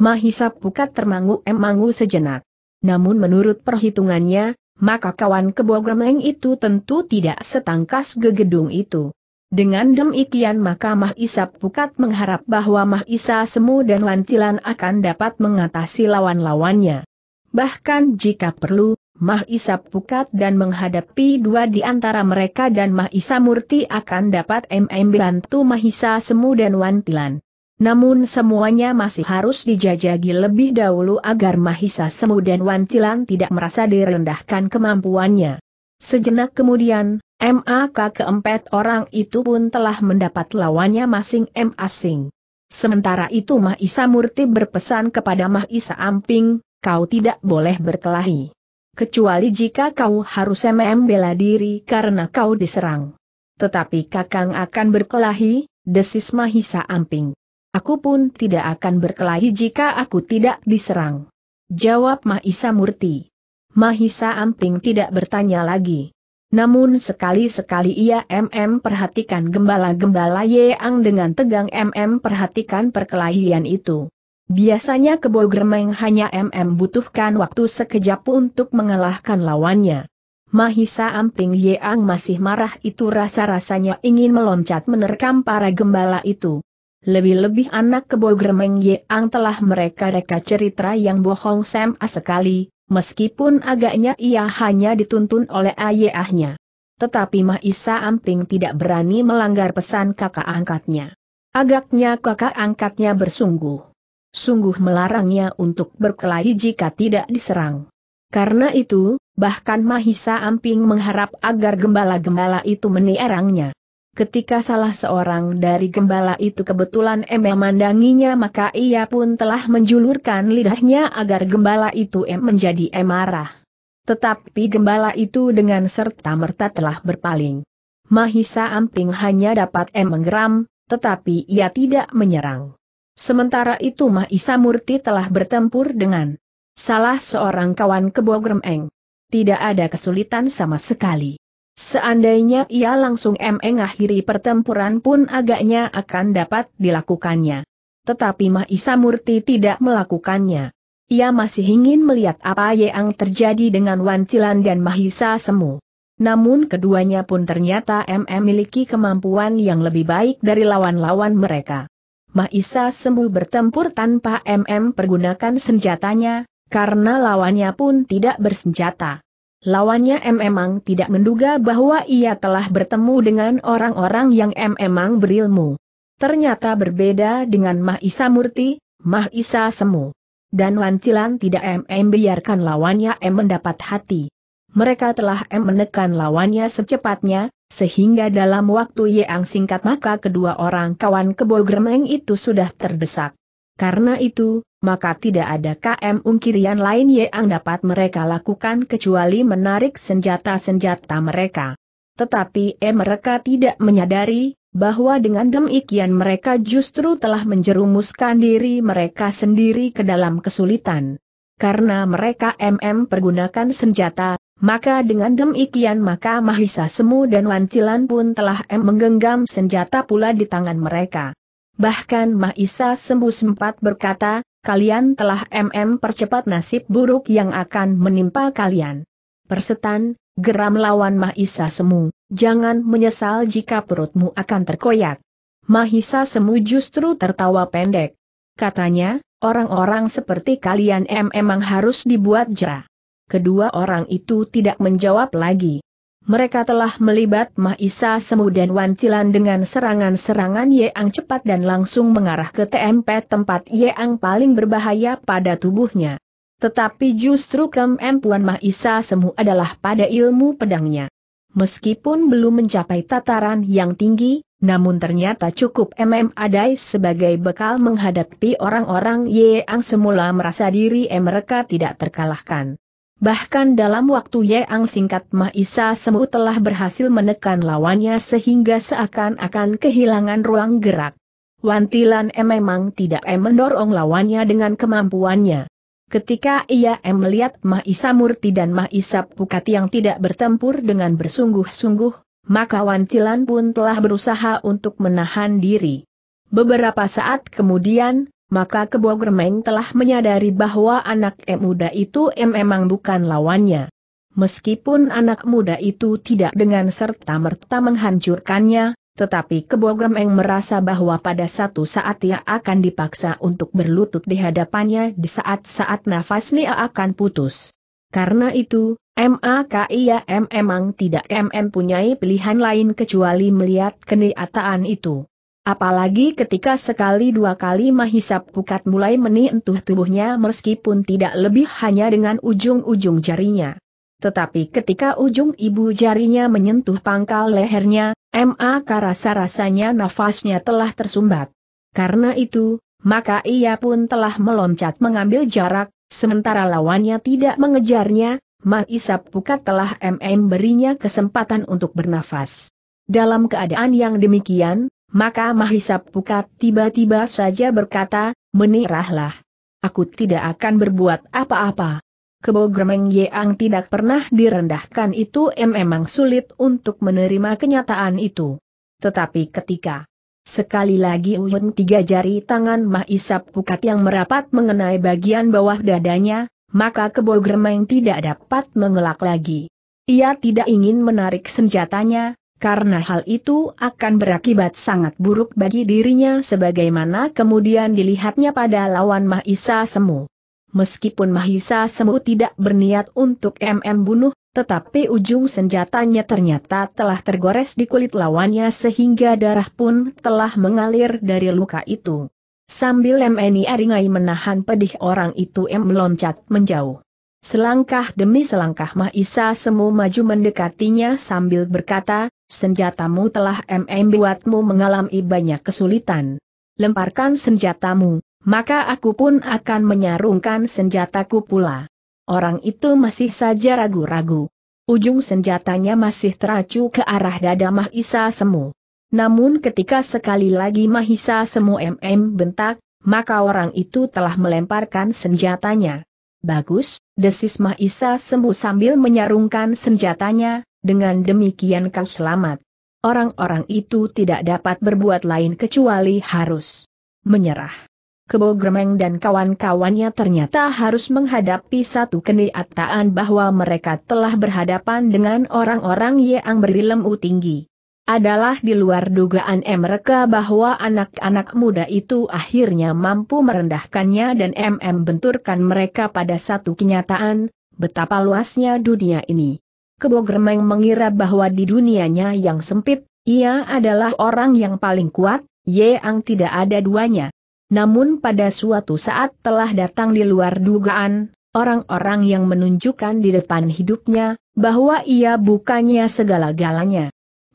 Mahisa Pukat termangu-emangu sejenak. Namun menurut perhitungannya, maka kawan kebo gemeng itu tentu tidak setangkas gegedung itu. Dengan demikian maka Mahisa Pukat mengharap bahwa Mahisa Semu dan Wantilan akan dapat mengatasi lawan-lawannya. Bahkan jika perlu, Mahisa Pukat dan menghadapi dua di antara mereka dan Mahisa Murti akan dapat MM bantu Mahisa Semu dan Wantilan. Namun semuanya masih harus dijajagi lebih dahulu agar Mahisa Semu dan Wantilan tidak merasa direndahkan kemampuannya. Sejenak kemudian, MAK keempat orang itu pun telah mendapat lawannya masing-masing. Sementara itu Mah Isa Murti berpesan kepada Mah Isa Amping, kau tidak boleh berkelahi. Kecuali jika kau harus bela diri karena kau diserang. Tetapi kakang akan berkelahi, desis Mahisa Amping. Aku pun tidak akan berkelahi jika aku tidak diserang. Jawab Mahisa Murti. Mahisa Amping tidak bertanya lagi namun sekali-sekali ia MM perhatikan gembala-gembala Yeang dengan tegang MM perhatikan perkelahian itu. Biasanya kebo gremeng hanya MM butuhkan waktu sekejap untuk mengalahkan lawannya. Mahisa Amping Yeang masih marah itu rasa-rasanya ingin meloncat menerkam para gembala itu. Lebih-lebih anak kebo gremeng Yeang telah mereka reka cerita yang bohong Sam sekali, Meskipun agaknya ia hanya dituntun oleh ayahnya. Tetapi Mahisa Amping tidak berani melanggar pesan kakak angkatnya. Agaknya kakak angkatnya bersungguh. Sungguh melarangnya untuk berkelahi jika tidak diserang. Karena itu, bahkan Mahisa Amping mengharap agar gembala-gembala itu menerangnya. Ketika salah seorang dari gembala itu kebetulan memandanginya maka ia pun telah menjulurkan lidahnya agar gembala itu em menjadi emarah. Tetapi gembala itu dengan serta-merta telah berpaling. Mahisa Amping hanya dapat em menggeram, tetapi ia tidak menyerang. Sementara itu Mahisa Murti telah bertempur dengan salah seorang kawan kebogrem eng. Tidak ada kesulitan sama sekali. Seandainya ia langsung mengakhiri pertempuran pun agaknya akan dapat dilakukannya. Tetapi Mahisa Murti tidak melakukannya. Ia masih ingin melihat apa yang terjadi dengan Wancilan dan Mahisa Semu. Namun keduanya pun ternyata MM memiliki kemampuan yang lebih baik dari lawan-lawan mereka. Mahisa Semu bertempur tanpa MM e pergunakan senjatanya, karena lawannya pun tidak bersenjata. Lawannya M emang tidak menduga bahwa ia telah bertemu dengan orang-orang yang M emang berilmu. Ternyata berbeda dengan Mah Isa Murti, Mah Isa Semu. Dan Wancilan tidak M biarkan lawannya M mendapat hati. Mereka telah M menekan lawannya secepatnya, sehingga dalam waktu yang singkat maka kedua orang kawan kebol itu sudah terdesak. Karena itu, maka tidak ada KM ungkirian lain yang dapat mereka lakukan kecuali menarik senjata-senjata mereka. Tetapi eh mereka tidak menyadari, bahwa dengan demikian mereka justru telah menjerumuskan diri mereka sendiri ke dalam kesulitan. Karena mereka MM pergunakan senjata, maka dengan demikian maka Mahisa Semu dan Wancilan pun telah M eh, menggenggam senjata pula di tangan mereka. Bahkan Mahisa Sembuh sempat berkata, kalian telah MM percepat nasib buruk yang akan menimpa kalian. Persetan, geram lawan Mahisa Semu, jangan menyesal jika perutmu akan terkoyak. Mahisa Semu justru tertawa pendek. Katanya, orang-orang seperti kalian em memang harus dibuat jerah. Kedua orang itu tidak menjawab lagi mereka telah melibat Mahisa Semu dan Wan Cilan dengan serangan-serangan Yeang cepat dan langsung mengarah ke TMP tempat Yeang paling berbahaya pada tubuhnya. Tetapi justru kemampuan Mahisa Semu adalah pada ilmu pedangnya. Meskipun belum mencapai tataran yang tinggi, namun ternyata cukup MM Adai sebagai bekal menghadapi orang-orang Yeang semula merasa diri mereka tidak terkalahkan. Bahkan dalam waktu yang singkat Mahisa Semu telah berhasil menekan lawannya sehingga seakan-akan kehilangan ruang gerak. Wantilan M memang tidak M mendorong lawannya dengan kemampuannya. Ketika ia M melihat Mahisa Murti dan Mahisa Pukat yang tidak bertempur dengan bersungguh-sungguh, maka Wantilan pun telah berusaha untuk menahan diri. Beberapa saat kemudian, maka Kebo Germeng telah menyadari bahwa anak muda itu memang bukan lawannya. Meskipun anak muda itu tidak dengan serta-merta menghancurkannya, tetapi Kebo Germeng merasa bahwa pada satu saat ia akan dipaksa untuk berlutut di hadapannya di saat-saat nafasnya akan putus. Karena itu, MAKIAM memang tidak MM punya pilihan lain kecuali melihat kenyataan itu. Apalagi ketika sekali dua kali mahisap pukat mulai menyentuh tubuhnya meskipun tidak lebih hanya dengan ujung-ujung jarinya. Tetapi ketika ujung ibu jarinya menyentuh pangkal lehernya, MA rasa-rasanya nafasnya telah tersumbat. Karena itu, maka ia pun telah meloncat mengambil jarak, sementara lawannya tidak mengejarnya, Mahisap Pukat telah MM berinya kesempatan untuk bernafas. Dalam keadaan yang demikian, maka Mahisa Pukat tiba-tiba saja berkata, menirahlah, Aku tidak akan berbuat apa-apa. Kebo Gremeng Yeang tidak pernah direndahkan itu memang sulit untuk menerima kenyataan itu. Tetapi ketika Sekali lagi ulun tiga jari tangan Mahisap Pukat yang merapat mengenai bagian bawah dadanya, maka Kebo Gremeng tidak dapat mengelak lagi. Ia tidak ingin menarik senjatanya, karena hal itu akan berakibat sangat buruk bagi dirinya sebagaimana kemudian dilihatnya pada lawan Mahisa Semu. Meskipun Mahisa Semu tidak berniat untuk MM bunuh, tetapi ujung senjatanya ternyata telah tergores di kulit lawannya sehingga darah pun telah mengalir dari luka itu. Sambil MNI Aringai menahan pedih orang itu M meloncat menjauh. Selangkah demi selangkah Mahisa Semu maju mendekatinya sambil berkata, senjatamu telah mm buatmu mengalami banyak kesulitan. Lemparkan senjatamu, maka aku pun akan menyarungkan senjataku pula. Orang itu masih saja ragu-ragu. Ujung senjatanya masih teracu ke arah dada Mahisa Semu. Namun ketika sekali lagi Mahisa Semu MM bentak, maka orang itu telah melemparkan senjatanya. Bagus, desis Mahisa Semu sambil menyarungkan senjatanya, dengan demikian kau selamat. Orang-orang itu tidak dapat berbuat lain kecuali harus menyerah. Kebo Gremeng dan kawan-kawannya ternyata harus menghadapi satu kenyataan bahwa mereka telah berhadapan dengan orang-orang yang berilmu tinggi. Adalah di luar dugaan mereka bahwa anak-anak muda itu akhirnya mampu merendahkannya dan MM benturkan mereka pada satu kenyataan, betapa luasnya dunia ini. Kebo Gremeng mengira bahwa di dunianya yang sempit, ia adalah orang yang paling kuat, Yeang tidak ada duanya. Namun pada suatu saat telah datang di luar dugaan, orang-orang yang menunjukkan di depan hidupnya, bahwa ia bukannya segala-galanya.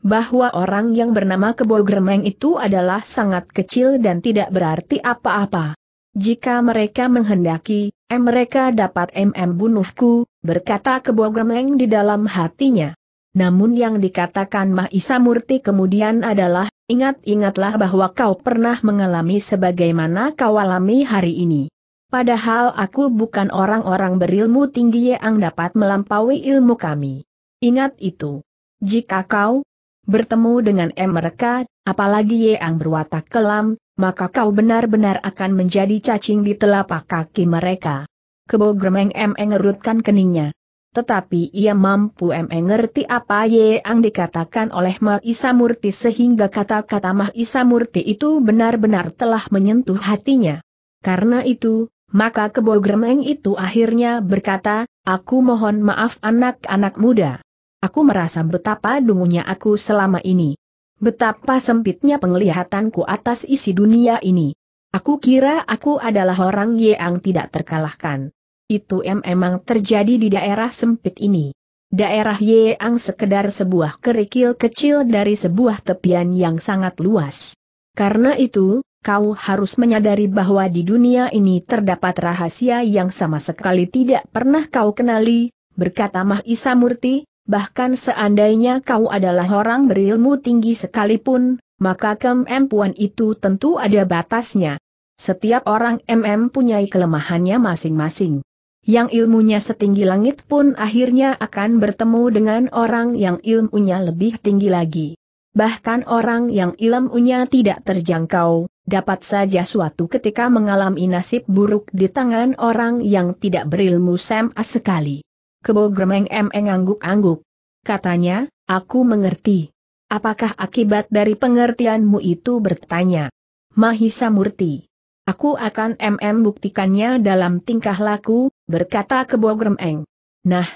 Bahwa orang yang bernama Kebo Gremeng itu adalah sangat kecil dan tidak berarti apa-apa. Jika mereka menghendaki, Eh, mereka dapat MM bunuhku, berkata kebogamleng di dalam hatinya. Namun yang dikatakan Mahisa Murti kemudian adalah, ingat-ingatlah bahwa kau pernah mengalami sebagaimana kau alami hari ini. Padahal aku bukan orang-orang berilmu tinggi yang dapat melampaui ilmu kami. Ingat itu. Jika kau bertemu dengan M mereka, apalagi yang berwatak kelam, maka kau benar-benar akan menjadi cacing di telapak kaki mereka. Kebo Gremeng M. Engerutkan keningnya. Tetapi ia mampu M. Engerti apa yang dikatakan oleh Ma Isamurti sehingga kata-kata Ma Isamurti itu benar-benar telah menyentuh hatinya. Karena itu, maka Kebo Gremeng itu akhirnya berkata, Aku mohon maaf anak-anak muda. Aku merasa betapa dungunya aku selama ini. Betapa sempitnya penglihatanku atas isi dunia ini. Aku kira aku adalah orang yang tidak terkalahkan. Itu emang terjadi di daerah sempit ini. Daerah Yeang sekedar sebuah kerikil kecil dari sebuah tepian yang sangat luas. Karena itu, kau harus menyadari bahwa di dunia ini terdapat rahasia yang sama sekali tidak pernah kau kenali, berkata Mahisa Murti, bahkan seandainya kau adalah orang berilmu tinggi sekalipun, maka kemampuan itu tentu ada batasnya. Setiap orang MM punya kelemahannya masing-masing. Yang ilmunya setinggi langit pun akhirnya akan bertemu dengan orang yang ilmunya lebih tinggi lagi. Bahkan orang yang ilmunya tidak terjangkau, dapat saja suatu ketika mengalami nasib buruk di tangan orang yang tidak berilmu sama sekali. Kebo Gremeng Emeng angguk-angguk. Katanya, aku mengerti. Apakah akibat dari pengertianmu itu bertanya? Mahisa Murti. Aku akan MM buktikannya dalam tingkah laku, berkata Kebo Gremeng. Nah,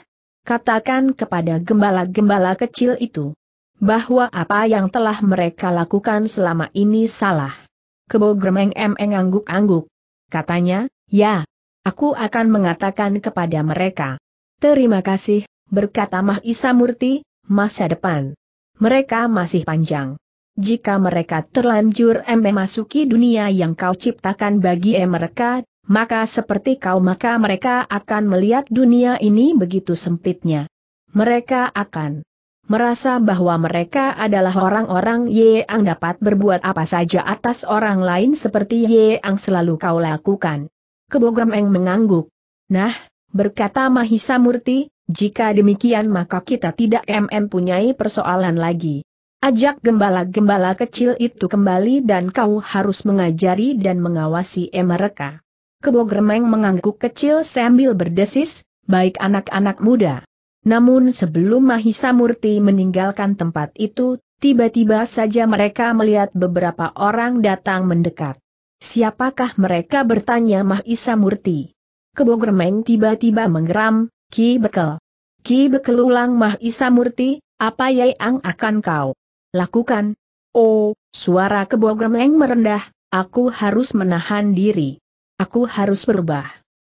katakan kepada gembala-gembala kecil itu bahwa apa yang telah mereka lakukan selama ini salah. Kebo Gremeng Emeng angguk-angguk. Katanya, ya, aku akan mengatakan kepada mereka. Terima kasih, berkata Mahisa Murti, masa depan. Mereka masih panjang. Jika mereka terlanjur memasuki dunia yang kau ciptakan bagi eh mereka, maka seperti kau maka mereka akan melihat dunia ini begitu sempitnya. Mereka akan merasa bahwa mereka adalah orang-orang yang dapat berbuat apa saja atas orang lain seperti yang selalu kau lakukan. Kebogram Eng mengangguk. Nah, berkata Mahisa Murti, jika demikian maka kita tidak punyai persoalan lagi. Ajak gembala-gembala kecil itu kembali dan kau harus mengajari dan mengawasi mereka. Kebo Kebogremeng mengangguk kecil sambil berdesis, baik anak-anak muda. Namun sebelum Mahisa Murti meninggalkan tempat itu, tiba-tiba saja mereka melihat beberapa orang datang mendekat. Siapakah mereka bertanya Mahisa Murti? Kebo Gremeng tiba-tiba menggeram, Ki Bekel. Ki Bekel ulang Mah Murti, apa yang akan kau lakukan? Oh, suara Kebo Gremeng merendah, aku harus menahan diri. Aku harus berubah.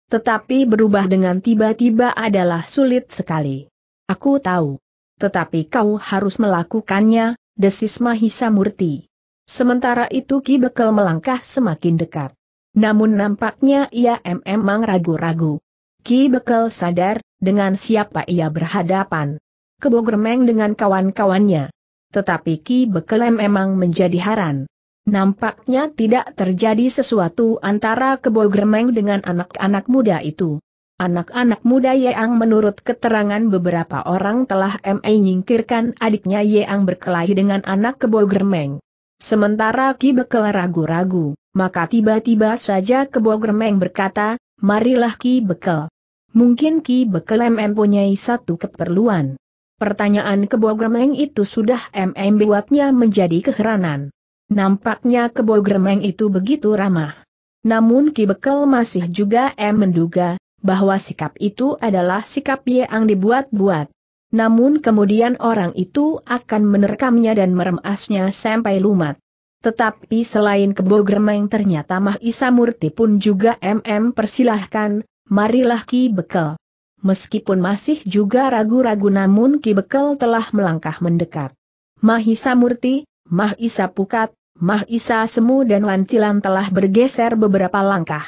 Tetapi berubah dengan tiba-tiba adalah sulit sekali. Aku tahu. Tetapi kau harus melakukannya, desis Mahisa Murti. Sementara itu Ki Bekel melangkah semakin dekat. Namun nampaknya ia memang ragu-ragu. Ki Bekel sadar, dengan siapa ia berhadapan. Kebogermeng dengan kawan-kawannya. Tetapi Ki Bekel memang menjadi haran. Nampaknya tidak terjadi sesuatu antara Kebogermeng dengan anak-anak muda itu. Anak-anak muda Yeang menurut keterangan beberapa orang telah M.A. nyingkirkan adiknya Yeang berkelahi dengan anak Kebogermeng. Sementara Ki Bekel ragu-ragu maka tiba-tiba saja Kebo Germeng berkata, marilah Ki Bekel. Mungkin Ki Bekel punya satu keperluan. Pertanyaan Kebo Germeng itu sudah MM buatnya menjadi keheranan. Nampaknya Kebo Germeng itu begitu ramah. Namun Ki Bekel masih juga M menduga, bahwa sikap itu adalah sikap yang dibuat-buat. Namun kemudian orang itu akan menerkamnya dan meremasnya sampai lumat. Tetapi selain kebo gremeng ternyata Mah Isa Murti pun juga MM persilahkan, marilah Ki Bekel. Meskipun masih juga ragu-ragu namun Ki Bekel telah melangkah mendekat. Mah Isa Murti, Mah Isa Pukat, Mah Isa Semu dan Wancilan telah bergeser beberapa langkah.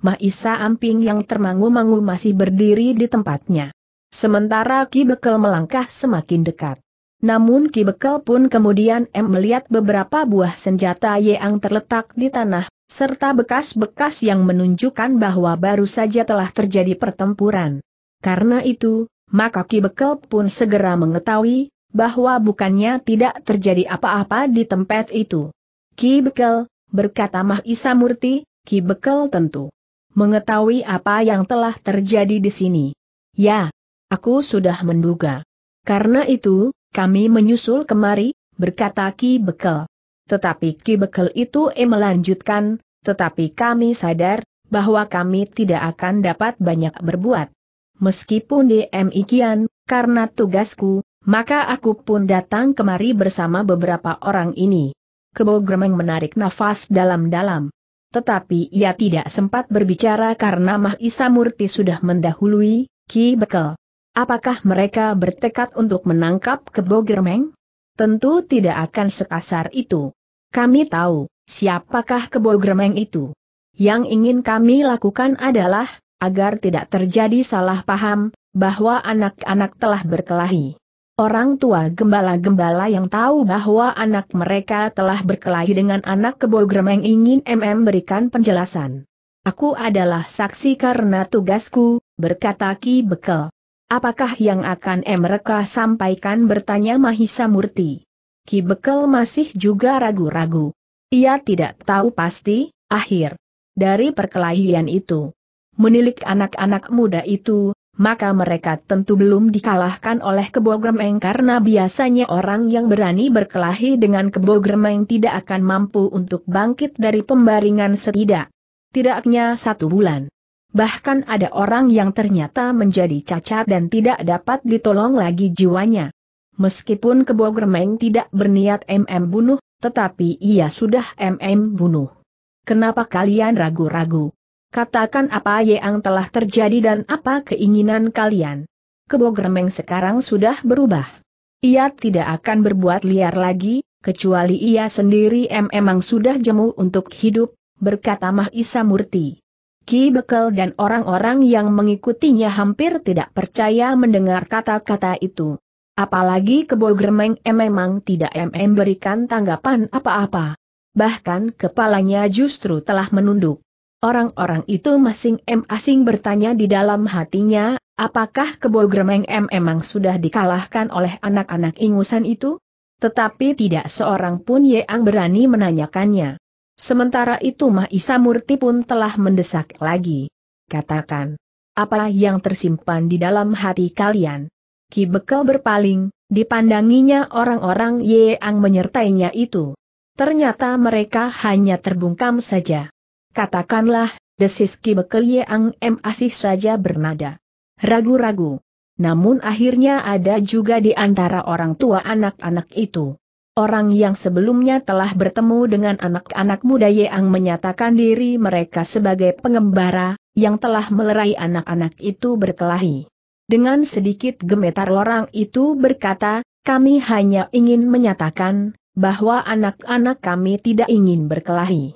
Mah Isa Amping yang termangu-mangu masih berdiri di tempatnya. Sementara Ki Bekel melangkah semakin dekat. Namun Ki Bekel pun kemudian M melihat beberapa buah senjata yang terletak di tanah, serta bekas-bekas yang menunjukkan bahwa baru saja telah terjadi pertempuran. Karena itu, maka Ki Bekel pun segera mengetahui, bahwa bukannya tidak terjadi apa-apa di tempat itu. Ki Bekel berkata Mah Isa Murti, Ki Bekel tentu mengetahui apa yang telah terjadi di sini. Ya, aku sudah menduga. Karena itu, kami menyusul kemari, berkata Ki Bekel. Tetapi Ki Bekel itu eh melanjutkan, tetapi kami sadar, bahwa kami tidak akan dapat banyak berbuat. Meskipun demikian, karena tugasku, maka aku pun datang kemari bersama beberapa orang ini. Kebo Gremeng menarik nafas dalam-dalam. Tetapi ia tidak sempat berbicara karena Mahisa Murti sudah mendahului, Ki Bekel. Apakah mereka bertekad untuk menangkap Kebo Germeng? Tentu tidak akan sekasar itu. Kami tahu, siapakah Kebo Germeng itu. Yang ingin kami lakukan adalah, agar tidak terjadi salah paham, bahwa anak-anak telah berkelahi. Orang tua gembala-gembala yang tahu bahwa anak mereka telah berkelahi dengan anak Kebo Germeng ingin MM berikan penjelasan. Aku adalah saksi karena tugasku, berkata Ki Bekel. Apakah yang akan mereka sampaikan bertanya Mahisa Murti. Ki Bekel masih juga ragu-ragu. Ia tidak tahu pasti, akhir dari perkelahian itu. Menilik anak-anak muda itu, maka mereka tentu belum dikalahkan oleh Kebogremeng karena biasanya orang yang berani berkelahi dengan Kebogremeng tidak akan mampu untuk bangkit dari pembaringan setidak. Tidaknya satu bulan bahkan ada orang yang ternyata menjadi cacat dan tidak dapat ditolong lagi jiwanya. Meskipun Kebo Germeng tidak berniat MM bunuh, tetapi ia sudah MM bunuh. Kenapa kalian ragu-ragu? Katakan apa yang telah terjadi dan apa keinginan kalian. Kebo Germeng sekarang sudah berubah. Ia tidak akan berbuat liar lagi, kecuali ia sendiri memang sudah jemu untuk hidup, berkata Mahisa Murti. Ki Bekel dan orang-orang yang mengikutinya hampir tidak percaya mendengar kata-kata itu. Apalagi Kebo M memang tidak memberikan tanggapan apa-apa. Bahkan kepalanya justru telah menunduk. Orang-orang itu masing-masing bertanya di dalam hatinya, apakah Kebo M memang sudah dikalahkan oleh anak-anak ingusan itu? Tetapi tidak seorang pun yang berani menanyakannya. Sementara itu Mahisa Murti pun telah mendesak lagi. Katakan, apa yang tersimpan di dalam hati kalian? Ki Bekel berpaling, dipandanginya orang-orang yang menyertainya itu. Ternyata mereka hanya terbungkam saja. Katakanlah, desis Ki Bekel yang M. Asih saja bernada. Ragu-ragu. Namun akhirnya ada juga di antara orang tua anak-anak itu Orang yang sebelumnya telah bertemu dengan anak-anak muda yang menyatakan diri mereka sebagai pengembara, yang telah melerai anak-anak itu berkelahi. Dengan sedikit gemetar orang itu berkata, kami hanya ingin menyatakan, bahwa anak-anak kami tidak ingin berkelahi.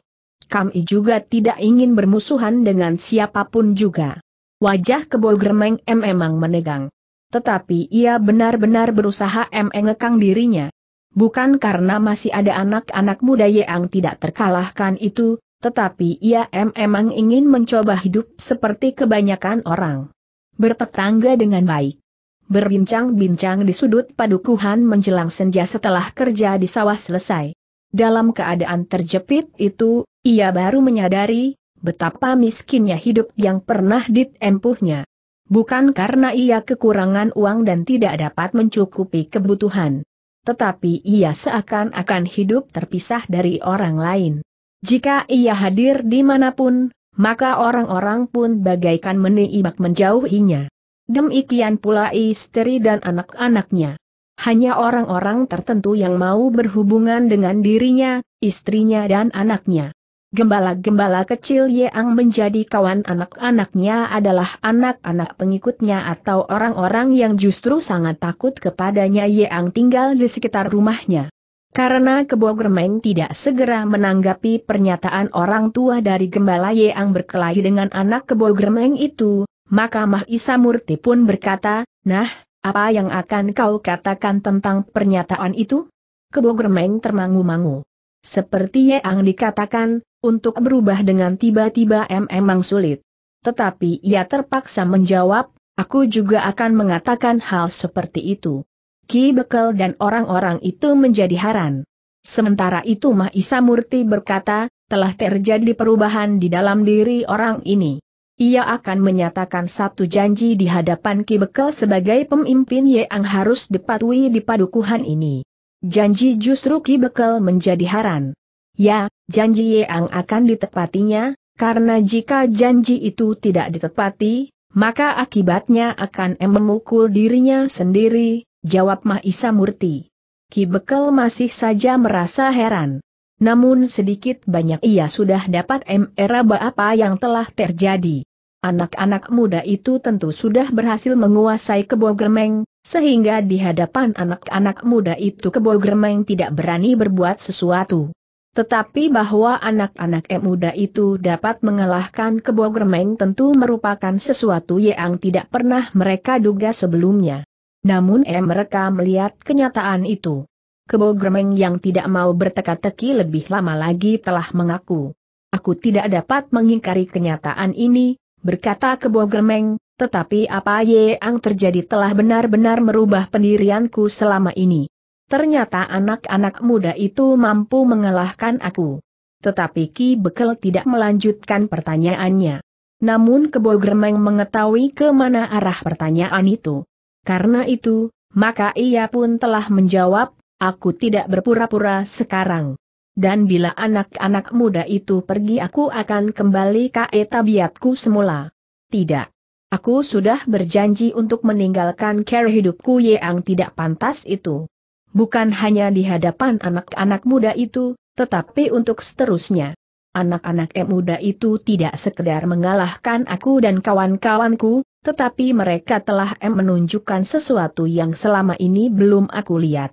Kami juga tidak ingin bermusuhan dengan siapapun juga. Wajah kebol gremeng memang menegang. Tetapi ia benar-benar berusaha mengekang dirinya. Bukan karena masih ada anak-anak muda yang tidak terkalahkan itu, tetapi ia memang ingin mencoba hidup seperti kebanyakan orang. Bertetangga dengan baik. Berbincang-bincang di sudut padukuhan menjelang senja setelah kerja di sawah selesai. Dalam keadaan terjepit itu, ia baru menyadari betapa miskinnya hidup yang pernah ditempuhnya. Bukan karena ia kekurangan uang dan tidak dapat mencukupi kebutuhan tetapi ia seakan-akan hidup terpisah dari orang lain. Jika ia hadir dimanapun, maka orang-orang pun bagaikan menibak menjauhinya. Demikian pula istri dan anak-anaknya. Hanya orang-orang tertentu yang mau berhubungan dengan dirinya, istrinya dan anaknya. Gembala-gembala kecil Yeang menjadi kawan anak-anaknya adalah anak-anak pengikutnya atau orang-orang yang justru sangat takut kepadanya Yeang tinggal di sekitar rumahnya. Karena Kebo Germeng tidak segera menanggapi pernyataan orang tua dari gembala Yeang berkelahi dengan anak Kebo Germeng itu, maka Mah Isa Murti pun berkata, Nah, apa yang akan kau katakan tentang pernyataan itu? Kebo Germeng termangu-mangu. Seperti Yeang dikatakan, untuk berubah dengan tiba-tiba memang sulit. Tetapi ia terpaksa menjawab, aku juga akan mengatakan hal seperti itu. Ki Bekel dan orang-orang itu menjadi haran. Sementara itu Mahisa Murti berkata, telah terjadi perubahan di dalam diri orang ini. Ia akan menyatakan satu janji di hadapan Ki Bekel sebagai pemimpin yang harus dipatuhi di padukuhan ini. Janji justru Ki Bekel menjadi haran. Ya, janji Yeang akan ditepatinya, karena jika janji itu tidak ditepati, maka akibatnya akan memukul dirinya sendiri, jawab Mahisa Murti. Ki Bekel masih saja merasa heran. Namun sedikit banyak ia sudah dapat meraba apa yang telah terjadi. Anak-anak muda itu tentu sudah berhasil menguasai kebogermeng, sehingga di hadapan anak-anak muda itu kebogermeng tidak berani berbuat sesuatu. Tetapi bahwa anak-anak muda itu dapat mengalahkan kebo tentu merupakan sesuatu yang tidak pernah mereka duga sebelumnya. Namun m mereka melihat kenyataan itu. Kebo yang tidak mau berteka-teki lebih lama lagi telah mengaku. Aku tidak dapat mengingkari kenyataan ini, berkata kebo tetapi apa yang terjadi telah benar-benar merubah pendirianku selama ini. Ternyata anak-anak muda itu mampu mengalahkan aku. Tetapi Ki Bekel tidak melanjutkan pertanyaannya. Namun Kebo Gremeng mengetahui kemana arah pertanyaan itu. Karena itu, maka ia pun telah menjawab, aku tidak berpura-pura sekarang. Dan bila anak-anak muda itu pergi aku akan kembali ke etabiatku semula. Tidak. Aku sudah berjanji untuk meninggalkan care hidupku yang tidak pantas itu bukan hanya di hadapan anak-anak muda itu, tetapi untuk seterusnya. Anak-anak muda itu tidak sekedar mengalahkan aku dan kawan-kawanku, tetapi mereka telah menunjukkan sesuatu yang selama ini belum aku lihat.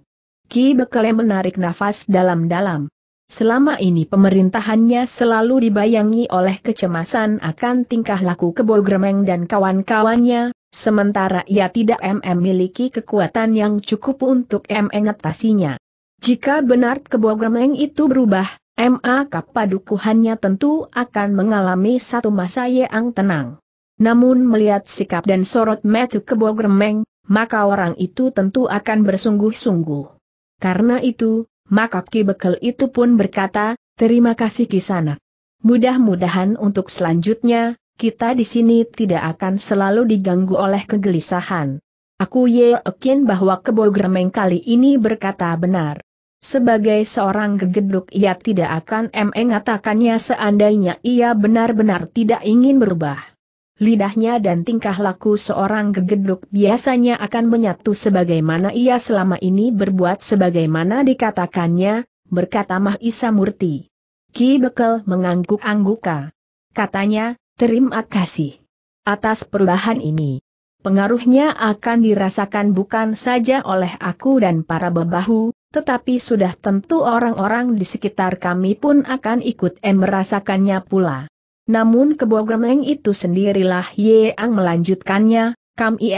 Ki Bekele menarik nafas dalam-dalam. Selama ini pemerintahannya selalu dibayangi oleh kecemasan akan tingkah laku Kebo gremeng dan kawan-kawannya, sementara ia tidak memiliki kekuatan yang cukup untuk mengatasinya. Jika benar Kebo gremeng itu berubah, maka padukuhannya tentu akan mengalami satu masa yang tenang. Namun melihat sikap dan sorot metu Kebo gremeng, maka orang itu tentu akan bersungguh-sungguh. Karena itu, maka Ki Bekel itu pun berkata, terima kasih Kisanak. Mudah-mudahan untuk selanjutnya, kita di sini tidak akan selalu diganggu oleh kegelisahan. Aku yakin bahwa Kebo kali ini berkata benar. Sebagai seorang gegeduk ia tidak akan mengatakannya seandainya ia benar-benar tidak ingin berubah lidahnya dan tingkah laku seorang gegeduk biasanya akan menyatu sebagaimana ia selama ini berbuat sebagaimana dikatakannya, berkata Mah Isa Murti. Ki Bekel mengangguk-angguka. Katanya, terima kasih. Atas perubahan ini, pengaruhnya akan dirasakan bukan saja oleh aku dan para bebahu, tetapi sudah tentu orang-orang di sekitar kami pun akan ikut merasakannya pula. Namun kebohongan itu sendirilah Yeang melanjutkannya, kami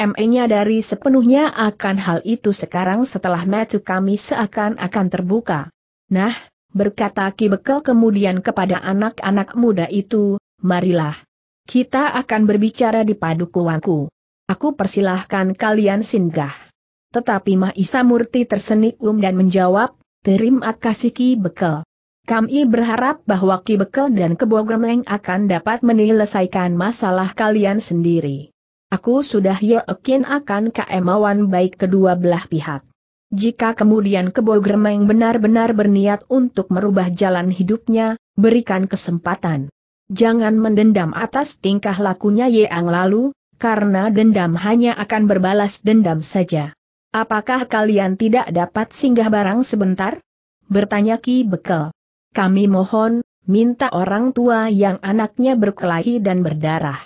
dari sepenuhnya akan hal itu sekarang setelah mata kami seakan-akan terbuka. Nah, berkata Ki Bekel kemudian kepada anak-anak muda itu, marilah. Kita akan berbicara di padukuanku. Aku persilahkan kalian singgah. Tetapi Mahisa Murti tersenyum dan menjawab, terima kasih Ki Bekel. Kami berharap bahwa Ki Bekel dan Kebo Gremeng akan dapat menyelesaikan masalah kalian sendiri. Aku sudah yakin akan keemauan baik kedua belah pihak. Jika kemudian Kebo Gremeng benar-benar berniat untuk merubah jalan hidupnya, berikan kesempatan. Jangan mendendam atas tingkah lakunya yang lalu, karena dendam hanya akan berbalas dendam saja. Apakah kalian tidak dapat singgah barang sebentar? Bertanya Ki Bekel. Kami mohon, minta orang tua yang anaknya berkelahi dan berdarah.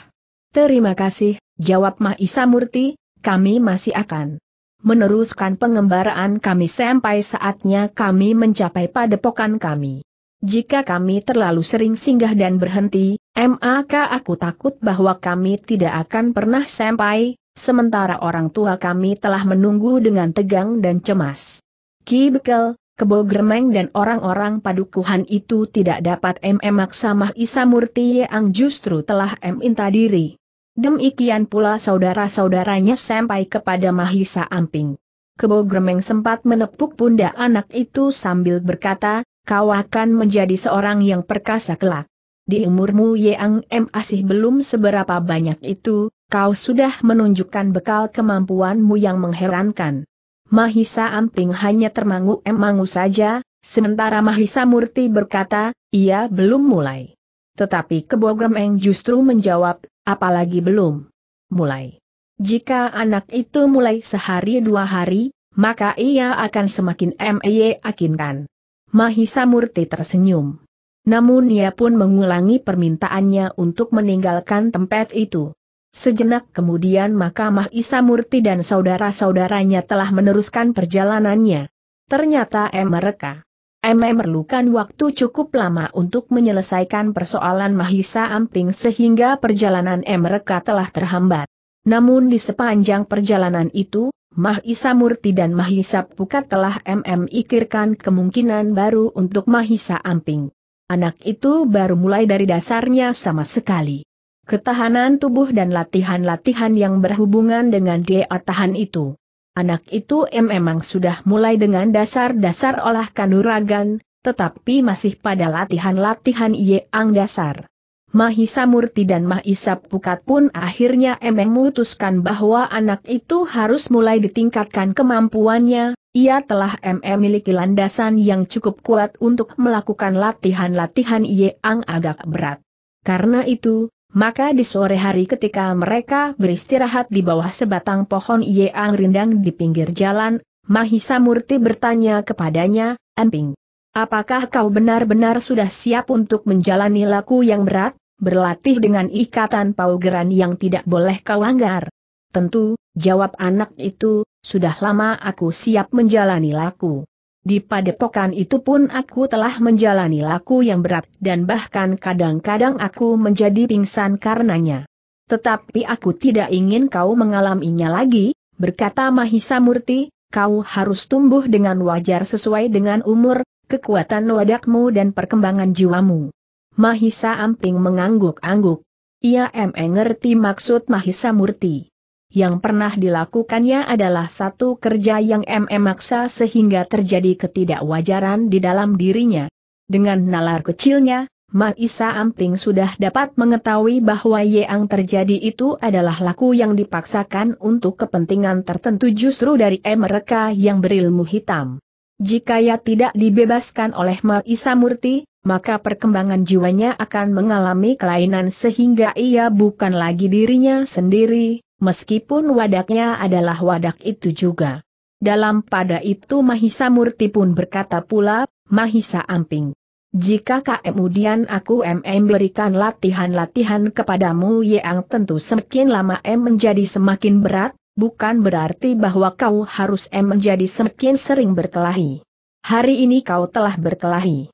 Terima kasih, jawab Mahisa Murti, kami masih akan meneruskan pengembaraan kami sampai saatnya kami mencapai padepokan kami. Jika kami terlalu sering singgah dan berhenti, maka aku takut bahwa kami tidak akan pernah sampai, sementara orang tua kami telah menunggu dengan tegang dan cemas. Ki Bekel, Kebo Gremeng dan orang-orang padukuhan itu tidak dapat memaksamah Mah Isamurti yang justru telah minta diri. Demikian pula saudara-saudaranya sampai kepada Mahisa Amping. Kebo Gremeng sempat menepuk pundak anak itu sambil berkata, kau akan menjadi seorang yang perkasa kelak. Di umurmu yang masih belum seberapa banyak itu, kau sudah menunjukkan bekal kemampuanmu yang mengherankan. Mahisa Amping hanya termangu-emangu saja, sementara Mahisa Murti berkata, ia belum mulai. Tetapi Kebogremeng justru menjawab, apalagi belum mulai. Jika anak itu mulai sehari dua hari, maka ia akan semakin meyakinkan. Mahisa Murti tersenyum. Namun ia pun mengulangi permintaannya untuk meninggalkan tempat itu. Sejenak kemudian maka Mahisa Murti dan saudara-saudaranya telah meneruskan perjalanannya. Ternyata M mereka. M memerlukan waktu cukup lama untuk menyelesaikan persoalan Mahisa Amping sehingga perjalanan M mereka telah terhambat. Namun di sepanjang perjalanan itu, Mahisa Murti dan Mahisa Pukat telah MM ikirkan kemungkinan baru untuk Mahisa Amping. Anak itu baru mulai dari dasarnya sama sekali. Ketahanan tubuh dan latihan-latihan yang berhubungan dengan dia tahan itu. Anak itu memang sudah mulai dengan dasar-dasar olah kanuragan, tetapi masih pada latihan-latihan yang dasar. Mahisa Murti dan Mahisa Pukat pun akhirnya emang memutuskan bahwa anak itu harus mulai ditingkatkan kemampuannya, ia telah MM miliki landasan yang cukup kuat untuk melakukan latihan-latihan yang agak berat. Karena itu, maka di sore hari ketika mereka beristirahat di bawah sebatang pohon Yeang Rindang di pinggir jalan, Mahisa Murti bertanya kepadanya, Emping, apakah kau benar-benar sudah siap untuk menjalani laku yang berat, berlatih dengan ikatan paugeran yang tidak boleh kau langgar? Tentu, jawab anak itu, sudah lama aku siap menjalani laku. Di padepokan itu pun aku telah menjalani laku yang berat dan bahkan kadang-kadang aku menjadi pingsan karenanya. Tetapi aku tidak ingin kau mengalaminya lagi, berkata Mahisa Murti, kau harus tumbuh dengan wajar sesuai dengan umur, kekuatan wadakmu dan perkembangan jiwamu. Mahisa Amping mengangguk-angguk. Ia mengerti maksud Mahisa Murti. Yang pernah dilakukannya adalah satu kerja yang MM maksa sehingga terjadi ketidakwajaran di dalam dirinya. Dengan nalar kecilnya, Maisa Amping sudah dapat mengetahui bahwa yang terjadi itu adalah laku yang dipaksakan untuk kepentingan tertentu justru dari M mereka yang berilmu hitam. Jika ia tidak dibebaskan oleh Maisa Murti, maka perkembangan jiwanya akan mengalami kelainan sehingga ia bukan lagi dirinya sendiri, meskipun wadaknya adalah wadak itu juga. Dalam pada itu Mahisa Murti pun berkata pula, Mahisa Amping. Jika kemudian aku MM berikan latihan-latihan kepadamu yang tentu semakin lama M menjadi semakin berat, bukan berarti bahwa kau harus M menjadi semakin sering berkelahi. Hari ini kau telah berkelahi.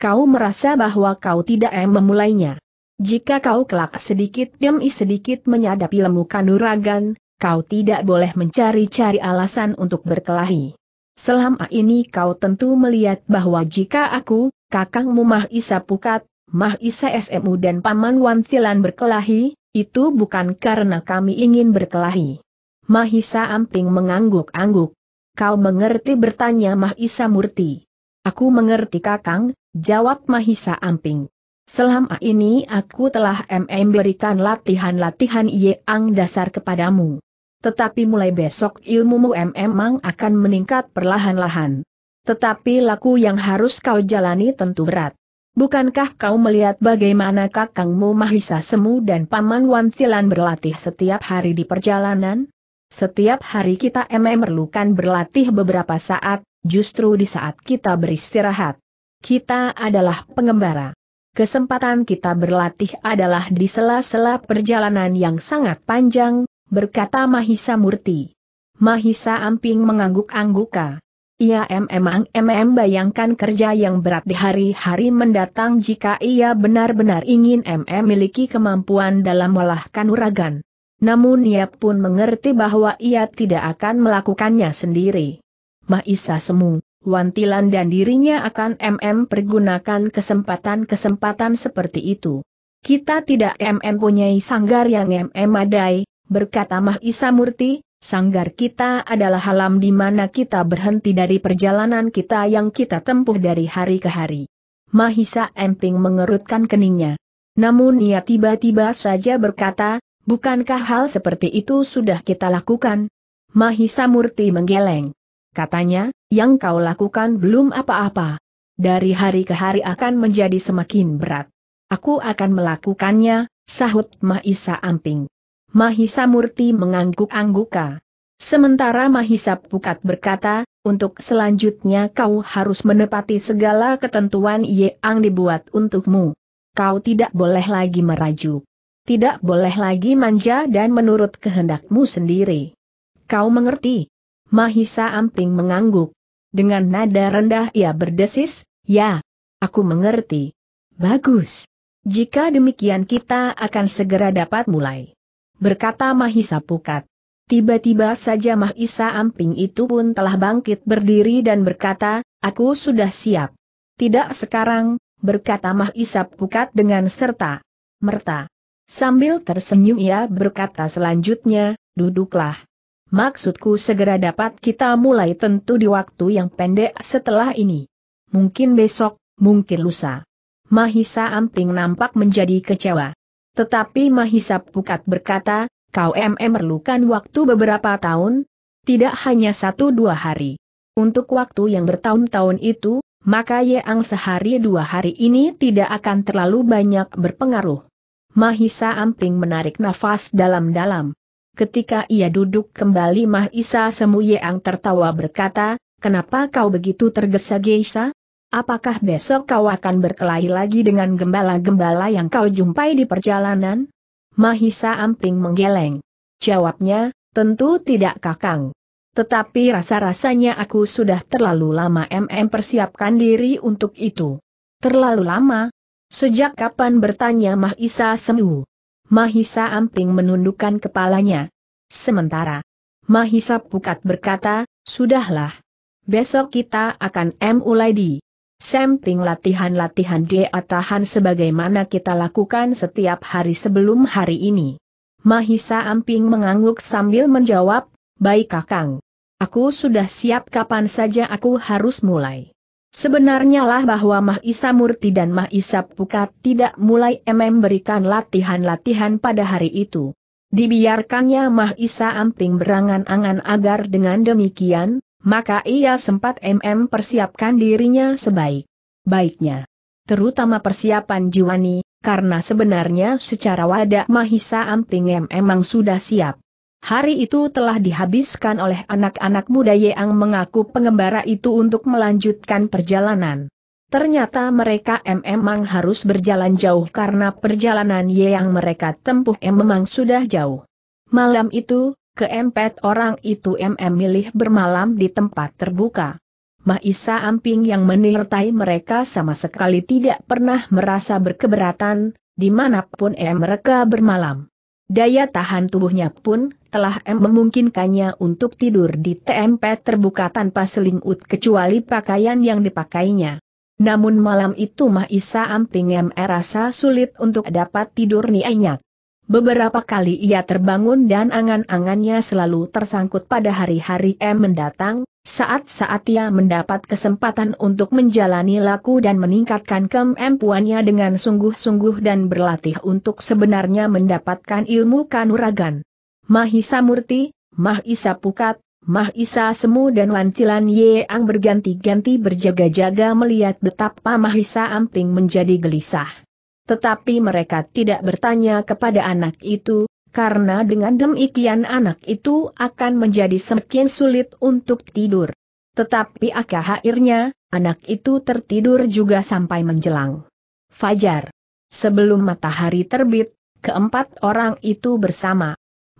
Kau merasa bahwa kau tidak M memulainya. Jika kau kelak sedikit demi sedikit menyadapi lemu kanuragan, kau tidak boleh mencari-cari alasan untuk berkelahi. Selama ini kau tentu melihat bahwa jika aku, kakangmu Mah Isa Pukat, Mah Isa SMU dan Paman Wantilan berkelahi, itu bukan karena kami ingin berkelahi. Mahisa Amping mengangguk-angguk. Kau mengerti bertanya Mahisa Murti. Aku mengerti kakang, jawab Mahisa Amping. Selama ini aku telah berikan latihan-latihan yang dasar kepadamu. Tetapi mulai besok ilmumu memang akan meningkat perlahan-lahan. Tetapi laku yang harus kau jalani tentu berat. Bukankah kau melihat bagaimana kakangmu Mahisa Semu dan Paman Wantilan berlatih setiap hari di perjalanan? Setiap hari kita memerlukan berlatih beberapa saat, justru di saat kita beristirahat. Kita adalah pengembara. Kesempatan kita berlatih adalah di sela-sela perjalanan yang sangat panjang, berkata Mahisa Murti. Mahisa Amping mengangguk-angguka. Ia memang mm bayangkan kerja yang berat di hari-hari mendatang jika ia benar-benar ingin mm miliki kemampuan dalam melahkan kanuragan. Namun ia pun mengerti bahwa ia tidak akan melakukannya sendiri. Mahisa Semu Wantilan dan dirinya akan MM pergunakan kesempatan-kesempatan seperti itu. Kita tidak MM punyai sanggar yang MM adai, berkata Mahisa Murti, sanggar kita adalah halam di mana kita berhenti dari perjalanan kita yang kita tempuh dari hari ke hari. Mahisa Emping mengerutkan keningnya. Namun ia tiba-tiba saja berkata, bukankah hal seperti itu sudah kita lakukan? Mahisa Murti menggeleng. Katanya, yang kau lakukan belum apa-apa. Dari hari ke hari akan menjadi semakin berat. Aku akan melakukannya, sahut Mahisa Amping. Mahisa Murti mengangguk-angguka. Sementara Mahisa Pukat berkata, untuk selanjutnya kau harus menepati segala ketentuan yang dibuat untukmu. Kau tidak boleh lagi merajuk. Tidak boleh lagi manja dan menurut kehendakmu sendiri. Kau mengerti? Mahisa Amping mengangguk. Dengan nada rendah ia berdesis, ya, aku mengerti. Bagus. Jika demikian kita akan segera dapat mulai. Berkata Mahisa Pukat. Tiba-tiba saja Mahisa Amping itu pun telah bangkit berdiri dan berkata, aku sudah siap. Tidak sekarang, berkata Mahisa Pukat dengan serta. Merta. Sambil tersenyum ia berkata selanjutnya, duduklah. Maksudku segera dapat kita mulai tentu di waktu yang pendek setelah ini. Mungkin besok, mungkin lusa. Mahisa Amping nampak menjadi kecewa. Tetapi Mahisa Pukat berkata, kau MM memerlukan waktu beberapa tahun, tidak hanya satu dua hari. Untuk waktu yang bertahun-tahun itu, maka Yeang sehari dua hari ini tidak akan terlalu banyak berpengaruh. Mahisa Amping menarik nafas dalam-dalam. Ketika ia duduk kembali Mahisa Yeang tertawa berkata, kenapa kau begitu tergesa-gesa? Apakah besok kau akan berkelahi lagi dengan gembala-gembala yang kau jumpai di perjalanan? Mahisa Amping menggeleng. Jawabnya, tentu tidak kakang. Tetapi rasa-rasanya aku sudah terlalu lama MM persiapkan diri untuk itu. Terlalu lama? Sejak kapan bertanya Mahisa Semu? Mahisa Amping menundukkan kepalanya. Sementara, Mahisa Pukat berkata, Sudahlah. Besok kita akan mulai di samping latihan-latihan dia tahan sebagaimana kita lakukan setiap hari sebelum hari ini. Mahisa Amping mengangguk sambil menjawab, Baik Kakang. Aku sudah siap kapan saja aku harus mulai. Sebenarnya lah bahwa Mahisa Murti dan Mahisa Pukat tidak mulai MM berikan latihan-latihan pada hari itu. Dibiarkannya Mahisa Amping berangan-angan agar dengan demikian, maka ia sempat MM persiapkan dirinya sebaik-baiknya. Terutama persiapan Jiwani, karena sebenarnya secara wadah Mahisa Amping memang sudah siap. Hari itu telah dihabiskan oleh anak-anak muda Yeang mengaku pengembara itu untuk melanjutkan perjalanan. Ternyata mereka memang harus berjalan jauh karena perjalanan Yeang mereka tempuh memang sudah jauh. Malam itu, keempat orang itu MM milih bermalam di tempat terbuka. Maisa Amping yang menyertai mereka sama sekali tidak pernah merasa berkeberatan, dimanapun mereka bermalam. Daya tahan tubuhnya pun telah M memungkinkannya untuk tidur di TMP terbuka tanpa selingut kecuali pakaian yang dipakainya. Namun malam itu Mahisa Amping M rasa sulit untuk dapat tidur nyenyak. Beberapa kali ia terbangun dan angan-angannya selalu tersangkut pada hari-hari M mendatang, saat-saat ia mendapat kesempatan untuk menjalani laku dan meningkatkan kemampuannya dengan sungguh-sungguh dan berlatih untuk sebenarnya mendapatkan ilmu kanuragan. Mahisa Murti, Mahisa Pukat, Mahisa Semu dan Wancilan Yeang berganti-ganti berjaga-jaga melihat betapa Mahisa Amping menjadi gelisah. Tetapi mereka tidak bertanya kepada anak itu, karena dengan demikian anak itu akan menjadi semakin sulit untuk tidur. Tetapi akhirnya, anak itu tertidur juga sampai menjelang. Fajar. Sebelum matahari terbit, keempat orang itu bersama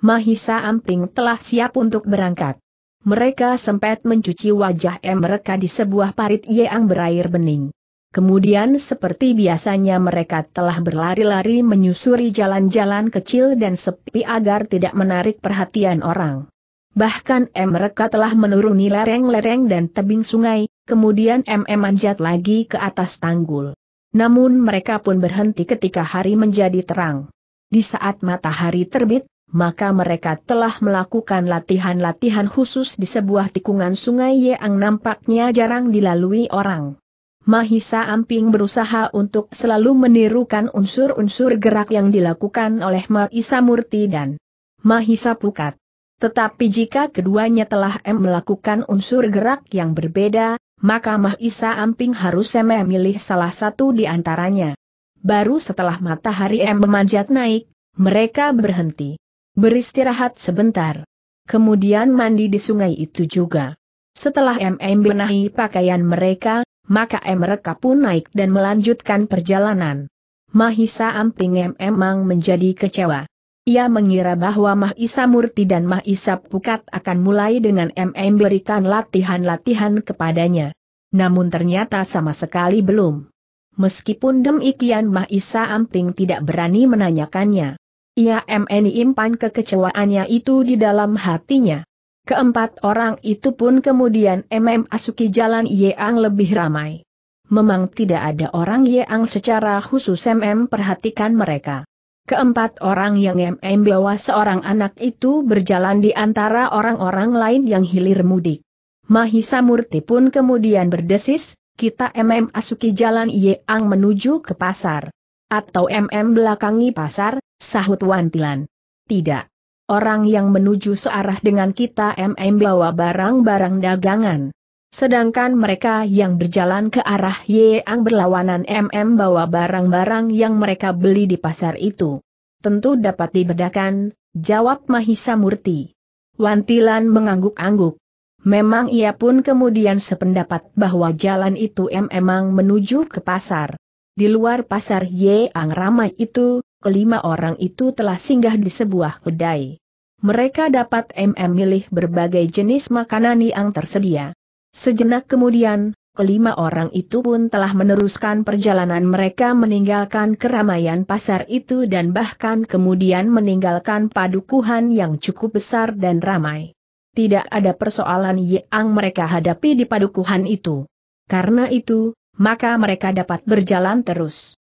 Mahisa Amping telah siap untuk berangkat. Mereka sempat mencuci wajah M mereka di sebuah parit yang berair bening. Kemudian seperti biasanya mereka telah berlari-lari menyusuri jalan-jalan kecil dan sepi agar tidak menarik perhatian orang. Bahkan M mereka telah menuruni lereng-lereng dan tebing sungai, kemudian M e manjat lagi ke atas tanggul. Namun mereka pun berhenti ketika hari menjadi terang. Di saat matahari terbit, maka mereka telah melakukan latihan-latihan khusus di sebuah tikungan sungai yang nampaknya jarang dilalui orang. Mahisa Amping berusaha untuk selalu menirukan unsur-unsur gerak yang dilakukan oleh Mahisa Murti dan Mahisa Pukat. Tetapi jika keduanya telah M melakukan unsur gerak yang berbeda, maka Mahisa Amping harus M memilih salah satu di antaranya. Baru setelah matahari M memanjat naik, mereka berhenti. Beristirahat sebentar. Kemudian mandi di sungai itu juga. Setelah MM benahi pakaian mereka, maka mereka pun naik dan melanjutkan perjalanan. Mahisa Amping MM memang menjadi kecewa. Ia mengira bahwa Mahisa Murti dan Mahisa Pukat akan mulai dengan MM berikan latihan-latihan kepadanya. Namun ternyata sama sekali belum. Meskipun demikian Mahisa Amping tidak berani menanyakannya. Ia MNI impan kekecewaannya itu di dalam hatinya. Keempat orang itu pun kemudian MM Asuki jalan Yeang lebih ramai. Memang tidak ada orang Yeang secara khusus MM perhatikan mereka. Keempat orang yang MM bawa seorang anak itu berjalan di antara orang-orang lain yang hilir mudik. Mahisa Murti pun kemudian berdesis, kita MM Asuki jalan Yeang menuju ke pasar atau MM belakangi pasar, sahut Wantilan. Tidak. Orang yang menuju searah dengan kita MM bawa barang-barang dagangan. Sedangkan mereka yang berjalan ke arah Yeang berlawanan MM bawa barang-barang yang mereka beli di pasar itu. Tentu dapat dibedakan, jawab Mahisa Murti. Wantilan mengangguk-angguk. Memang ia pun kemudian sependapat bahwa jalan itu memang menuju ke pasar. Di luar pasar Yeang ramai itu, kelima orang itu telah singgah di sebuah kedai. Mereka dapat MM milih berbagai jenis makanan yang tersedia. Sejenak kemudian, kelima orang itu pun telah meneruskan perjalanan mereka meninggalkan keramaian pasar itu dan bahkan kemudian meninggalkan padukuhan yang cukup besar dan ramai. Tidak ada persoalan yang mereka hadapi di padukuhan itu. Karena itu, maka mereka dapat berjalan terus.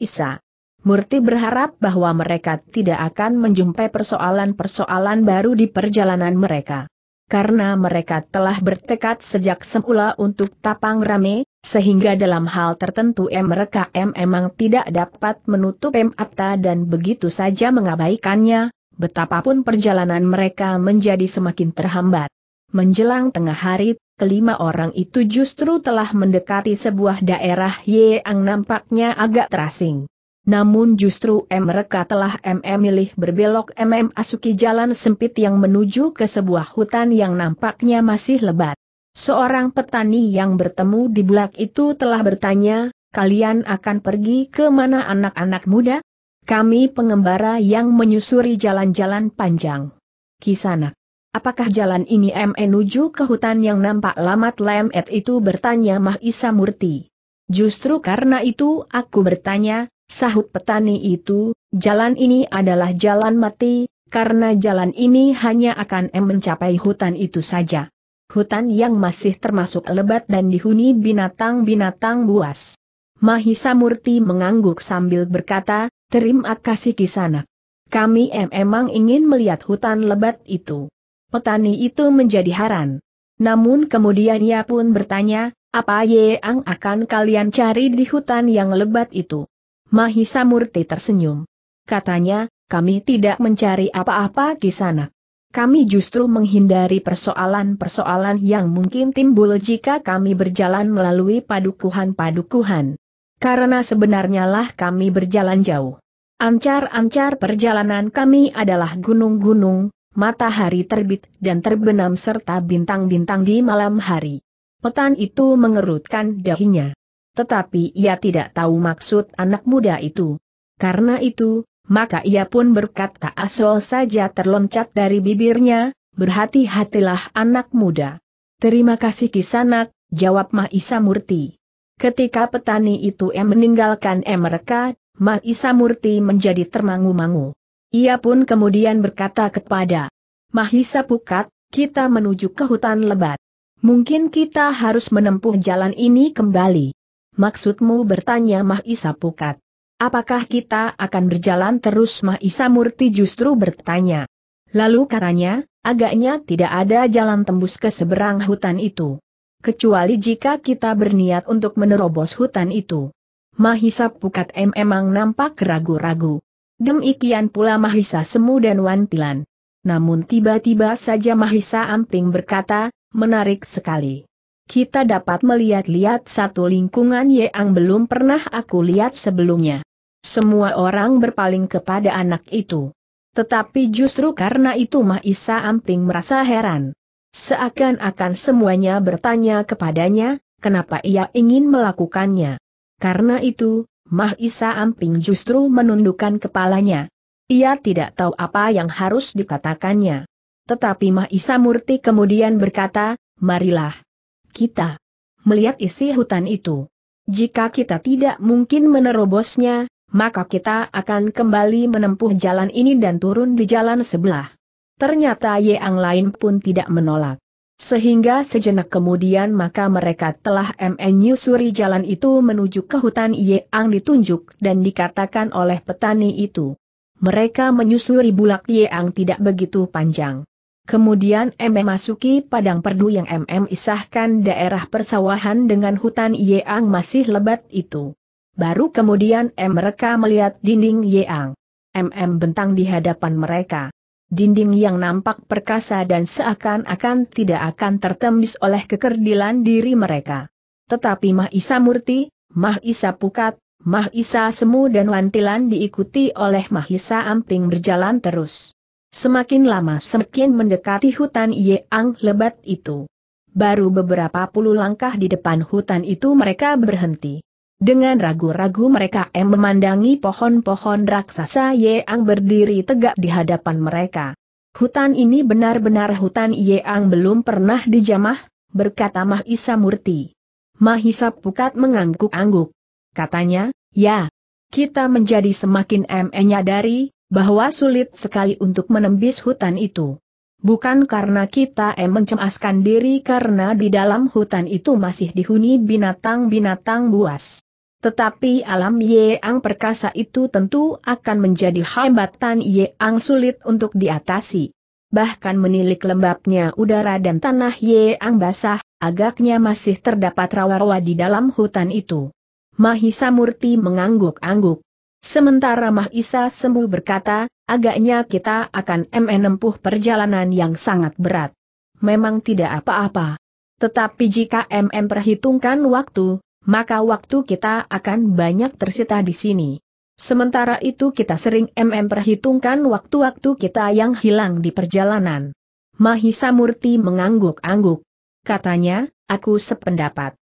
Isa. Murti berharap bahwa mereka tidak akan menjumpai persoalan-persoalan baru di perjalanan mereka. Karena mereka telah bertekad sejak semula untuk tapang rame, sehingga dalam hal tertentu mereka memang tidak dapat menutup MATA dan begitu saja mengabaikannya, betapapun perjalanan mereka menjadi semakin terhambat. Menjelang tengah hari, kelima orang itu justru telah mendekati sebuah daerah yang nampaknya agak terasing. Namun justru mereka telah memilih milih berbelok MM asuki jalan sempit yang menuju ke sebuah hutan yang nampaknya masih lebat. Seorang petani yang bertemu di bulak itu telah bertanya, kalian akan pergi ke mana anak-anak muda? Kami pengembara yang menyusuri jalan-jalan panjang. Kisanak. Apakah jalan ini menuju ke hutan yang nampak lamat lemet itu bertanya Mahisa Murti. Justru karena itu aku bertanya, sahut petani itu, jalan ini adalah jalan mati, karena jalan ini hanya akan mencapai hutan itu saja. Hutan yang masih termasuk lebat dan dihuni binatang-binatang buas. Mahisa Murti mengangguk sambil berkata, terima kasih kisana. Kami memang ingin melihat hutan lebat itu petani itu menjadi heran. Namun kemudian ia pun bertanya, apa yang akan kalian cari di hutan yang lebat itu? Mahisa Murti tersenyum. Katanya, kami tidak mencari apa-apa di sana. Kami justru menghindari persoalan-persoalan yang mungkin timbul jika kami berjalan melalui padukuhan-padukuhan. Karena sebenarnya lah kami berjalan jauh. Ancar-ancar perjalanan kami adalah gunung-gunung, matahari terbit dan terbenam serta bintang-bintang di malam hari. Petan itu mengerutkan dahinya. Tetapi ia tidak tahu maksud anak muda itu. Karena itu, maka ia pun berkata asal saja terloncat dari bibirnya, berhati-hatilah anak muda. Terima kasih kisanak, jawab Mahisa Murti. Ketika petani itu em meninggalkan em mereka, Mahisa Murti menjadi termangu-mangu. Ia pun kemudian berkata kepada Mahisa Pukat, kita menuju ke hutan lebat. Mungkin kita harus menempuh jalan ini kembali. Maksudmu bertanya Mahisa Pukat. Apakah kita akan berjalan terus Mahisa Murti justru bertanya. Lalu katanya, agaknya tidak ada jalan tembus ke seberang hutan itu. Kecuali jika kita berniat untuk menerobos hutan itu. Mahisa Pukat memang nampak ragu-ragu demikian pula Mahisa Semu dan Wantilan. Namun tiba-tiba saja Mahisa Amping berkata, menarik sekali. Kita dapat melihat-lihat satu lingkungan yang belum pernah aku lihat sebelumnya. Semua orang berpaling kepada anak itu. Tetapi justru karena itu Mahisa Amping merasa heran. Seakan-akan semuanya bertanya kepadanya, kenapa ia ingin melakukannya. Karena itu, Mahisa Amping justru menundukkan kepalanya. Ia tidak tahu apa yang harus dikatakannya. Tetapi Mahisa Murti kemudian berkata, marilah kita melihat isi hutan itu. Jika kita tidak mungkin menerobosnya, maka kita akan kembali menempuh jalan ini dan turun di jalan sebelah. Ternyata Yang lain pun tidak menolak. Sehingga sejenak kemudian maka mereka telah menyusuri jalan itu menuju ke hutan Yeang ditunjuk dan dikatakan oleh petani itu. Mereka menyusuri bulak Yeang tidak begitu panjang. Kemudian MM masuki padang perdu yang MM isahkan daerah persawahan dengan hutan Yeang masih lebat itu. Baru kemudian M mereka melihat dinding Yeang MM bentang di hadapan mereka dinding yang nampak perkasa dan seakan-akan tidak akan tertembus oleh kekerdilan diri mereka. Tetapi Mahisa Murti, Mahisa Pukat, Mahisa Semu dan Wantilan diikuti oleh Mahisa Amping berjalan terus. Semakin lama semakin mendekati hutan Yeang lebat itu. Baru beberapa puluh langkah di depan hutan itu mereka berhenti. Dengan ragu-ragu mereka M memandangi pohon-pohon raksasa Yeang berdiri tegak di hadapan mereka. Hutan ini benar-benar hutan Yeang belum pernah dijamah, berkata Mahisa Murti. Mahisa Pukat mengangguk-angguk. Katanya, ya, kita menjadi semakin M menyadari bahwa sulit sekali untuk menembus hutan itu. Bukan karena kita em mencemaskan diri karena di dalam hutan itu masih dihuni binatang-binatang buas. Tetapi alam Ye Yang perkasa itu tentu akan menjadi hambatan Yang sulit untuk diatasi. Bahkan menilik lembabnya udara dan tanah Ye Yang basah, agaknya masih terdapat rawa-rawa di dalam hutan itu. Mahisa Murti mengangguk-angguk. Sementara Mahisa Sembu berkata, agaknya kita akan menempuh perjalanan yang sangat berat. Memang tidak apa-apa. Tetapi jika MM perhitungkan waktu, maka waktu kita akan banyak tersita di sini. Sementara itu kita sering mm perhitungkan waktu-waktu kita yang hilang di perjalanan. Mahisa Murti mengangguk-angguk. Katanya, aku sependapat.